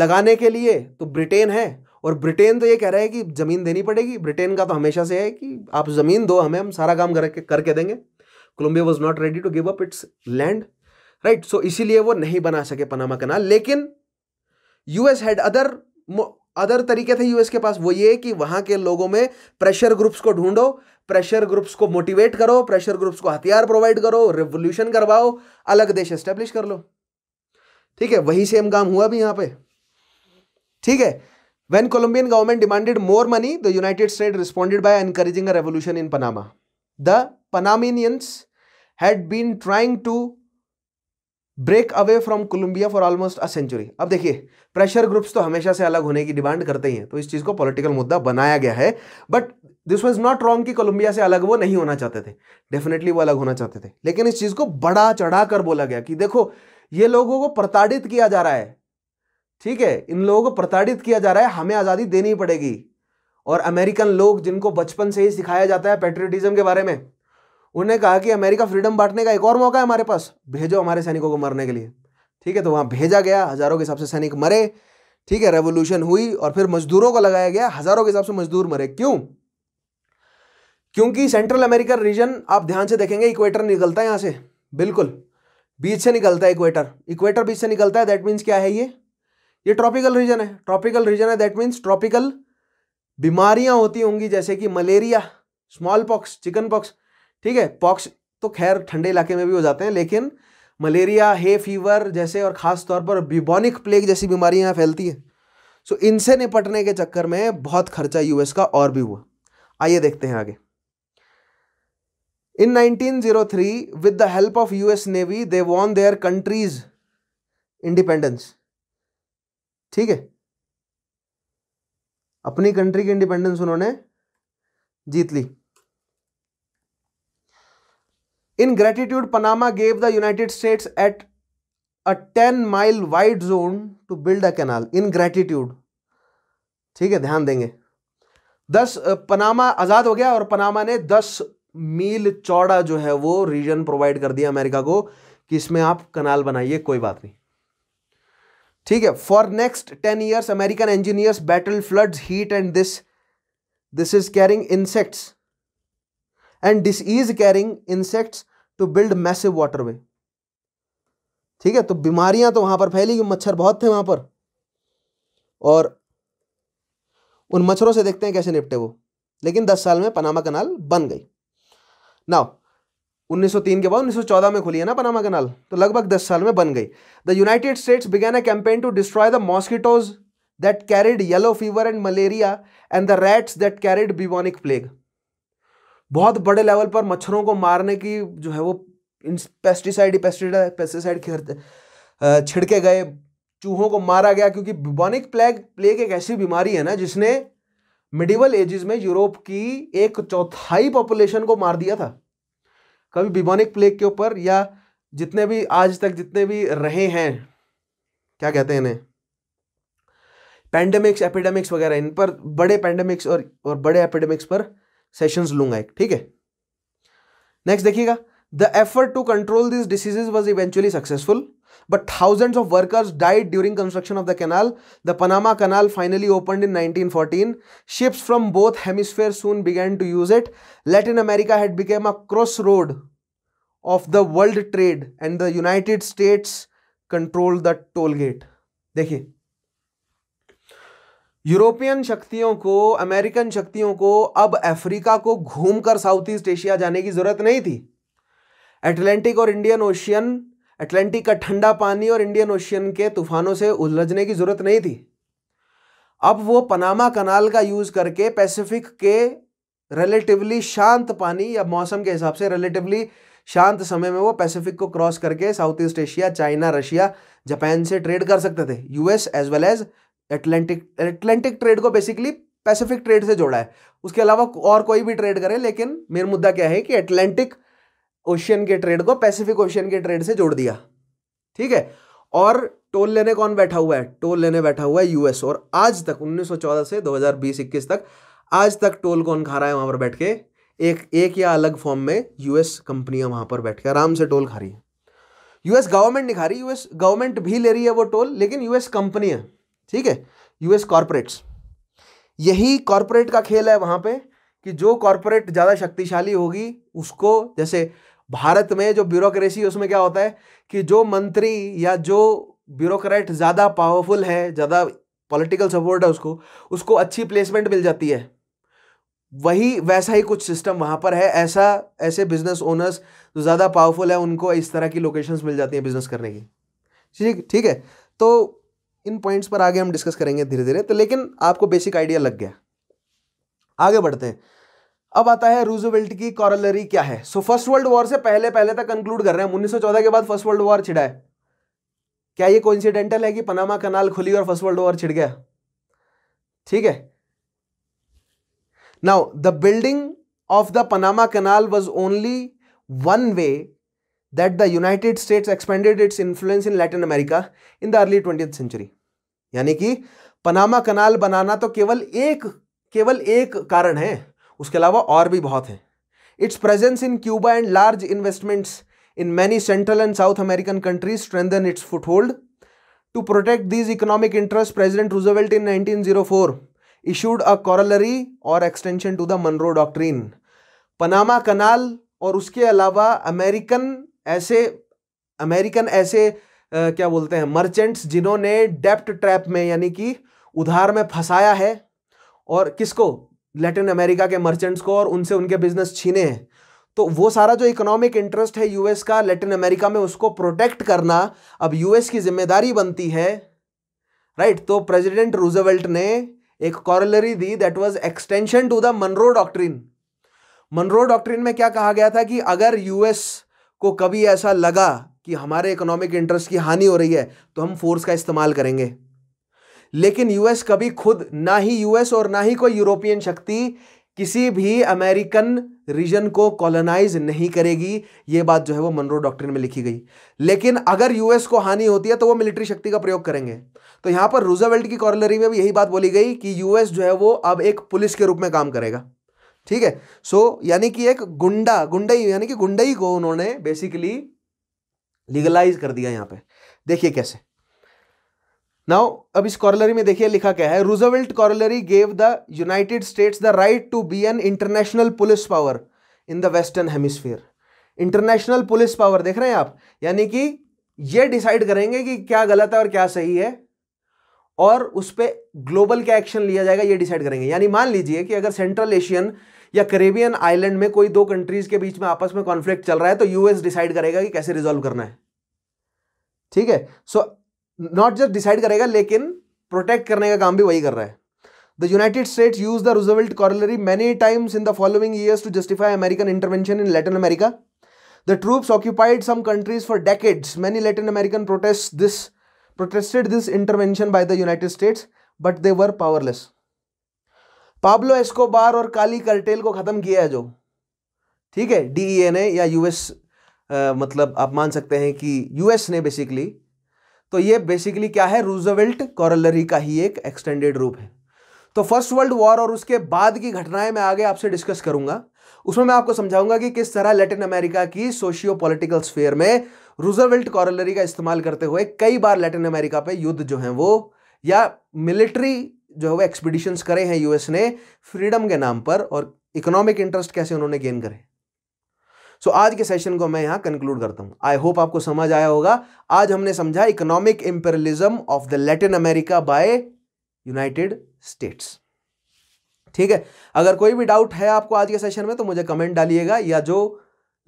लगाने के लिए तो ब्रिटेन है और ब्रिटेन तो ये कह रहा है कि ज़मीन देनी पड़ेगी ब्रिटेन का तो हमेशा से है कि आप ज़मीन दो हमें हम सारा काम करके करके देंगे Colombia was not ready to give up its land right so इसीलिए वो नहीं बना सके पनामा कनाल लेकिन यूएस हैड अदर अदर तरीके थे यूएस के पास वो ये कि वहां के लोगों में प्रेशर ग्रुप्स को ढूंढो प्रेशर ग्रुप्स को मोटिवेट करो प्रेशर ग्रुप्स को हथियार प्रोवाइड करो रेवोल्यूशन करवाओ अलग देश एस्टेब्लिश कर लो ठीक है वही सेम काम हुआ भी यहां पे ठीक है when Colombian government demanded more money the United State responded by encouraging a revolution in Panama the Panamanians had been trying to break away from Colombia for almost a century अब देखिए pressure groups तो हमेशा से अलग होने की demand करते ही हैं तो इस चीज़ को पॉलिटिकल मुद्दा बनाया गया है but this was not wrong कि कोलंबिया से अलग वो नहीं होना चाहते थे डेफिनेटली वो अलग होना चाहते थे लेकिन इस चीज़ को बड़ा चढ़ा कर बोला गया कि देखो ये लोगों को प्रताड़ित किया जा रहा है ठीक है इन लोगों को प्रताड़ित किया जा रहा है हमें आज़ादी देनी पड़ेगी और अमेरिकन लोग जिनको बचपन से ही सिखाया जाता है पेट्रियटिज्म के बारे में उन्होंने कहा कि अमेरिका फ्रीडम बांटने का एक और मौका है हमारे पास भेजो हमारे सैनिकों को मरने के लिए ठीक है तो वहाँ भेजा गया हज़ारों के हिसाब से सैनिक मरे ठीक है रेवोल्यूशन हुई और फिर मजदूरों को लगाया गया हज़ारों के हिसाब से मजदूर मरे क्यों क्योंकि सेंट्रल अमेरिका रीजन आप ध्यान से देखेंगे इक्वेटर निकलता है यहाँ से बिल्कुल बीच से निकलता है इक्वेटर इक्वेटर बीच से निकलता है दैट मीन्स क्या है ये ये ट्रॉपिकल रीजन है ट्रॉपिकल रीजन है दैट मीन्स ट्रॉपिकल बीमारियां होती होंगी जैसे कि malaria smallpox chicken pox ठीक है पॉक्स तो खैर ठंडे इलाके में भी हो जाते हैं लेकिन मलेरिया हे फीवर जैसे और ख़ास तौर पर बिबॉनिक प्लेग जैसी बीमारियाँ यहाँ फैलती है सो इनसे निपटने के चक्कर में बहुत खर्चा यूएस का और भी हुआ आइए देखते हैं आगे in 1903 with the help of US navy they won their countries independence ठीक है अपनी कंट्री की इंडिपेंडेंस उन्होंने जीत ली in gratitude Panama gave the United States at a ten mile wide zone to build a canal in gratitude ठीक है ध्यान देंगे दस पनामा आज़ाद हो गया और पनामा ने दस मील चौड़ा जो है वो रीजन प्रोवाइड कर दिया अमेरिका को कि इसमें आप कनाल बनाइए कोई बात नहीं ठीक है for next ten years American engineers battle floods heat and this this is carrying insects and this is carrying insects to build massive waterway ठीक है तो बीमारियां तो वहां पर फैली गई मच्छर बहुत थे वहां पर और उन मच्छरों से देखते हैं कैसे निपटे वो लेकिन 10 साल में पनामा कनाल बन गई नाउ 1903 के बाद 1914 में खुली है ना पनामा कनाल तो लगभग 10 साल में बन गई the United States began a campaign to destroy the mosquitoes that carried yellow fever and malaria and the rats that carried bubonic plague बहुत बड़े लेवल पर मच्छरों को मारने की जो है वो पेस्टिसाइड पेस्टिसाइड पेस्टिसाइड छिड़के गए चूहों को मारा गया क्योंकि बुबॉनिक प्लेग प्लेग एक ऐसी बीमारी है ना जिसने मिडिवल एजेस में यूरोप की एक चौथाई पॉपुलेशन को मार दिया था कभी बिबॉनिक प्लेग के ऊपर या जितने भी आज तक जितने भी रहे हैं क्या कहते हैं इन्हें पैंडेमिक्स एपिडेमिक्स वगैरह इन पर बड़े पैंडेमिक्स और और बड़े एपिडेमिक्स पर सेशन लूंगा एक ठीक है नेक्स्ट देखिएगा the effort to control this diseases was eventually successful but thousands of workers died during construction of the canal the Panama canal finally open in nineteen fourteen ships from both hemisphere soon began to use it Latin America had became a cross road of the world trade and the United States control the toll gate देखिए European शक्तियों को American शक्तियों को अब Africa को घूमकर south east Asia जाने की ज़रूरत नहीं थी एटलांटिक और इंडियन ओशियन एटलांटिक का ठंडा पानी और इंडियन ओशियन के तूफानों से उलझने की ज़रूरत नहीं थी अब वो पनामा कनाल का यूज़ करके पैसिफिक के रिलेटिवली शांत पानी या मौसम के हिसाब से रिलेटिवली शांत समय में वो पैसिफिक को क्रॉस करके south east Asia China Russia Japan से ट्रेड कर सकते थे US as well as Atlantic Atlantic trade को बेसिकली पैसिफिक ट्रेड से जोड़ा है उसके अलावा और कोई भी ट्रेड करे लेकिन मेन मुद्दा क्या है कि एटलांटिक ओशियन के ट्रेड को पैसिफिक ओशियन के ट्रेड से जोड़ दिया ठीक है और टोल लेने कौन बैठा हुआ है टोल लेने बैठा हुआ है यूएस और आज तक 1914 से 2020-21 तक आज तक टोल कौन खा रहा है वहां पर बैठ के एक एक या अलग फॉर्म में यूएस कंपनियां वहां पर बैठ के आराम से टोल खा रही है यूएस गवर्नमेंट नहीं खा रही यूएस गवर्नमेंट भी ले रही है वो टोल लेकिन यूएस कंपनियां ठीक है यूएस कॉरपोरेट्स यही कॉरपोरेट का खेल है वहाँ पे कि जो कॉरपोरेट ज़्यादा शक्तिशाली होगी उसको जैसे भारत में जो ब्यूरोक्रेसी उसमें क्या होता है कि जो मंत्री या जो ब्यूरोक्रेट ज़्यादा पावरफुल है ज़्यादा पॉलिटिकल सपोर्ट है उसको उसको अच्छी प्लेसमेंट मिल जाती है वही वैसा ही कुछ सिस्टम वहाँ पर है ऐसा ऐसे बिजनेस ओनर्स जो ज़्यादा पावरफुल है उनको इस तरह की लोकेशंस मिल जाती हैं बिजनेस करने की ठीक ठीक है तो इन पॉइंट्स पर आगे हम डिस्कस करेंगे धीरे धीरे तो लेकिन आपको बेसिक आइडिया लग गया आगे बढ़ते हैं अब आता है रूजवेल्ट की कॉरलरी क्या है सो फर्स्ट वर्ल्ड वॉर से पहले पहले तक कंक्लूड कर रहे हैं 1914 के बाद फर्स्ट वर्ल्ड वॉर छिड़ा है क्या ये कोइंसिडेंटल है कि पनामा कनाल खुली और फर्स्ट वर्ल्ड वॉर छिड़ गया ठीक है now the building of the Panama canal was only one way that the United States expanded its influence in Latin America in the early 20th century. यानी कि Panama canal बनाना तो केवल एक केवल एक कारण है उसके अलावा और भी बहुत हैं its presence in Cuba and large investments in many central and South American countries strengthen its foothold to protect these economic interest president Roosevelt in four issued a corollary or extension to the Monroe doctrine Panama canal और उसके अलावा American ऐसे American ऐसे आ, क्या बोलते हैं merchants जिन्होंने डेप्ट trap में यानी कि उधार में फंसाया है और किसको लैटिन अमेरिका के मर्चेंट्स को और उनसे उनके बिजनेस छीने हैं तो वो सारा जो इकोनॉमिक इंटरेस्ट है यूएस का लैटिन अमेरिका में उसको प्रोटेक्ट करना अब यूएस की जिम्मेदारी बनती है राइट तो प्रेसिडेंट रूजवेल्ट ने एक कॉरलरी दी that was extension to the Monroe doctrine Monroe doctrine में क्या कहा गया था कि अगर यूएस को कभी ऐसा लगा कि हमारे इकोनॉमिक इंटरेस्ट की हानि हो रही है तो हम फोर्स का इस्तेमाल करेंगे लेकिन यूएस कभी खुद ना ही यूएस और ना ही कोई यूरोपियन शक्ति किसी भी अमेरिकन रीजन को कॉलोनाइज नहीं करेगी ये बात जो है वो मनरो डॉक्ट्रिन में लिखी गई लेकिन अगर यूएस को हानि होती है तो वो मिलिट्री शक्ति का प्रयोग करेंगे तो यहां पर रूजावेल्ट की कॉर्लरी में भी यही बात बोली गई कि यूएस जो है वो अब एक पुलिस के रूप में काम करेगा ठीक है सो यानी कि एक गुंडा गुंडई यानी कि गुंडई को उन्होंने बेसिकली लीगलाइज कर दिया यहां पे देखिए कैसे नाउ अब इस कॉरलरी में देखिए लिखा क्या है Roosevelt corollary gave the United States the right to be an international police power in the western hemisphere international police power देख रहे हैं आप यानी कि ये डिसाइड करेंगे कि क्या गलत है और क्या सही है और उस पर ग्लोबल क्या एक्शन लिया जाएगा ये डिसाइड करेंगे यानी मान लीजिए कि अगर सेंट्रल एशियन या करेबियन आइलैंड में कोई दो कंट्रीज के बीच में आपस में कॉन्फ्लिक्ट चल रहा है तो यूएस डिसाइड करेगा कि कैसे रिजोल्व करना है ठीक है सो नॉट जस्ट डिसाइड करेगा लेकिन प्रोटेक्ट करने का काम भी वही कर रहा है the United States use the result corollary many times in the following years to justify American intervention in Latin America the troops occupied some countries for decades many Latin American protest this protested this intervention by the United States but they were powerless Pablo Escobar और Cali cartel को ख़त्म किया है जो ठीक है D ने e या यूएस मतलब आप मान सकते हैं कि यूएस ने बेसिकली तो ये बेसिकली क्या है रूजवेल्ट कॉरलरी का ही एक एक्सटेंडेड रूप है तो फर्स्ट वर्ल्ड वॉर और उसके बाद की घटनाएं मैं आगे आपसे डिस्कस करूंगा उसमें मैं आपको समझाऊंगा कि किस तरह लैटिन अमेरिका की सोशियो पॉलिटिकल स्फेयर में रूजवेल्ट कॉरलरी का इस्तेमाल करते हुए कई बार लैटिन अमेरिका पे युद्ध जो है वो या मिलिट्री जो है वो एक्सपीडिशंस करे हैं यूएस ने फ्रीडम के नाम पर और इकोनॉमिक इंटरेस्ट कैसे उन्होंने गेन करे सो so, आज के सेशन को मैं यहाँ कंक्लूड करता हूँ आई होप आपको समझ आया होगा आज हमने समझा economic imperialism of the Latin America by United States ठीक है अगर कोई भी डाउट है आपको आज के सेशन में तो मुझे कमेंट डालिएगा या जो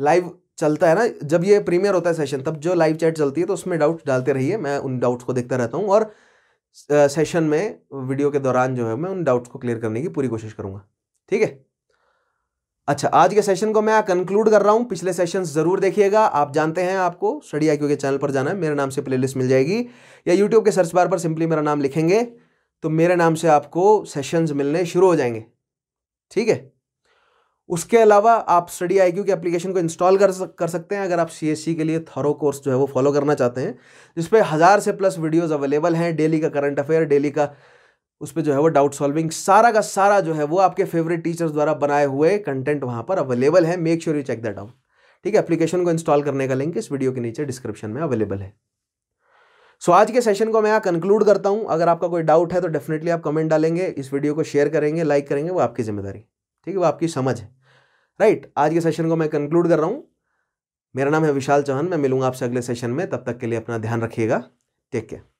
लाइव चलता है ना जब ये प्रीमियर होता है सेशन तब जो लाइव चैट चलती है तो उसमें डाउट डालते रहिए मैं उन डाउट्स को देखता रहता हूँ और सेशन में वीडियो के दौरान जो है मैं उन डाउट्स को क्लियर करने की पूरी कोशिश करूंगा ठीक है अच्छा आज के सेशन को मैं कंक्लूड कर रहा हूँ पिछले सेशन जरूर देखिएगा आप जानते हैं आपको स्टडी आई के चैनल पर जाना है मेरे नाम से प्लेलिस्ट मिल जाएगी या यूट्यूब के सर्च बार पर सिंपली मेरा नाम लिखेंगे तो मेरे नाम से आपको सेशंस मिलने शुरू हो जाएंगे ठीक है उसके अलावा आप स्टडी आई क्यू की एप्लीकेशन को इंस्टॉल कर सक, कर सकते हैं अगर आप सी e के लिए थरो कोर्स जो है वो फॉलो करना चाहते हैं जिसपे हज़ार से प्लस वीडियोज़ अवेलेबल हैं डेली का करंट अफेयर डेली का उस पर जो है वो डाउट सॉल्विंग सारा का सारा जो है वो आपके फेवरेट टीचर्स द्वारा बनाए हुए कंटेंट वहाँ पर अवेलेबल है make sure you check that out ठीक है एप्लीकेशन को इंस्टॉल करने का लिंक इस वीडियो के नीचे डिस्क्रिप्शन में अवेलेबल है सो so, आज के सेशन को मैं यहाँ कंक्लूड करता हूँ अगर आपका कोई डाउट है तो डेफिनेटली आप कमेंट डालेंगे इस वीडियो को शेयर करेंगे लाइक करेंगे वो आपकी जिम्मेदारी ठीक है वो आपकी समझ है राइट आज के सेशन को मैं कंक्लूड कर रहा हूँ मेरा नाम है विशाल चौहान मैं मिलूंगा आपसे अगले सेशन में तब तक के लिए अपना ध्यान रखिएगा टेक केयर